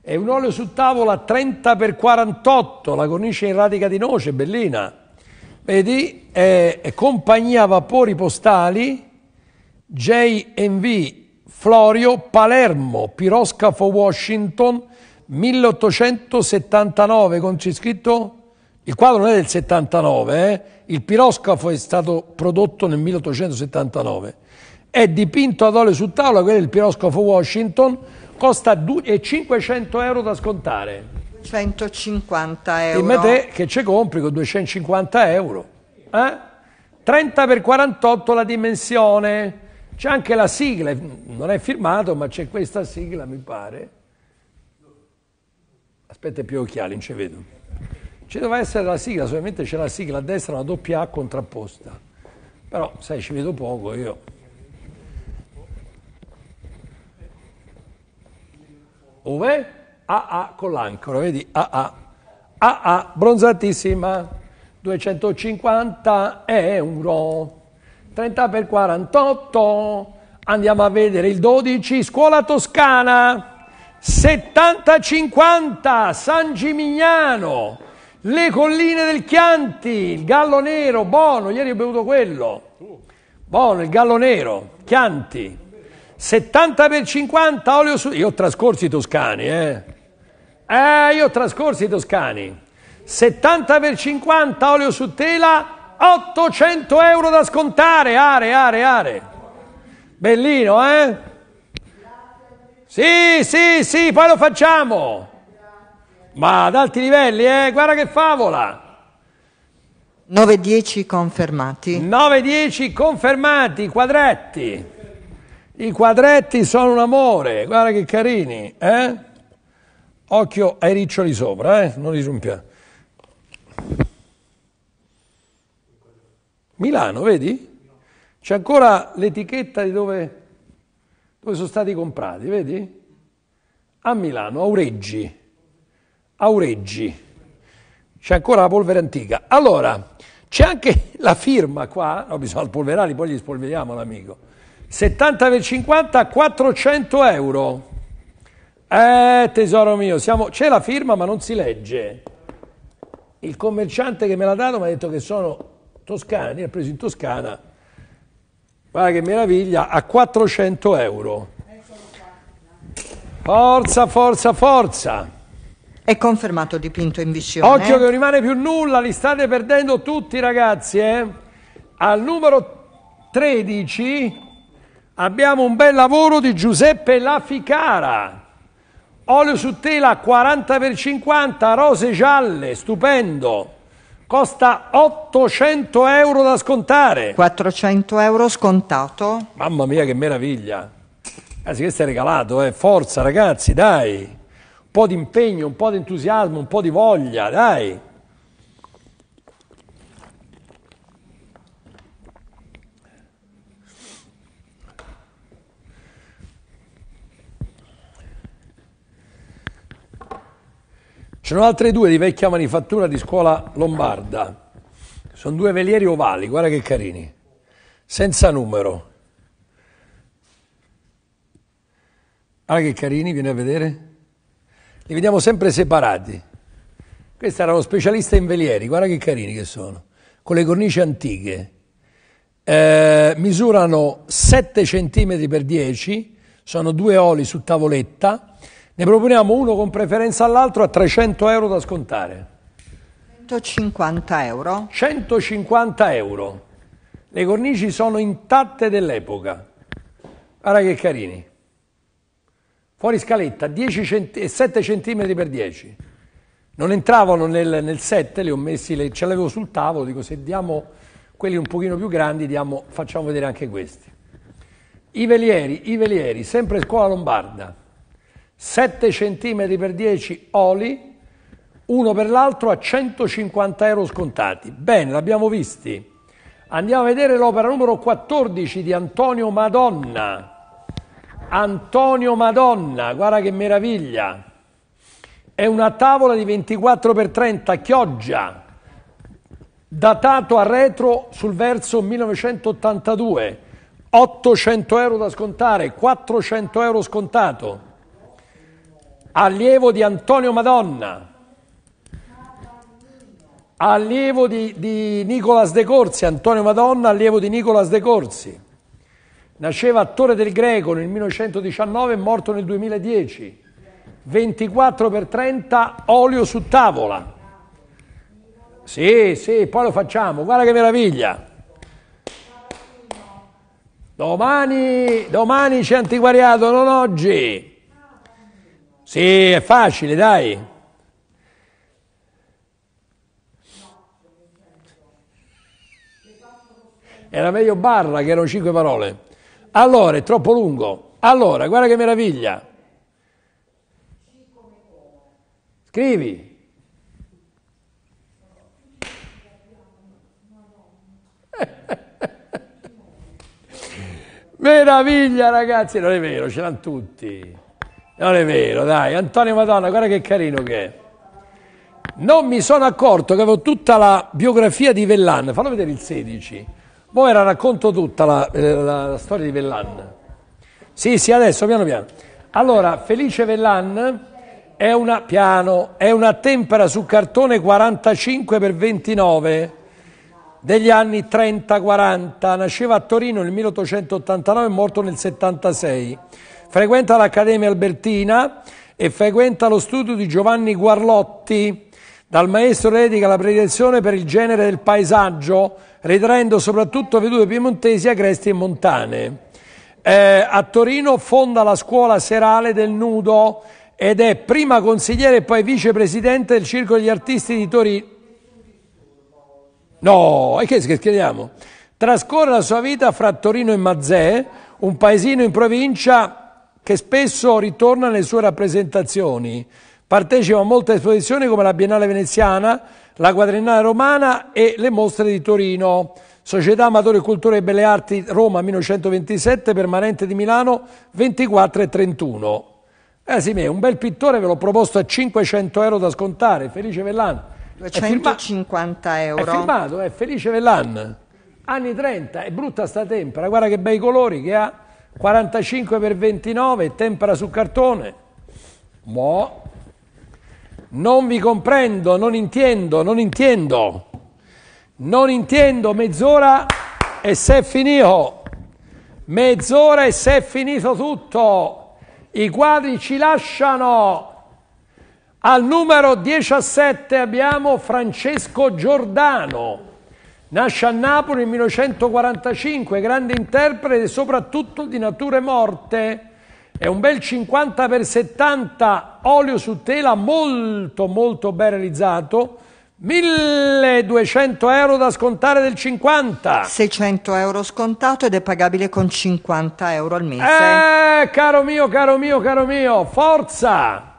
È un olio su tavola 30x48, la cornice in radica di noce, bellina. Vedi, eh, compagnia vapori postali JMV Florio Palermo, piroscafo Washington 1879, con c'è scritto? Il quadro non è del 79, eh? il piroscafo è stato prodotto nel 1879. È dipinto ad olio su tavola, quello è il piroscafo Washington, costa 500 euro da scontare. 250 euro. Il te che ci compri con 250 euro. Eh? 30 per 48 la dimensione. C'è anche la sigla, non è firmato, ma c'è questa sigla, mi pare. Aspetta più occhiali, non ci vedo. Ci doveva essere la sigla, solamente c'è la sigla a destra, una doppia A contrapposta. Però, sai, ci vedo poco io. Dove? AA con l'ancora, vedi? AA. AA, bronzatissima, 250 euro, 30 per 48, andiamo a vedere il 12, scuola toscana, 70-50, San Gimignano, le colline del Chianti, il gallo nero, buono, ieri ho bevuto quello, buono, il gallo nero, Chianti, 70 per 50, olio su... Io ho trascorsi toscani, eh. Eh, io ho trascorso i toscani. 70 per 50 olio su tela, 800 euro da scontare, are, are, are. Bellino, eh? Sì, sì, sì, poi lo facciamo. Ma ad alti livelli, eh? Guarda che favola. 9-10 confermati. 9-10 confermati, i quadretti. I quadretti sono un amore, guarda che carini, eh? Occhio ai riccioli sopra, eh? non li rompiamo. Milano, vedi? C'è ancora l'etichetta di dove, dove, sono stati comprati, vedi? A Milano, Aureggi. Aureggi. C'è ancora la polvere antica. Allora, c'è anche la firma qua, no, bisogna spolverarli, poi gli spolveriamo l'amico. 70 per 50, 400 euro. Eh, tesoro mio, siamo... c'è la firma ma non si legge. Il commerciante che me l'ha dato mi ha detto che sono toscani, ha preso in Toscana. Guarda che meraviglia, a 400 euro. Forza, forza, forza. È confermato il dipinto in visione. Occhio che non rimane più nulla, li state perdendo tutti ragazzi. Eh? Al numero 13 abbiamo un bel lavoro di Giuseppe Laficara olio su tela 40 x 50, rose gialle, stupendo. Costa 800 euro da scontare. 400 euro scontato. Mamma mia che meraviglia. Ragazzi, questo è regalato, eh. Forza ragazzi, dai. Un po' di impegno, un po' di entusiasmo, un po' di voglia, dai. C'erano altre due di vecchia manifattura di scuola lombarda. Sono due velieri ovali, guarda che carini. Senza numero. Guarda che carini, vieni a vedere. Li vediamo sempre separati. Questo era uno specialista in velieri, guarda che carini che sono. Con le cornici antiche. Eh, misurano 7 cm x 10, sono due oli su tavoletta ne proponiamo uno con preferenza all'altro a 300 euro da scontare. 150 euro. 150 euro. Le cornici sono intatte dell'epoca. Guarda che carini. Fuori scaletta, 10 centi- 7 eh, cm per 10. Non entravano nel, nel 7, li ho messi, le, ce l'avevo sul tavolo, dico se diamo quelli un pochino più grandi, diamo, facciamo vedere anche questi. I velieri, i velieri, sempre scuola lombarda. 7 cm per 10 oli, uno per l'altro a 150 euro scontati. Bene, l'abbiamo visti. Andiamo a vedere l'opera numero 14 di Antonio Madonna. Antonio Madonna, guarda che meraviglia. È una tavola di 24 x 30 chioggia, datato a retro sul verso 1982. 800 euro da scontare, 400 euro scontato allievo di Antonio Madonna, allievo di, di Nicolas De Corsi, Antonio Madonna, allievo di Nicolas De Corsi. Nasceva attore del Greco nel 1919 e morto nel 2010. 24 per 30 olio su tavola. Sì, sì, poi lo facciamo, guarda che meraviglia. Domani, domani c'è antiquariato, non oggi. Sì, è facile, dai. Era meglio barra che erano cinque parole. Allora, è troppo lungo. Allora, guarda che meraviglia. Scrivi. meraviglia, ragazzi, non è vero, ce l'hanno tutti. Non è vero, dai. Antonio Madonna, guarda che carino che è. Non mi sono accorto che avevo tutta la biografia di Vellan. Fallo vedere il 16. Poi la racconto tutta la, eh, la, la storia di Vellan. Sì, sì, adesso, piano piano. Allora, Felice Vellan è una, piano, è una tempera su cartone 45x29 degli anni 30-40. Nasceva a Torino nel 1889 e morto nel 76 Frequenta l'Accademia Albertina e frequenta lo studio di Giovanni Guarlotti. Dal maestro dedica la predilezione per il genere del paesaggio, ritraendo soprattutto vedute piemontesi, agresti e montane. Eh, a Torino fonda la scuola serale del nudo ed è prima consigliere e poi vicepresidente del Circo degli Artisti di Torino. No, e che scherziamo? Trascorre la sua vita fra Torino e Mazzè, un paesino in provincia che spesso ritorna nelle sue rappresentazioni. Partecipa a molte esposizioni come la Biennale Veneziana, la Quadriennale Romana e le mostre di Torino. Società Amatori Cultura e Belle Arti Roma 1927, permanente di Milano 24 e 31. Casimè, eh, un bel pittore ve l'ho proposto a 500 euro da scontare, Felice Vellan. 250 euro. È firmato, è eh, Felice Vellan, anni 30, è brutta sta tempera, guarda che bei colori che ha. 45 per 29, tempera su cartone. Mo. Non vi comprendo, non intendo, non intendo. Non intendo, mezz'ora e è finito. Mezz'ora e è finito tutto. I quadri ci lasciano. Al numero 17 abbiamo Francesco Giordano. Nasce a Napoli nel 1945, grande interprete soprattutto di nature morte. È un bel 50 x 70 olio su tela molto molto ben realizzato. 1200 euro da scontare del 50 600 euro scontato ed è pagabile con 50 euro al mese eh caro mio caro mio caro mio forza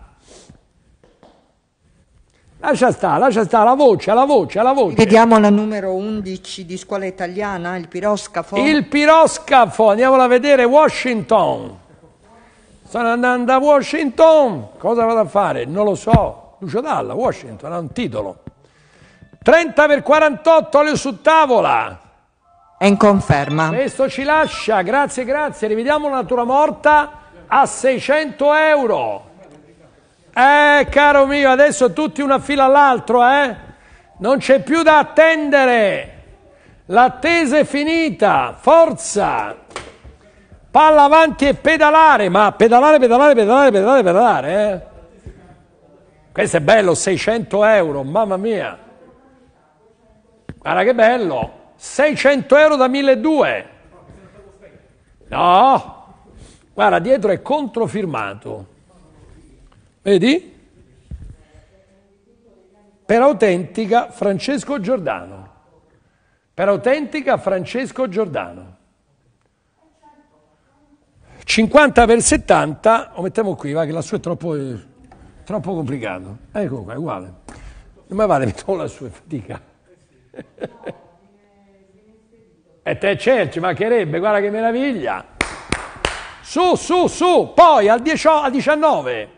Lascia stare, lascia stare, la voce, la voce, la voce. Vediamo la numero 11 di scuola italiana, il piroscafo. Il piroscafo, andiamola a vedere, Washington. Sono andando a Washington, cosa vado a fare? Non lo so. Lucio Dalla, Washington, ha un titolo. 30 per 48, olio su tavola. È in conferma. Questo ci lascia, grazie, grazie. Rivediamo la natura morta a 600 euro. Eh, caro mio, adesso tutti una fila all'altro, eh? Non c'è più da attendere. L'attesa è finita. Forza! Palla avanti e pedalare, ma pedalare, pedalare, pedalare, pedalare, pedalare, eh? Questo è bello, 600 euro, mamma mia. Guarda che bello. 600 euro da 1200. No, guarda, dietro è controfirmato. Vedi? Per autentica Francesco Giordano. Per autentica Francesco Giordano. 50 per 70, lo mettiamo qui, va che lassù è troppo, eh, troppo complicato. Ecco qua, è uguale. Non mi vale, metto lassù, è fatica. E te cerci, mancherebbe, guarda che meraviglia. Su, su, su, poi al, 10, al 19.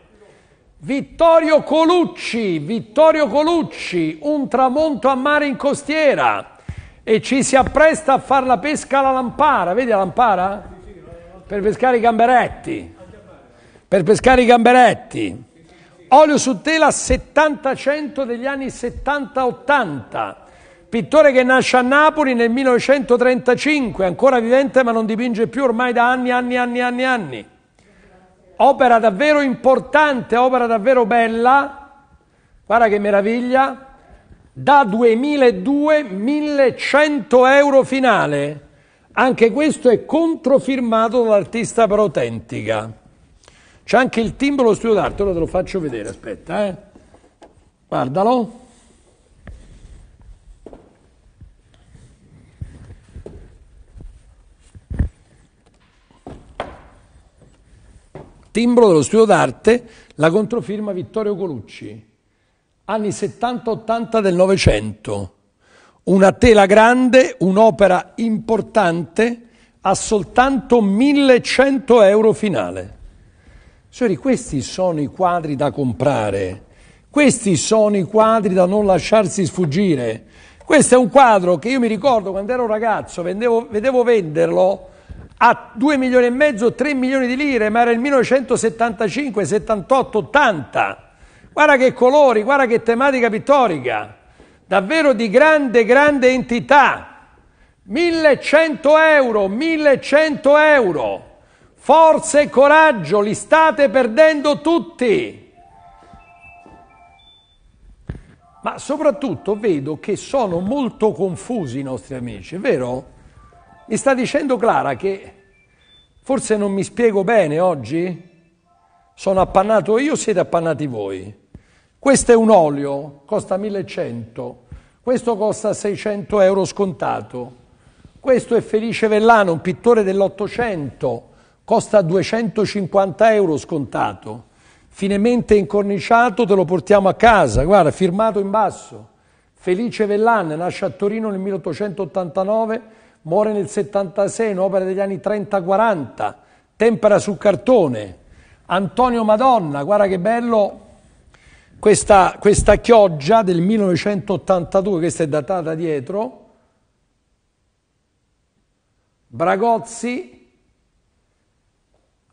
Vittorio Colucci, Vittorio Colucci, un tramonto a mare in costiera e ci si appresta a fare la pesca alla lampara, vedi la lampara? Per pescare i gamberetti, per pescare i gamberetti. Olio su tela 70-100 degli anni 70-80, pittore che nasce a Napoli nel 1935, ancora vivente ma non dipinge più ormai da anni, anni, anni, anni, anni opera davvero importante, opera davvero bella, guarda che meraviglia, da 2002 1100 euro finale. Anche questo è controfirmato dall'artista per autentica. C'è anche il timbro dello studio d'arte, ora te lo faccio vedere, aspetta, eh. Guardalo. timbro dello studio d'arte, la controfirma Vittorio Colucci, anni 70-80 del Novecento. Una tela grande, un'opera importante, a soltanto 1100 euro finale. Signori, questi sono i quadri da comprare, questi sono i quadri da non lasciarsi sfuggire. Questo è un quadro che io mi ricordo quando ero ragazzo, vedevo venderlo a 2 milioni e mezzo, 3 milioni di lire, ma era il 1975, 78, 80. Guarda che colori, guarda che tematica pittorica, davvero di grande, grande entità. 1100 euro, 1100 euro. Forza e coraggio, li state perdendo tutti. Ma soprattutto vedo che sono molto confusi i nostri amici, vero? Mi sta dicendo Clara che forse non mi spiego bene oggi? Sono appannato io, siete appannati voi. Questo è un olio, costa 1100, questo costa 600 euro scontato, questo è Felice Vellano, un pittore dell'Ottocento, costa 250 euro scontato, finemente incorniciato te lo portiamo a casa, guarda, firmato in basso. Felice Vellano nasce a Torino nel 1889 muore nel 76, un'opera degli anni 30-40, Tempera su cartone, Antonio Madonna, guarda che bello questa, questa chioggia del 1982, questa è datata dietro, Bragozzi,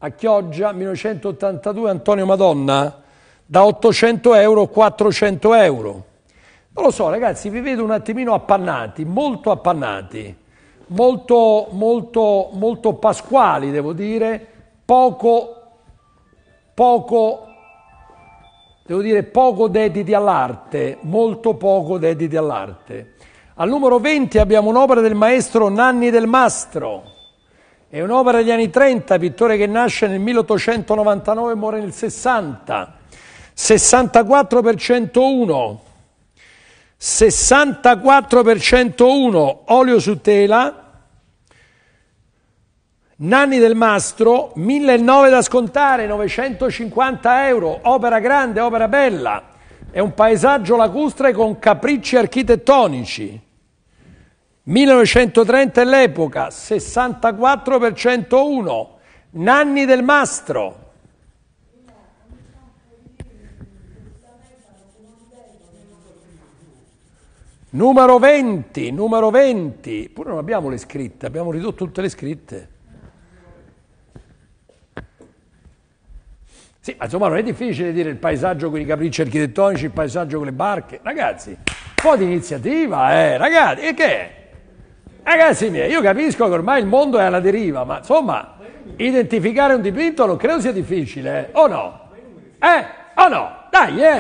a Chioggia 1982 Antonio Madonna da 800 euro 400 euro non lo so ragazzi vi vedo un attimino appannati molto appannati molto, molto, molto pasquali, devo dire, poco, poco, devo dire, poco dediti all'arte, molto poco dediti all'arte. Al numero 20 abbiamo un'opera del maestro Nanni del Mastro, è un'opera degli anni 30, pittore che nasce nel 1899 e muore nel 60, 64 per 101, 64 per 101, olio su tela, Nanni del Mastro, 1.900 da scontare, 950 euro, opera grande, opera bella. È un paesaggio lacustre con capricci architettonici. 1930 è l'epoca, 64 per 101. Nanni del Mastro. Numero 20, numero 20. Pure non abbiamo le scritte, abbiamo ridotto tutte le scritte. Sì, ma insomma non è difficile dire il paesaggio con i capricci architettonici, il paesaggio con le barche. Ragazzi, un po' di iniziativa, eh, ragazzi, e che è? Ragazzi miei, io capisco che ormai il mondo è alla deriva, ma insomma, identificare un dipinto non credo sia difficile, eh. o no? Eh? O no? Dai, eh!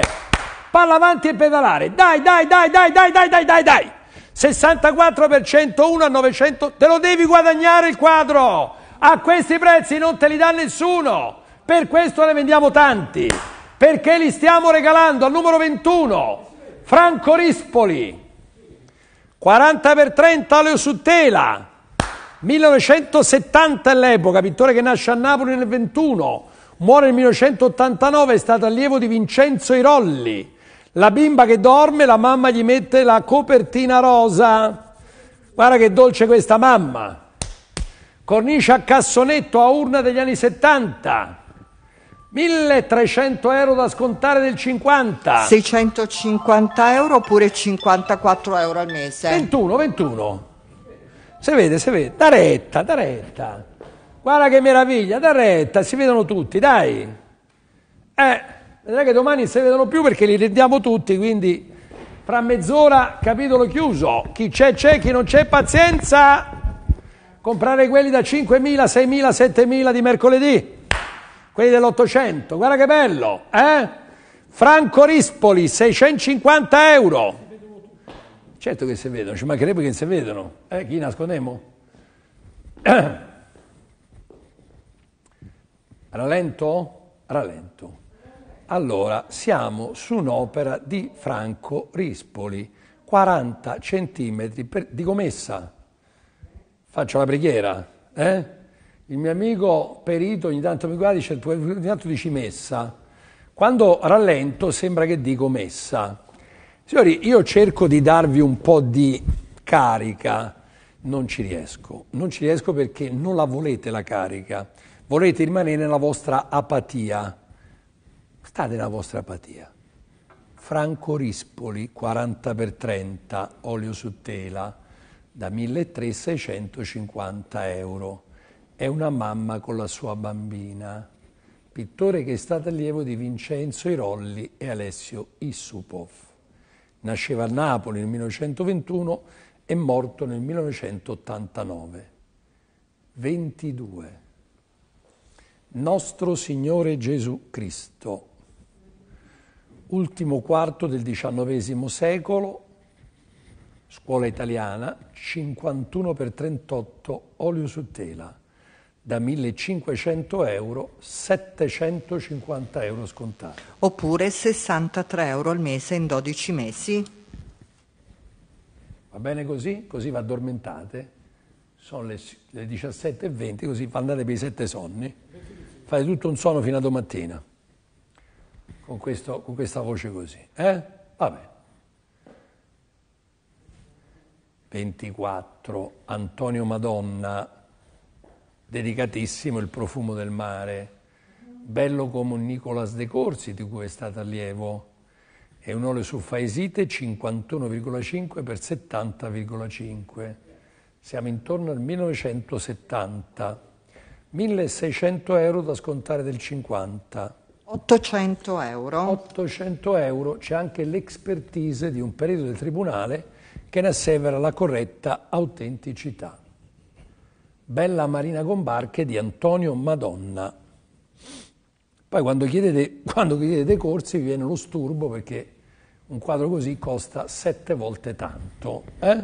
Palla avanti e pedalare, dai, dai, dai, dai, dai, dai, dai, dai, dai! 64% 1 a 900, te lo devi guadagnare il quadro! A questi prezzi non te li dà nessuno! Per questo ne vendiamo tanti, perché li stiamo regalando al numero 21, Franco Rispoli, 40 per 30 olio su tela, 1970 all'epoca, pittore che nasce a Napoli nel 21, muore nel 1989, è stato allievo di Vincenzo Irolli. La bimba che dorme, la mamma gli mette la copertina rosa. Guarda che dolce questa mamma. Cornice a cassonetto a urna degli anni 70. 1300 euro da scontare del 50 650 euro oppure 54 euro al mese 21 21 si vede si vede da retta da retta guarda che meraviglia da retta si vedono tutti dai eh vedrai che domani si vedono più perché li rendiamo tutti quindi fra mezz'ora capitolo chiuso chi c'è c'è chi non c'è pazienza comprare quelli da 5.000 6.000 7.000 di mercoledì quelli dell'Ottocento, guarda che bello, eh? Franco Rispoli, 650 euro. Certo che si vedono, ci mancherebbe che si vedono. Eh, chi nascondiamo? Rallento? Rallento. Allora, siamo su un'opera di Franco Rispoli, 40 centimetri per, di gomessa. Faccio la preghiera, eh? il mio amico perito ogni tanto mi guarda e dice, ogni tanto dici messa. Quando rallento sembra che dico messa. Signori, io cerco di darvi un po' di carica, non ci riesco. Non ci riesco perché non la volete la carica. Volete rimanere nella vostra apatia. State nella vostra apatia. Franco Rispoli, 40 x 30, olio su tela, da 1.350 euro è una mamma con la sua bambina, pittore che è stato allievo di Vincenzo Irolli e Alessio Issupov. Nasceva a Napoli nel 1921 e morto nel 1989. 22. Nostro Signore Gesù Cristo, ultimo quarto del XIX secolo, scuola italiana, 51 per 38, olio su tela da 1.500 euro 750 euro scontati. Oppure 63 euro al mese in 12 mesi. Va bene così? Così vi addormentate. Sono le, le 17.20, così andate per i sette sonni. Fate tutto un sonno fino a domattina. Con, questo, con questa voce così. Eh? Vabbè. 24. Antonio Madonna dedicatissimo Il profumo del mare, bello come un Nicolas De Corsi di cui è stato allievo, è un olio su faesite 51,5 x 70,5. Siamo intorno al 1970, 1600 euro da scontare del 50. 800 euro. 800 euro, c'è anche l'expertise di un periodo del tribunale che ne assevera la corretta autenticità. Bella Marina con barche di Antonio Madonna. Poi quando chiedete, quando chiedete corsi vi viene lo sturbo perché un quadro così costa sette volte tanto. Eh?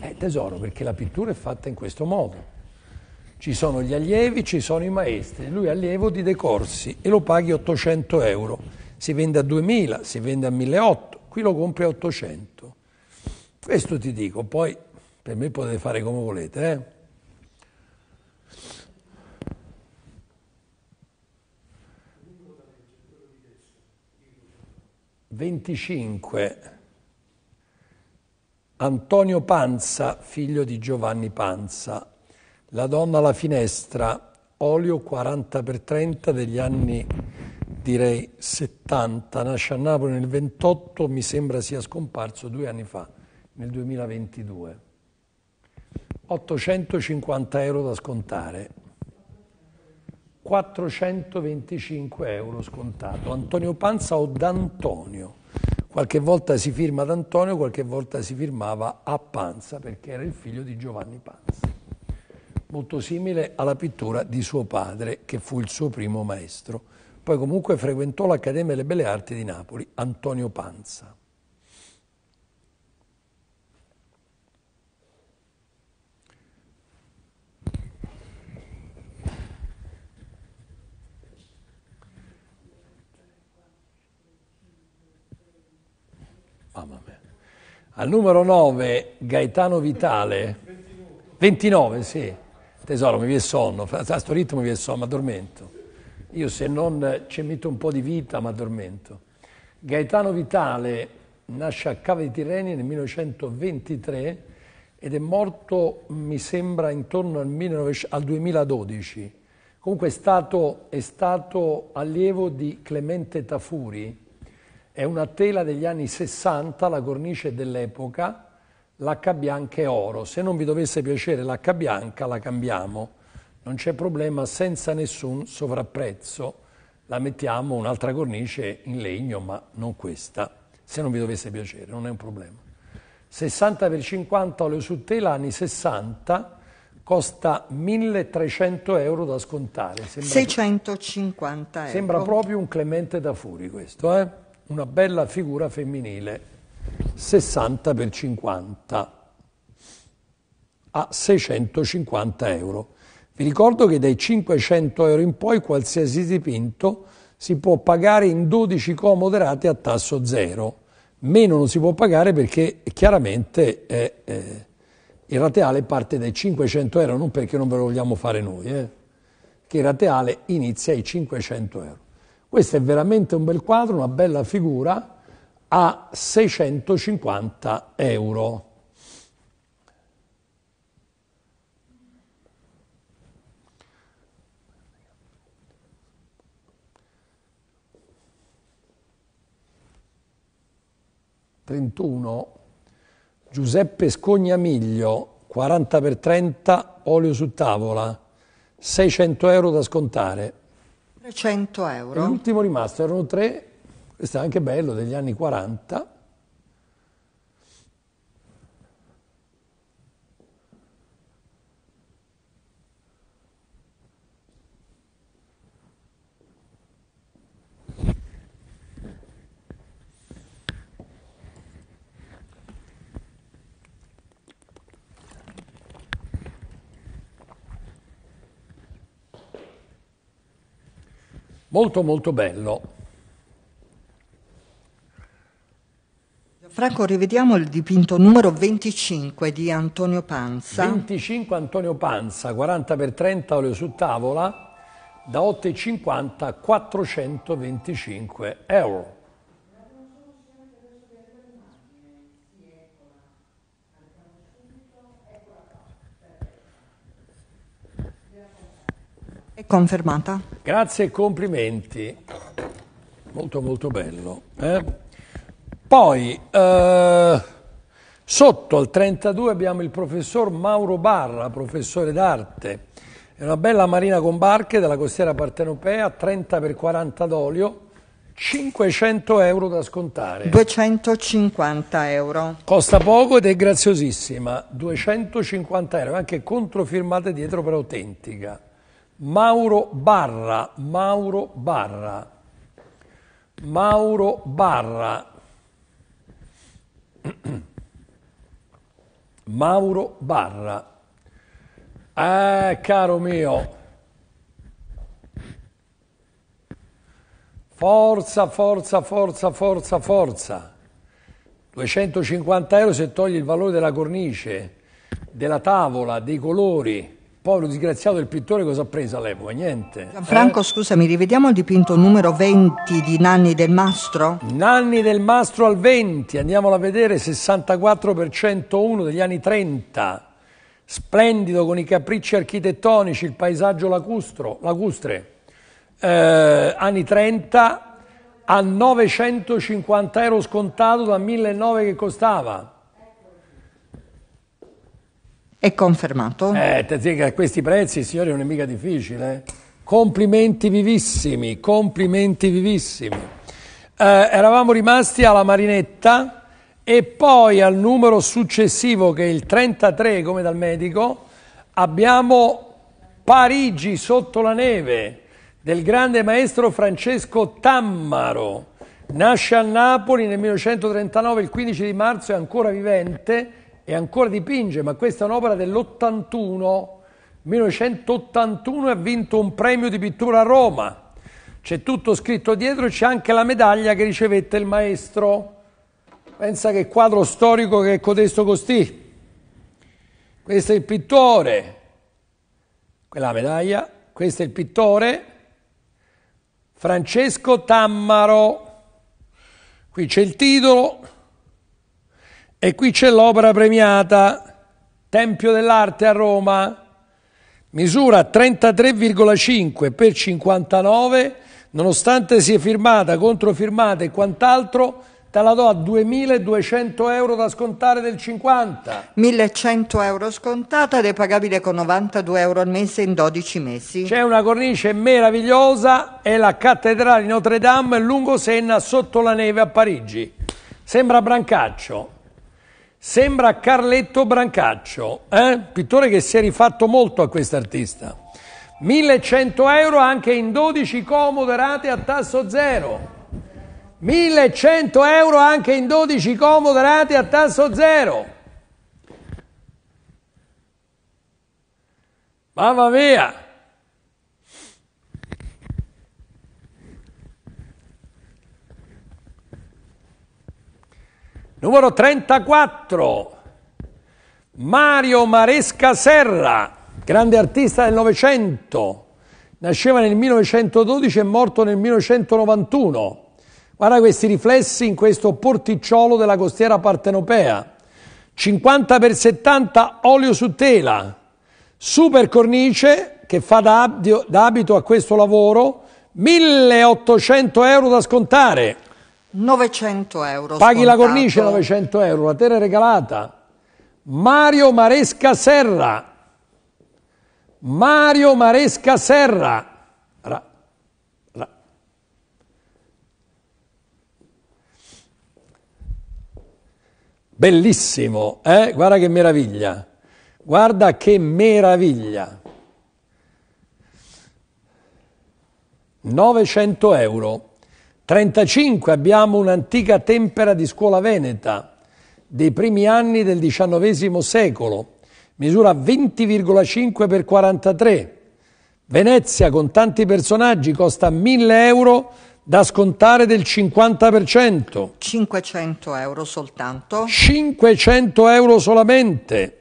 eh? tesoro, perché la pittura è fatta in questo modo. Ci sono gli allievi, ci sono i maestri. Lui è allievo di De Corsi e lo paghi 800 euro. Si vende a 2000, si vende a 1800, qui lo compri a 800. Questo ti dico, poi per me potete fare come volete. Eh? 25 Antonio Panza, figlio di Giovanni Panza, La donna alla finestra, olio 40x30 degli anni direi 70, nasce a Napoli nel 28, mi sembra sia scomparso due anni fa, nel 2022. 850 euro da scontare, 425 euro scontato. Antonio Panza o D'Antonio? Qualche volta si firma D'Antonio, qualche volta si firmava a Panza perché era il figlio di Giovanni Panza. Molto simile alla pittura di suo padre che fu il suo primo maestro. Poi comunque frequentò l'Accademia delle Belle Arti di Napoli, Antonio Panza. Al numero 9 Gaetano Vitale. 29, 29 sì. Tesoro, mi viene sonno, a questo ritmo mi viene sonno, ma addormento. Io se non ci metto un po' di vita, ma addormento. Gaetano Vitale nasce a Cava di Tirreni nel 1923 ed è morto, mi sembra, intorno al, 19, al 2012. Comunque è stato, è stato allievo di Clemente Tafuri, è una tela degli anni 60, la cornice dell'epoca, l'H bianca è oro. Se non vi dovesse piacere l'H bianca la cambiamo, non c'è problema senza nessun sovrapprezzo. La mettiamo un'altra cornice in legno, ma non questa. Se non vi dovesse piacere, non è un problema. 60 per 50 olio su tela anni 60 costa 1300 euro da scontare. Sembra 650 euro. Sembra ecco. proprio un Clemente da Furi questo, eh? una bella figura femminile, 60 per 50 a 650 euro. Vi ricordo che dai 500 euro in poi qualsiasi dipinto si può pagare in 12 comode rate a tasso zero. Meno non si può pagare perché chiaramente è, eh, eh, il rateale parte dai 500 euro, non perché non ve lo vogliamo fare noi, eh, che il rateale inizia ai 500 euro. Questo è veramente un bel quadro, una bella figura a 650 euro. Trentuno Giuseppe Scognamiglio 40 x 30 olio su tavola 600 euro da scontare 100 euro? L'ultimo rimasto, erano tre, questo è anche bello, degli anni 40, molto molto bello. Franco, rivediamo il dipinto numero 25 di Antonio Panza. 25 Antonio Panza, 40x30 olio su tavola, da 8,50 a 425 euro. Confermata. Grazie e complimenti. Molto molto bello. Eh? Poi eh, sotto al 32 abbiamo il professor Mauro Barra, professore d'arte. È una bella marina con barche della costiera partenopea, 30 x 40 d'olio, 500 euro da scontare. 250 euro. Costa poco ed è graziosissima, 250 euro, anche controfirmata dietro per autentica. Mauro Barra, Mauro Barra, Mauro Barra, Mauro Barra. Eh, caro mio, forza, forza, forza, forza, forza. 250 euro se togli il valore della cornice, della tavola, dei colori. Povero disgraziato il pittore cosa ha preso all'epoca? Niente. Franco, eh? scusami, rivediamo il dipinto numero 20 di Nanni del Mastro? Nanni del Mastro al 20, andiamolo a vedere, 64 per 101 degli anni 30. Splendido con i capricci architettonici, il paesaggio lacustro, lacustre. Eh, anni 30 a 950 euro scontato da 1.900 che costava. È confermato. Eh, a questi prezzi, signori, non è mica difficile. Eh. Complimenti vivissimi, complimenti vivissimi. Eh, eravamo rimasti alla Marinetta e poi al numero successivo che è il 33 come dal medico abbiamo Parigi sotto la neve del grande maestro Francesco Tammaro nasce a Napoli nel 1939 il 15 di marzo è ancora vivente e ancora dipinge, ma questa è un'opera dell'81, 1981 ha vinto un premio di pittura a Roma. C'è tutto scritto dietro, e c'è anche la medaglia che ricevette il maestro. Pensa che quadro storico che è codesto costì. Questo è il pittore, quella medaglia, questo è il pittore Francesco Tammaro. Qui c'è il titolo, e qui c'è l'opera premiata, Tempio dell'Arte a Roma, misura 33,5 per 59, nonostante sia firmata, controfirmata e quant'altro, te la do a 2.200 euro da scontare del 50. 1.100 euro scontata ed è pagabile con 92 euro al mese in 12 mesi. C'è una cornice meravigliosa, è la cattedrale Notre Dame lungo Senna sotto la neve a Parigi. Sembra Brancaccio, Sembra Carletto Brancaccio, eh? pittore che si è rifatto molto a quest'artista. 1100 euro anche in 12 comoderate a tasso zero. 1100 euro anche in 12 comoderate a tasso zero. Mamma mia! Numero 34, Mario Maresca Serra, grande artista del Novecento, nasceva nel 1912 e morto nel 1991. Guarda questi riflessi in questo porticciolo della costiera partenopea. 50 x 70 olio su tela, super cornice che fa da, da abito a questo lavoro, 1800 euro da scontare. 900 euro. Paghi scontato. la cornice 900 euro, la terra è regalata. Mario Maresca Serra. Mario Maresca Serra. Ra, ra. Bellissimo, eh? Guarda che meraviglia. Guarda che meraviglia. 900 euro. 35 abbiamo un'antica tempera di scuola veneta dei primi anni del XIX secolo, misura 20,5 x 43. Venezia con tanti personaggi costa 1000 euro da scontare del 50%. 500 euro soltanto. 500 euro solamente.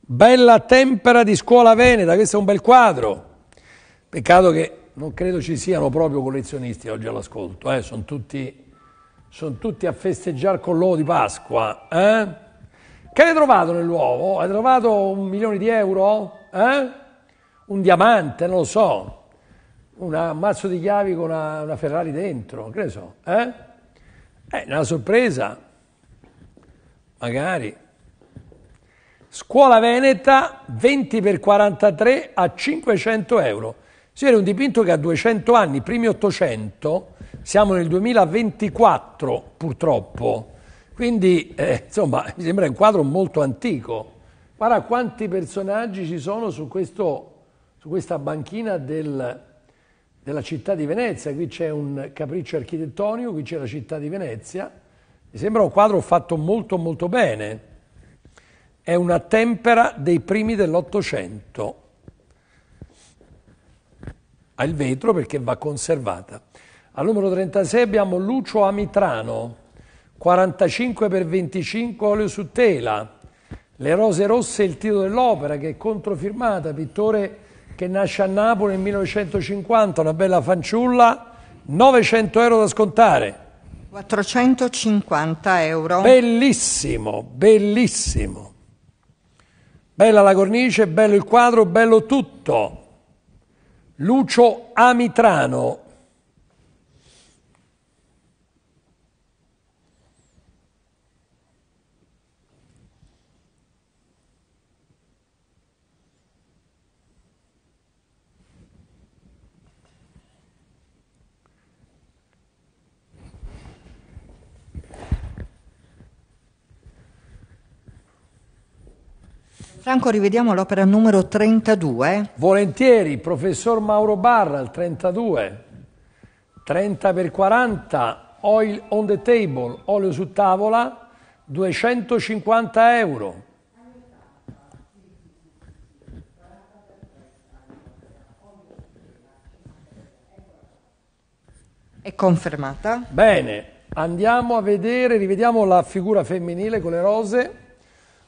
Bella tempera di scuola veneta, questo è un bel quadro. Peccato che non credo ci siano proprio collezionisti oggi all'ascolto, eh? sono tutti, son tutti, a festeggiare con l'uovo di Pasqua. Eh? Che hai trovato nell'uovo? Hai trovato un milione di euro? Eh? Un diamante, non lo so, un mazzo di chiavi con una, una Ferrari dentro, che ne so. Eh? Eh, una sorpresa, magari. Scuola Veneta 20x43 a 500 euro. Si vede un dipinto che ha 200 anni, primi 800, siamo nel 2024 purtroppo, quindi eh, insomma mi sembra un quadro molto antico. Guarda quanti personaggi ci sono su, questo, su questa banchina del, della città di Venezia, qui c'è un capriccio architettonico, qui c'è la città di Venezia, mi sembra un quadro fatto molto molto bene, è una tempera dei primi dell'Ottocento al vetro perché va conservata. Al numero 36 abbiamo Lucio Amitrano, 45 x 25 olio su tela, Le rose rosse è il titolo dell'opera che è controfirmata, pittore che nasce a Napoli nel 1950, una bella fanciulla, 900 euro da scontare. 450 euro. Bellissimo, bellissimo. Bella la cornice, bello il quadro, bello tutto. Lucio Amitrano, Franco, rivediamo l'opera numero 32. Volentieri, professor Mauro Barra, il 32. 30 per 40, oil on the table, olio su tavola, 250 euro. È confermata. Bene, andiamo a vedere, rivediamo la figura femminile con le rose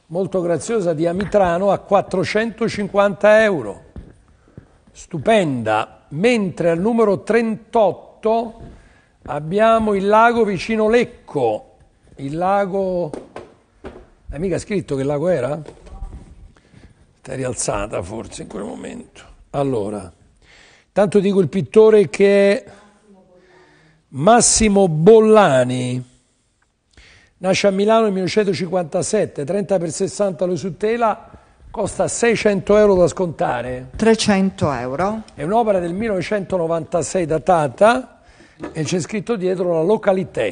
molto graziosa di Amitrano a 450 euro. Stupenda. Mentre al numero 38 abbiamo il lago vicino Lecco. Il lago... Hai mica scritto che lago era? T'è rialzata forse in quel momento. Allora, tanto dico il pittore che è Massimo Bollani. Nasce a Milano nel 1957, 30 per 60 lo su tela, costa 600 euro da scontare. 300 euro. È un'opera del 1996 datata e c'è scritto dietro la località.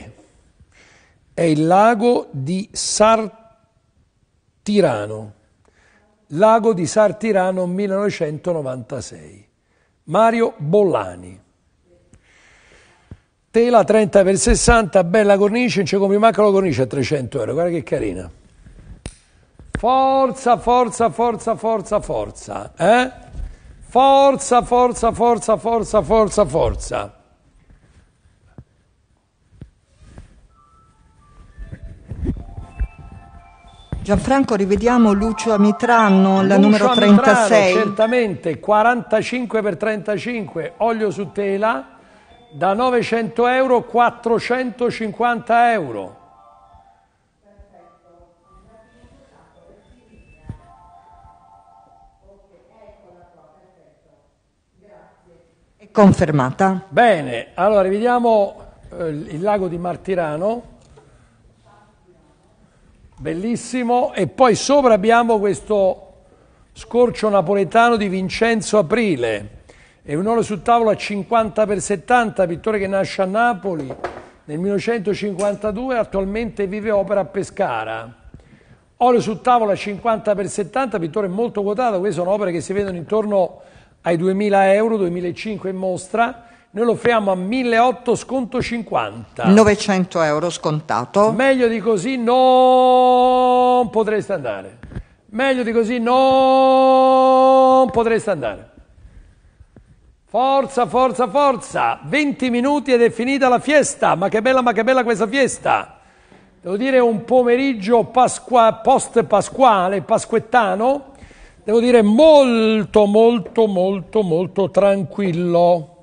È il lago di Sartirano. Lago di Sartirano 1996. Mario Bollani. Tela 30 x 60, bella cornice, non c'è come manca la cornice a 300 euro, guarda che carina. Forza, forza, forza, forza, forza. Eh? Forza, forza, forza, forza, forza, forza. Gianfranco, rivediamo Lucio Amitranno, la Lucio numero 36. Amitrano, certamente, 45 x 35, olio su tela da 900 euro 450 euro. È Confermata. Bene, allora vediamo eh, il lago di Martirano bellissimo e poi sopra abbiamo questo scorcio napoletano di Vincenzo Aprile è un oro sul tavolo a 50 x 70, pittore che nasce a Napoli nel 1952, attualmente vive opera a Pescara. Oro sul tavolo a 50 x 70, pittore molto quotato, queste sono opere che si vedono intorno ai 2000 euro, 2005 in mostra, noi lo offriamo a 1.800 sconto 50. 900 euro scontato. Meglio di così non potreste andare. Meglio di così non potreste andare. Forza, forza, forza! 20 minuti ed è finita la fiesta! Ma che bella, ma che bella questa fiesta! Devo dire un pomeriggio pasqua, post pasquale, pasquettano, devo dire molto, molto, molto, molto tranquillo.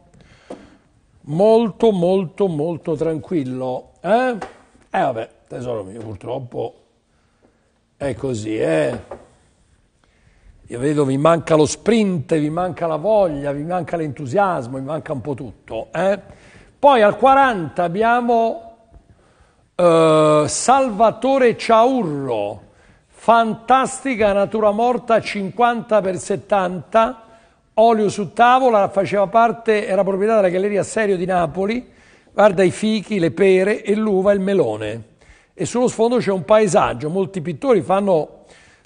Molto, molto, molto tranquillo. Eh? Eh vabbè, tesoro mio, purtroppo è così, eh? io vedo vi manca lo sprint, vi manca la voglia, vi manca l'entusiasmo, vi manca un po' tutto. Eh? Poi al 40 abbiamo eh, Salvatore Ciaurro, fantastica natura morta 50 per 70, olio su tavola, faceva parte, era proprietà della galleria Serio di Napoli, guarda i fichi, le pere e l'uva e il melone. E sullo sfondo c'è un paesaggio, molti pittori fanno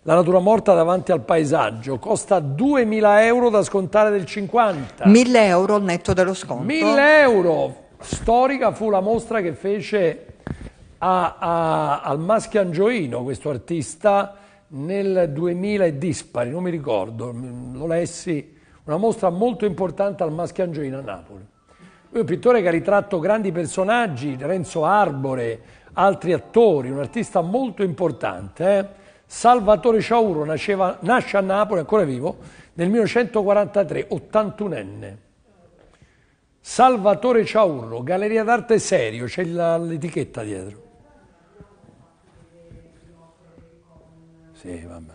la natura morta davanti al paesaggio costa 2.000 euro da scontare del 50. 1.000 euro al netto dello sconto. 1.000 euro! Storica fu la mostra che fece a, a, al Maschi Angioino questo artista nel 2000 e dispari, non mi ricordo, lo lessi, una mostra molto importante al Maschi Angioino a Napoli. Lui è un pittore che ha ritratto grandi personaggi, Renzo Arbore, altri attori, un artista molto importante, eh? Salvatore Ciauro nasceva, nasce a Napoli, ancora vivo, nel 1943, 81enne. Salvatore Ciaurro, Galleria d'Arte Serio, c'è l'etichetta dietro. Sì, vabbè.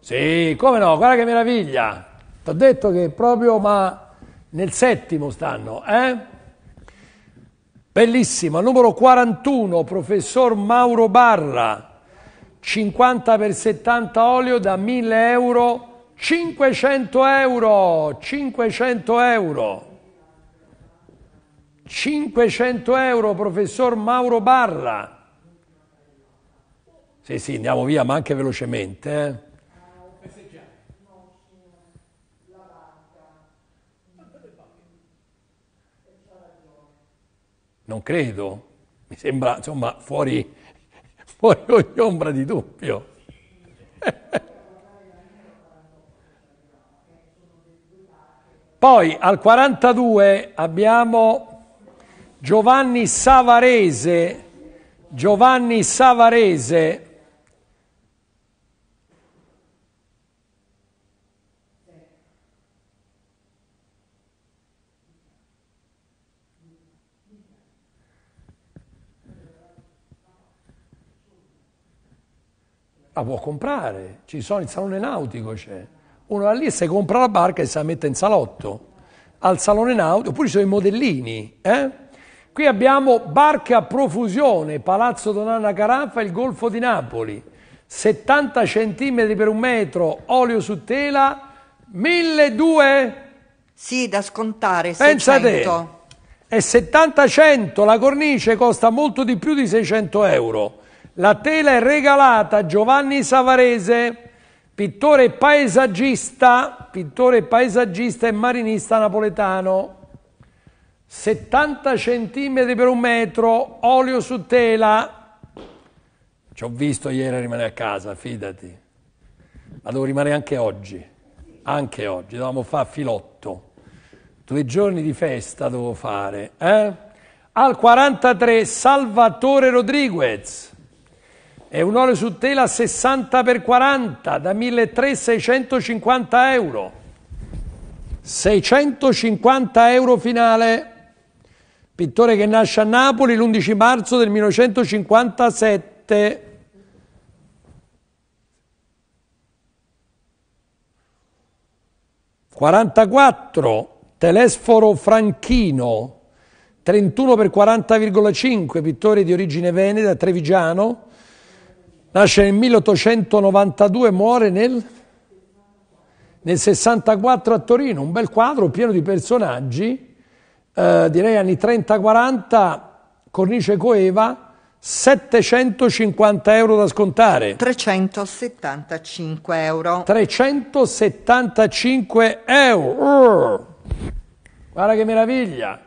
Sì, come no, guarda che meraviglia. Ti ho detto che proprio, ma nel settimo stanno, eh? Bellissima, numero 41, professor Mauro Barra, 50 per 70 olio da 1000 euro, 500 euro, 500 euro. 500 euro, professor Mauro Barra. Sì, sì, andiamo via, ma anche velocemente, eh. Non credo, mi sembra insomma fuori, fuori ogni ombra di dubbio. Poi al 42 abbiamo Giovanni Savarese, Giovanni Savarese, la può comprare, ci sono il salone nautico c'è. Uno va lì e se compra la barca e se la mette in salotto. Al salone nautico, oppure ci sono i modellini, eh? Qui abbiamo barche a profusione, Palazzo Donana Caraffa, il Golfo di Napoli. 70 cm per un metro, olio su tela, 1200? Sì, da scontare, Pensa 600. Te, è 70-100, la cornice costa molto di più di 600 euro. La tela è regalata a Giovanni Savarese, pittore paesaggista, pittore paesaggista e marinista napoletano. 70 cm per un metro, olio su tela. Ci ho visto ieri a rimanere a casa, fidati. Ma devo rimanere anche oggi, anche oggi. Dovevamo fare filotto. Due giorni di festa devo fare. Eh? Al 43 Salvatore Rodriguez. È un olio su tela 60x40 da 1.350 euro. 650 euro finale. Pittore che nasce a Napoli l'11 marzo del 1957. 44 Telesforo Franchino, 31 x 40,5, pittore di origine veneta, trevigiano, Nasce nel 1892 e muore nel, nel 64 a Torino, un bel quadro pieno di personaggi, eh, direi anni 30-40, cornice coeva, 750 euro da scontare. 375 euro. 375 euro. Guarda che meraviglia.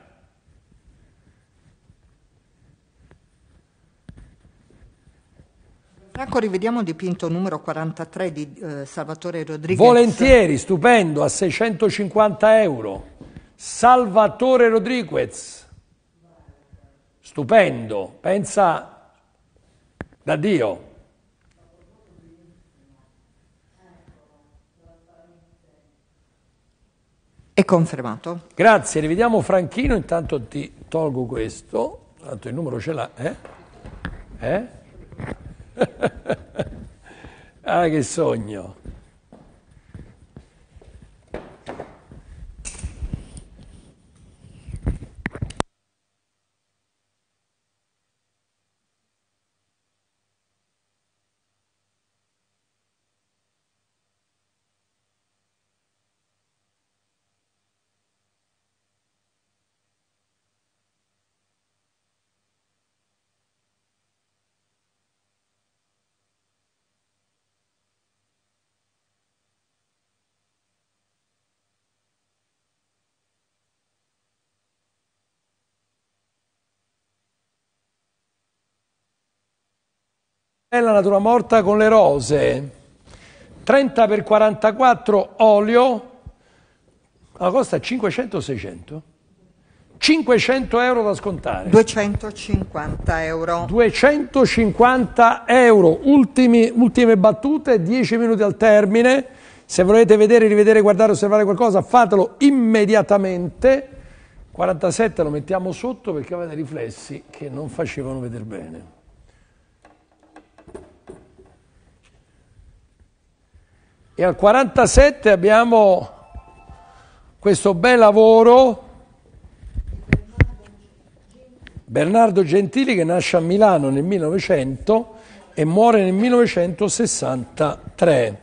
Franco, rivediamo dipinto numero 43 di eh, Salvatore Rodriguez. Volentieri, stupendo, a 650 euro. Salvatore Rodriguez. Stupendo, pensa da Dio. È confermato. Grazie, rivediamo Franchino, intanto ti tolgo questo, tanto il numero ce l'ha. Eh? Eh? ah, che sogno! Bella natura morta con le rose. 30 x 44 olio. Ma costa 500 600? 500 euro da scontare. 250 euro. 250 euro. Ultimi, ultime battute, 10 minuti al termine. Se volete vedere, rivedere, guardare, osservare qualcosa, fatelo immediatamente. 47 lo mettiamo sotto perché aveva dei riflessi che non facevano vedere bene. E al 47 abbiamo questo bel lavoro Bernardo Gentili che nasce a Milano nel 1900 e muore nel 1963.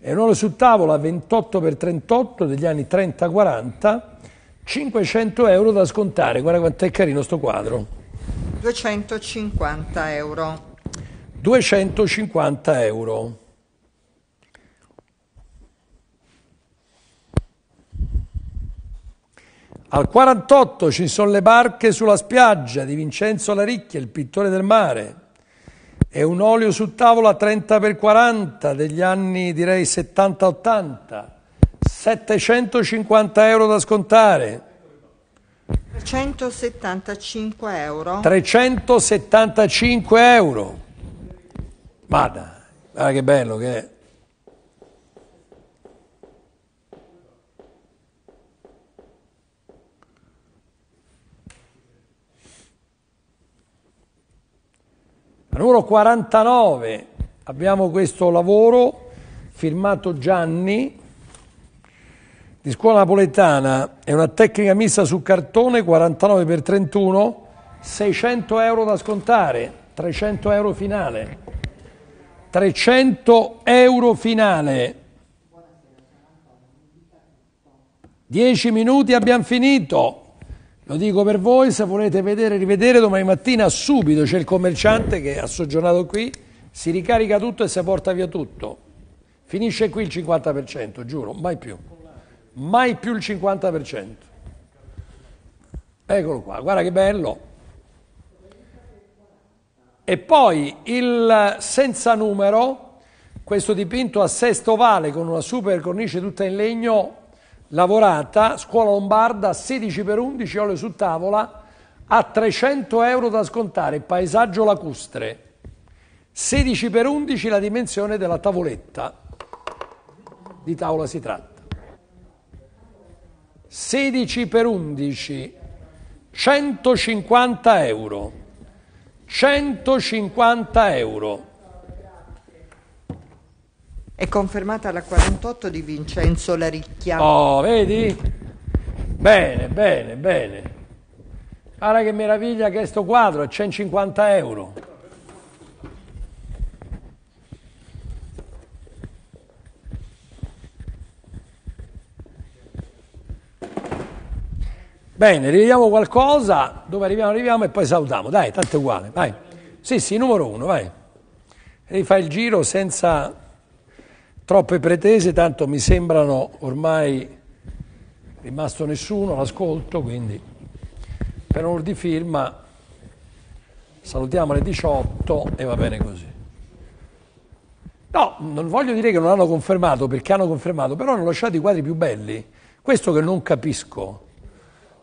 È un oro su tavola 28 x 38 degli anni 30-40, 500 euro da scontare. Guarda quanto è carino sto quadro. 250 euro. 250 euro. Al 48 ci sono le barche sulla spiaggia di Vincenzo Laricchia, il pittore del mare. È un olio su tavola 30x40 degli anni direi 70-80, 750 euro da scontare. 375 euro. 375 euro. Guarda, guarda che bello che è. Al numero 49 abbiamo questo lavoro firmato Gianni di scuola napoletana, è una tecnica mista su cartone 49x31, 600 euro da scontare, 300 euro finale. 300 euro finale. 10 minuti abbiamo finito. Lo dico per voi, se volete vedere, rivedere domani mattina subito c'è il commerciante che ha soggiornato qui, si ricarica tutto e si porta via tutto. Finisce qui il 50%, giuro, mai più. Mai più il 50%. Eccolo qua, guarda che bello. E poi il senza numero, questo dipinto a sesto ovale con una super cornice tutta in legno, lavorata, scuola lombarda, 16 per 11 olio su tavola, a 300 euro da scontare, paesaggio lacustre, 16 per 11 la dimensione della tavoletta, di tavola si tratta, 16 per 11, 150 euro, 150 euro, è confermata la 48 di Vincenzo Laricchia. Oh, vedi? Bene, bene, bene. Guarda che meraviglia che è sto quadro, 150 euro. Bene, rivediamo qualcosa, dove arriviamo arriviamo e poi salutiamo. Dai, tanto è uguale, vai. Sì, sì, numero uno, vai. E il giro senza Troppe pretese, tanto mi sembrano ormai rimasto nessuno, l'ascolto, quindi per onore di firma salutiamo le 18 e va bene così. No, non voglio dire che non hanno confermato, perché hanno confermato, però hanno lasciato i quadri più belli. Questo che non capisco,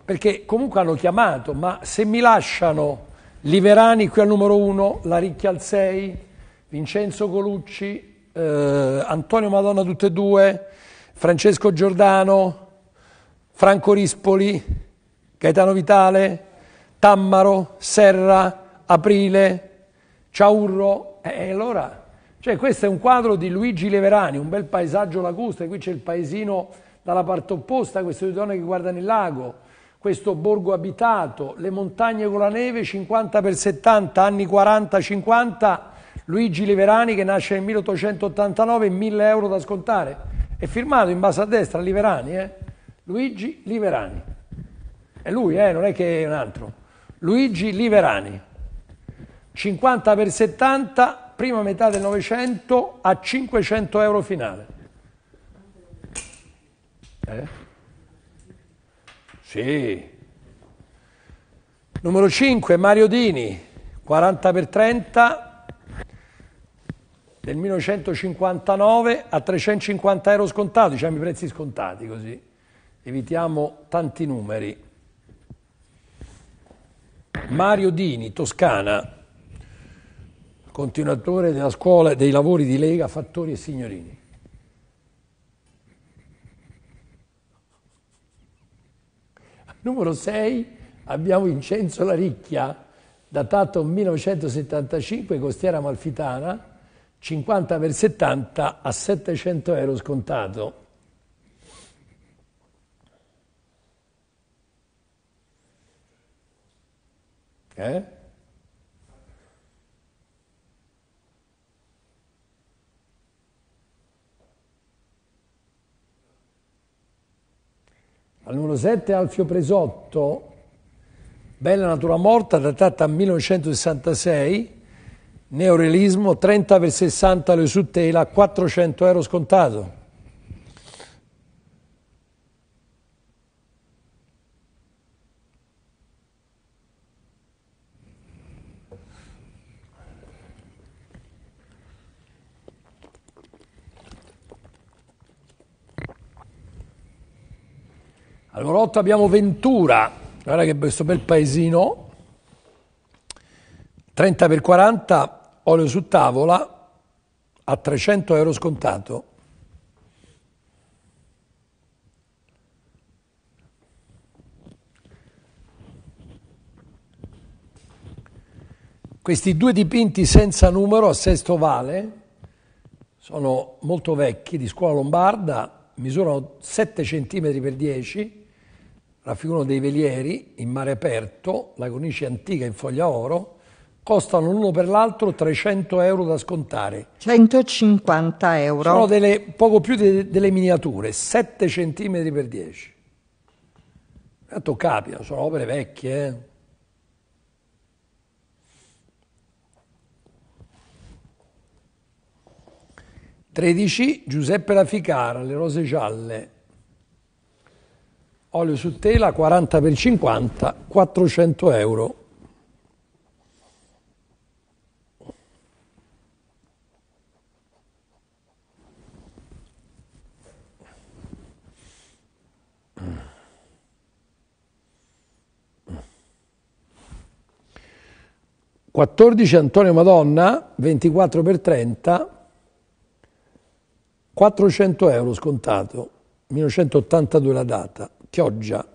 perché comunque hanno chiamato, ma se mi lasciano Liverani qui al numero 1, Laricchi al 6, Vincenzo Colucci eh, Antonio Madonna tutte e due, Francesco Giordano, Franco Rispoli, Gaetano Vitale, Tammaro, Serra, Aprile, Ciaurro. E eh, allora, cioè questo è un quadro di Luigi Leverani, un bel paesaggio lacustre, qui c'è il paesino dalla parte opposta, queste due donne che guardano il lago, questo borgo abitato, le montagne con la neve 50 per 70, anni 40-50, Luigi Liverani che nasce nel 1889, 1000 euro da scontare. È firmato in basso a destra Liverani, eh? Luigi Liverani. È lui, eh? non è che è un altro. Luigi Liverani. 50 per 70, prima metà del Novecento, a 500 euro finale. Eh? Sì. Numero 5, Mario Dini, 40 per 30, del 1959 a 350 euro scontati, diciamo i prezzi scontati così evitiamo tanti numeri. Mario Dini, Toscana, continuatore della scuola dei lavori di Lega, Fattori e Signorini. numero 6 abbiamo Vincenzo Laricchia, datato 1975, costiera malfitana 50 per 70 a 700 euro scontato. Eh? Al numero 7 Alfio Presotto, Bella Natura Morta, datata 1966, Neorealismo, 30 per 60 le su tela, 400 euro scontato. Allora, 8 abbiamo Ventura, guarda che questo bel paesino, 30x40 olio su tavola a 300 euro scontato. Questi due dipinti senza numero a Sesto Vale sono molto vecchi, di scuola lombarda, misurano 7 cm x 10, raffigurano dei velieri in mare aperto, la cornice antica in foglia oro, costano l'uno per l'altro 300 euro da scontare. 150 euro. Sono delle, poco più de, delle miniature, 7 cm per 10. Tanto capita, sono opere vecchie. Eh? Tredici, Giuseppe La Ficara, le rose gialle, olio su tela 40 per 50, 400 euro. 14 Antonio Madonna, 24 per 30, 400 euro scontato, 1982 la data, Chioggia.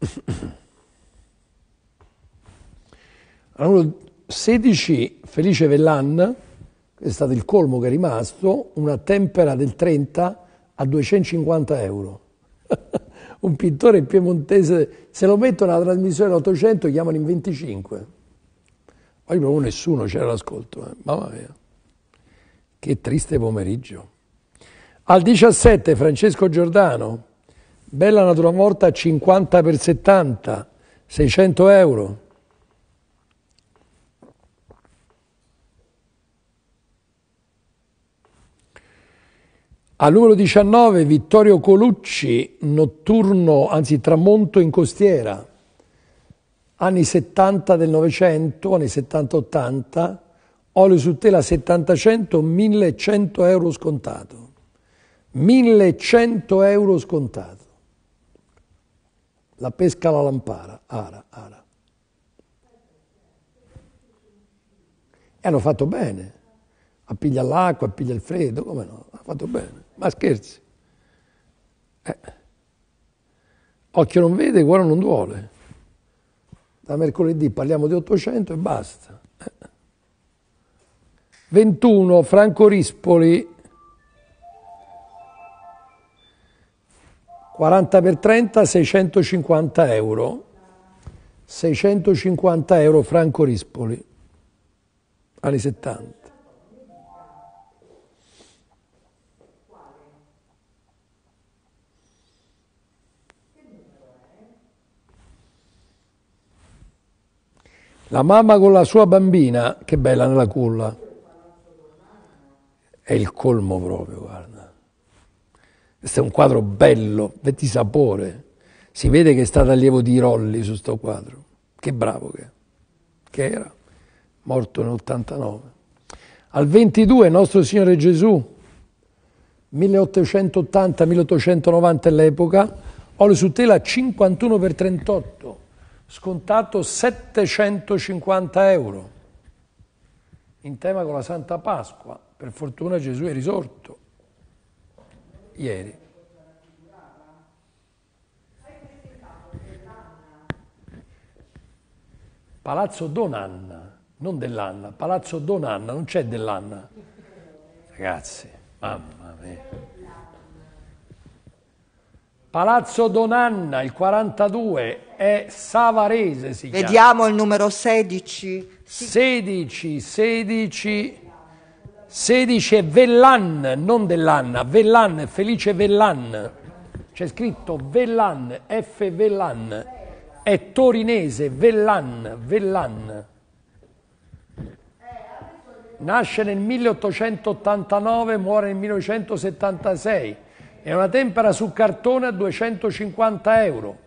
Allora, 16 Felice Vellan, è stato il colmo che è rimasto, una tempera del 30 a 250 euro. un pittore piemontese, se lo mettono alla trasmissione 800 chiamano in 25. Ma io proprio nessuno c'era l'ascolto, eh. mamma mia. Che triste pomeriggio. Al 17 Francesco Giordano, bella natura morta 50 per 70, 600 euro. Al numero 19 Vittorio Colucci, notturno, anzi tramonto in costiera, anni 70 del Novecento, anni 70-80, olio su tela 70-100, 1100 euro scontato. 1100 euro scontato. La pesca alla lampara, ara, ara. E hanno fatto bene. Appiglia l'acqua, appiglia il freddo, come no? Ha fatto bene. Ma scherzi. Eh. Occhio non vede, cuore non duole. Da mercoledì parliamo di 800 e basta. Eh. 21, Franco Rispoli. 40 per 30, 650 euro. 650 euro Franco Rispoli, anni 70. La mamma con la sua bambina, che bella nella culla. È il colmo proprio, guarda. Questo è un quadro bello, di sapore. Si vede che è stato allievo di Rolli su sto quadro. Che bravo che, che era. Morto nel 89. Al 22 nostro Signore Gesù, 1880-1890 è l'epoca, olio su tela 51 per 38 scontato 750 euro in tema con la Santa Pasqua. Per fortuna Gesù è risorto ieri. Palazzo Donanna, non dell'Anna, Palazzo Donanna, non c'è dell'Anna. Ragazzi, mamma mia. Palazzo Donanna, il 42, è Savarese. Si Vediamo chiama. il numero 16. 16, 16, 16 è Vellan, non Dellanna, Vellan, Felice Vellan. C'è scritto Vellan, F. Vellan. È torinese, Vellan, Vellan. Nasce nel 1889, muore nel 1976. È una tempera su cartone a 250 euro.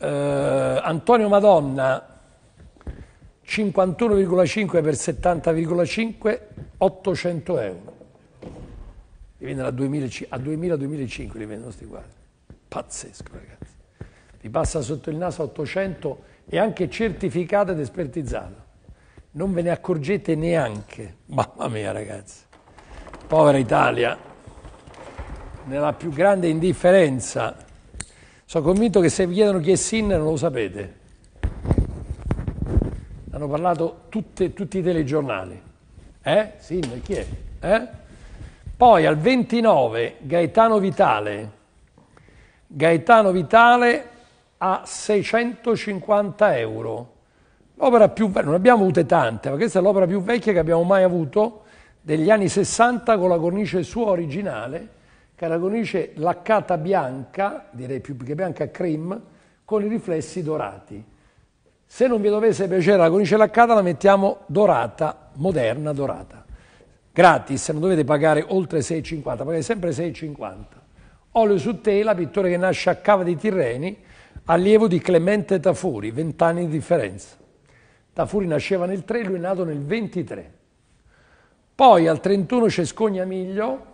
Eh, Antonio Madonna 51,5 per 70,5 800 euro li vendono a 2000-2005 li vendono sti quadri pazzesco ragazzi vi passa sotto il naso 800 e anche certificato ed espertizzato non ve ne accorgete neanche mamma mia ragazzi povera Italia nella più grande indifferenza sono convinto che se vi chiedono chi è Sinner non lo sapete. Hanno parlato tutte, tutti i telegiornali. Eh? Sinner chi è? Eh? Poi al 29 Gaetano Vitale. Gaetano Vitale a 650 euro. L'opera più vecchia, non abbiamo avute tante, ma questa è l'opera più vecchia che abbiamo mai avuto, degli anni 60 con la cornice sua originale Caragonice laccata bianca, direi più che bianca, cream, con i riflessi dorati. Se non vi dovesse piacere la cornice laccata la mettiamo dorata, moderna dorata. Gratis, non dovete pagare oltre 6,50, pagate sempre 6,50. Olio su tela, pittore che nasce a Cava di Tirreni, allievo di Clemente Tafuri, 20 anni di differenza. Tafuri nasceva nel 3, lui è nato nel 23. Poi al 31 c'è Miglio,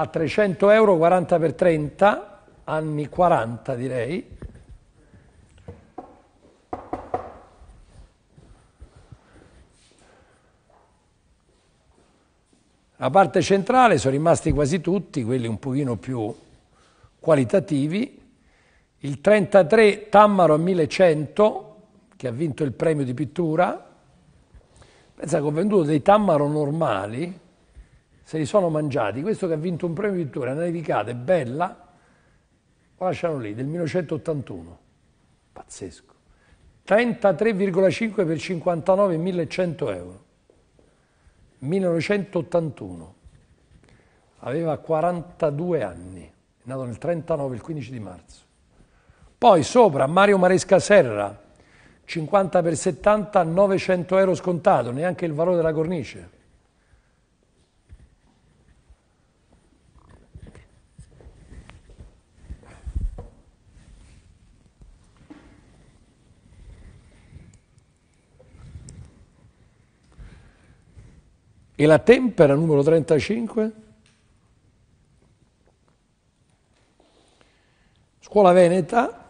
a 300 euro 40 per 30, anni 40 direi, La parte centrale sono rimasti quasi tutti, quelli un pochino più qualitativi. Il 33 Tammaro a 1100, che ha vinto il premio di pittura. Pensa che ho venduto dei Tammaro normali, se li sono mangiati. Questo che ha vinto un premio di pittura, una nevicata, è bella, lo lasciano lì, del 1981. Pazzesco. 33,5 per 59, 1100 euro. 1981. Aveva 42 anni, è nato nel 39, il 15 di marzo. Poi sopra Mario Maresca Serra, 50 per 70, 900 euro scontato, neanche il valore della cornice. E la tempera numero 35? Scuola Veneta,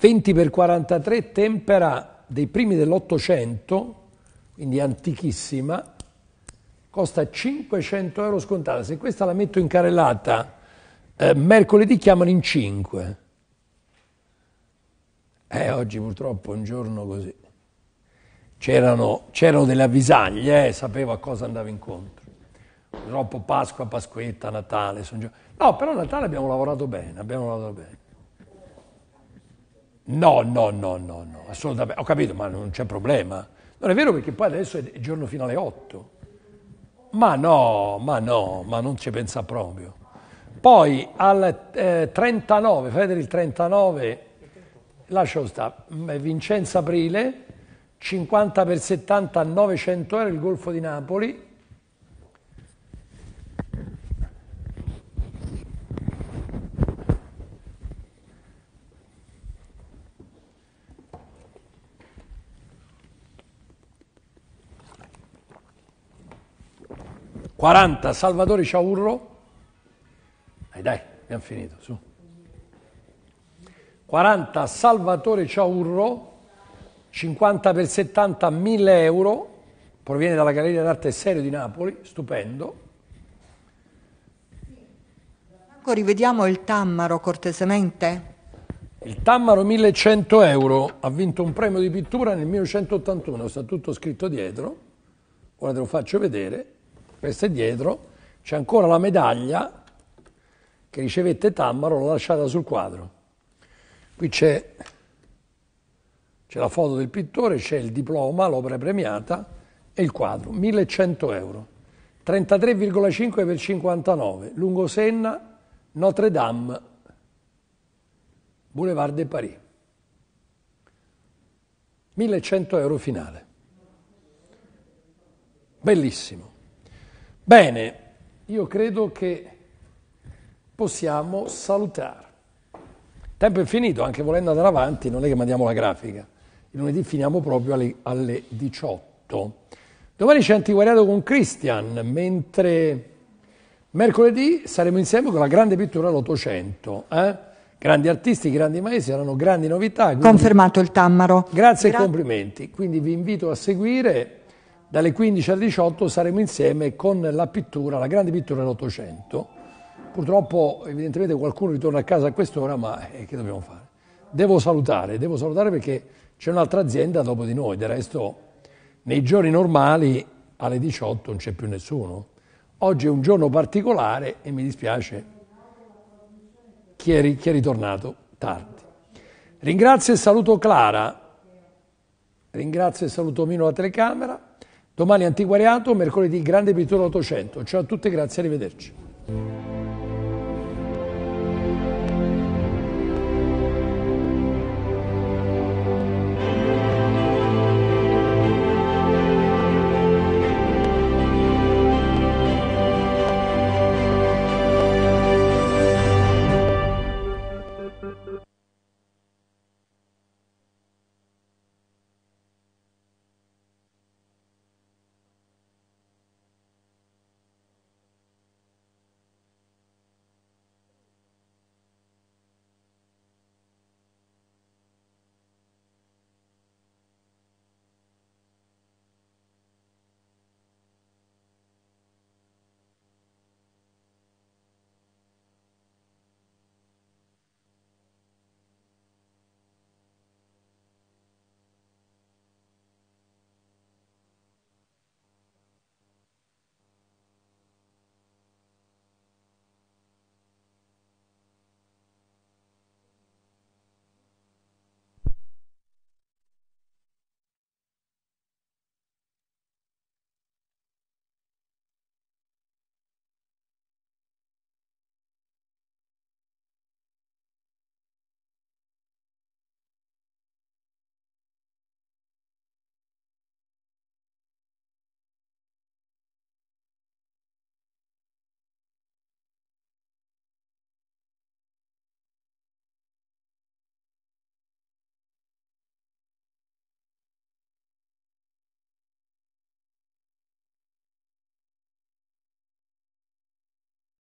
20 per 43, tempera dei primi dell'Ottocento, quindi antichissima, costa 500 euro scontata. Se questa la metto in carrellata, eh, mercoledì chiamano in 5. Eh, oggi purtroppo è un giorno così c'erano, delle avvisaglie e eh, sapevo a cosa andavo incontro. Purtroppo Pasqua, Pasquetta, Natale. Sono... No, però Natale abbiamo lavorato bene, abbiamo lavorato bene. No, no, no, no, no, assolutamente. Ho capito, ma non c'è problema. Non è vero perché poi adesso è giorno fino alle 8. Ma no, ma no, ma non ci pensa proprio. Poi al eh, 39, Federico il 39, lascio stare, mm, Vincenzo Aprile, 50 per 70 a 900 euro il Golfo di Napoli, Quaranta, Salvatore Ciaurro, dai dai, abbiamo finito, su. Quaranta, Salvatore Ciaurro 50 per 70, 1000 euro, proviene dalla Galleria d'Arte Serio di Napoli, stupendo. Rivediamo il Tammaro cortesemente. Il Tammaro 1100 euro, ha vinto un premio di pittura nel 1981, sta tutto scritto dietro, ora te lo faccio vedere, questo è dietro, c'è ancora la medaglia che ricevette Tammaro, l'ho lasciata sul quadro. Qui c'è c'è la foto del pittore, c'è il diploma, l'opera premiata e il quadro, 1100 euro. 33,5 per 59, lungo Senna, Notre Dame, Boulevard de Paris. 1100 euro finale. Bellissimo. Bene, io credo che possiamo salutare. tempo è finito, anche volendo andare avanti, non è che mandiamo la grafica lunedì finiamo proprio alle, alle 18. Domani c'è antiquariato con Christian, mentre mercoledì saremo insieme con la grande pittura dell'Ottocento. Eh? Grandi artisti, grandi maestri, erano grandi novità. Quindi... Confermato il Tammaro. Grazie Gra e complimenti. Quindi vi invito a seguire dalle 15 alle 18 saremo insieme con la pittura, la grande pittura dell'Ottocento. Purtroppo evidentemente qualcuno ritorna a casa a quest'ora, ma eh, che dobbiamo fare? Devo salutare, devo salutare perché c'è un'altra azienda dopo di noi, del resto nei giorni normali alle 18 non c'è più nessuno. Oggi è un giorno particolare e mi dispiace chi è, chi è ritornato tardi. Ringrazio e saluto Clara, ringrazio e saluto Mino la telecamera, domani antiquariato, mercoledì grande pittura 800. Ciao a tutte, grazie, arrivederci.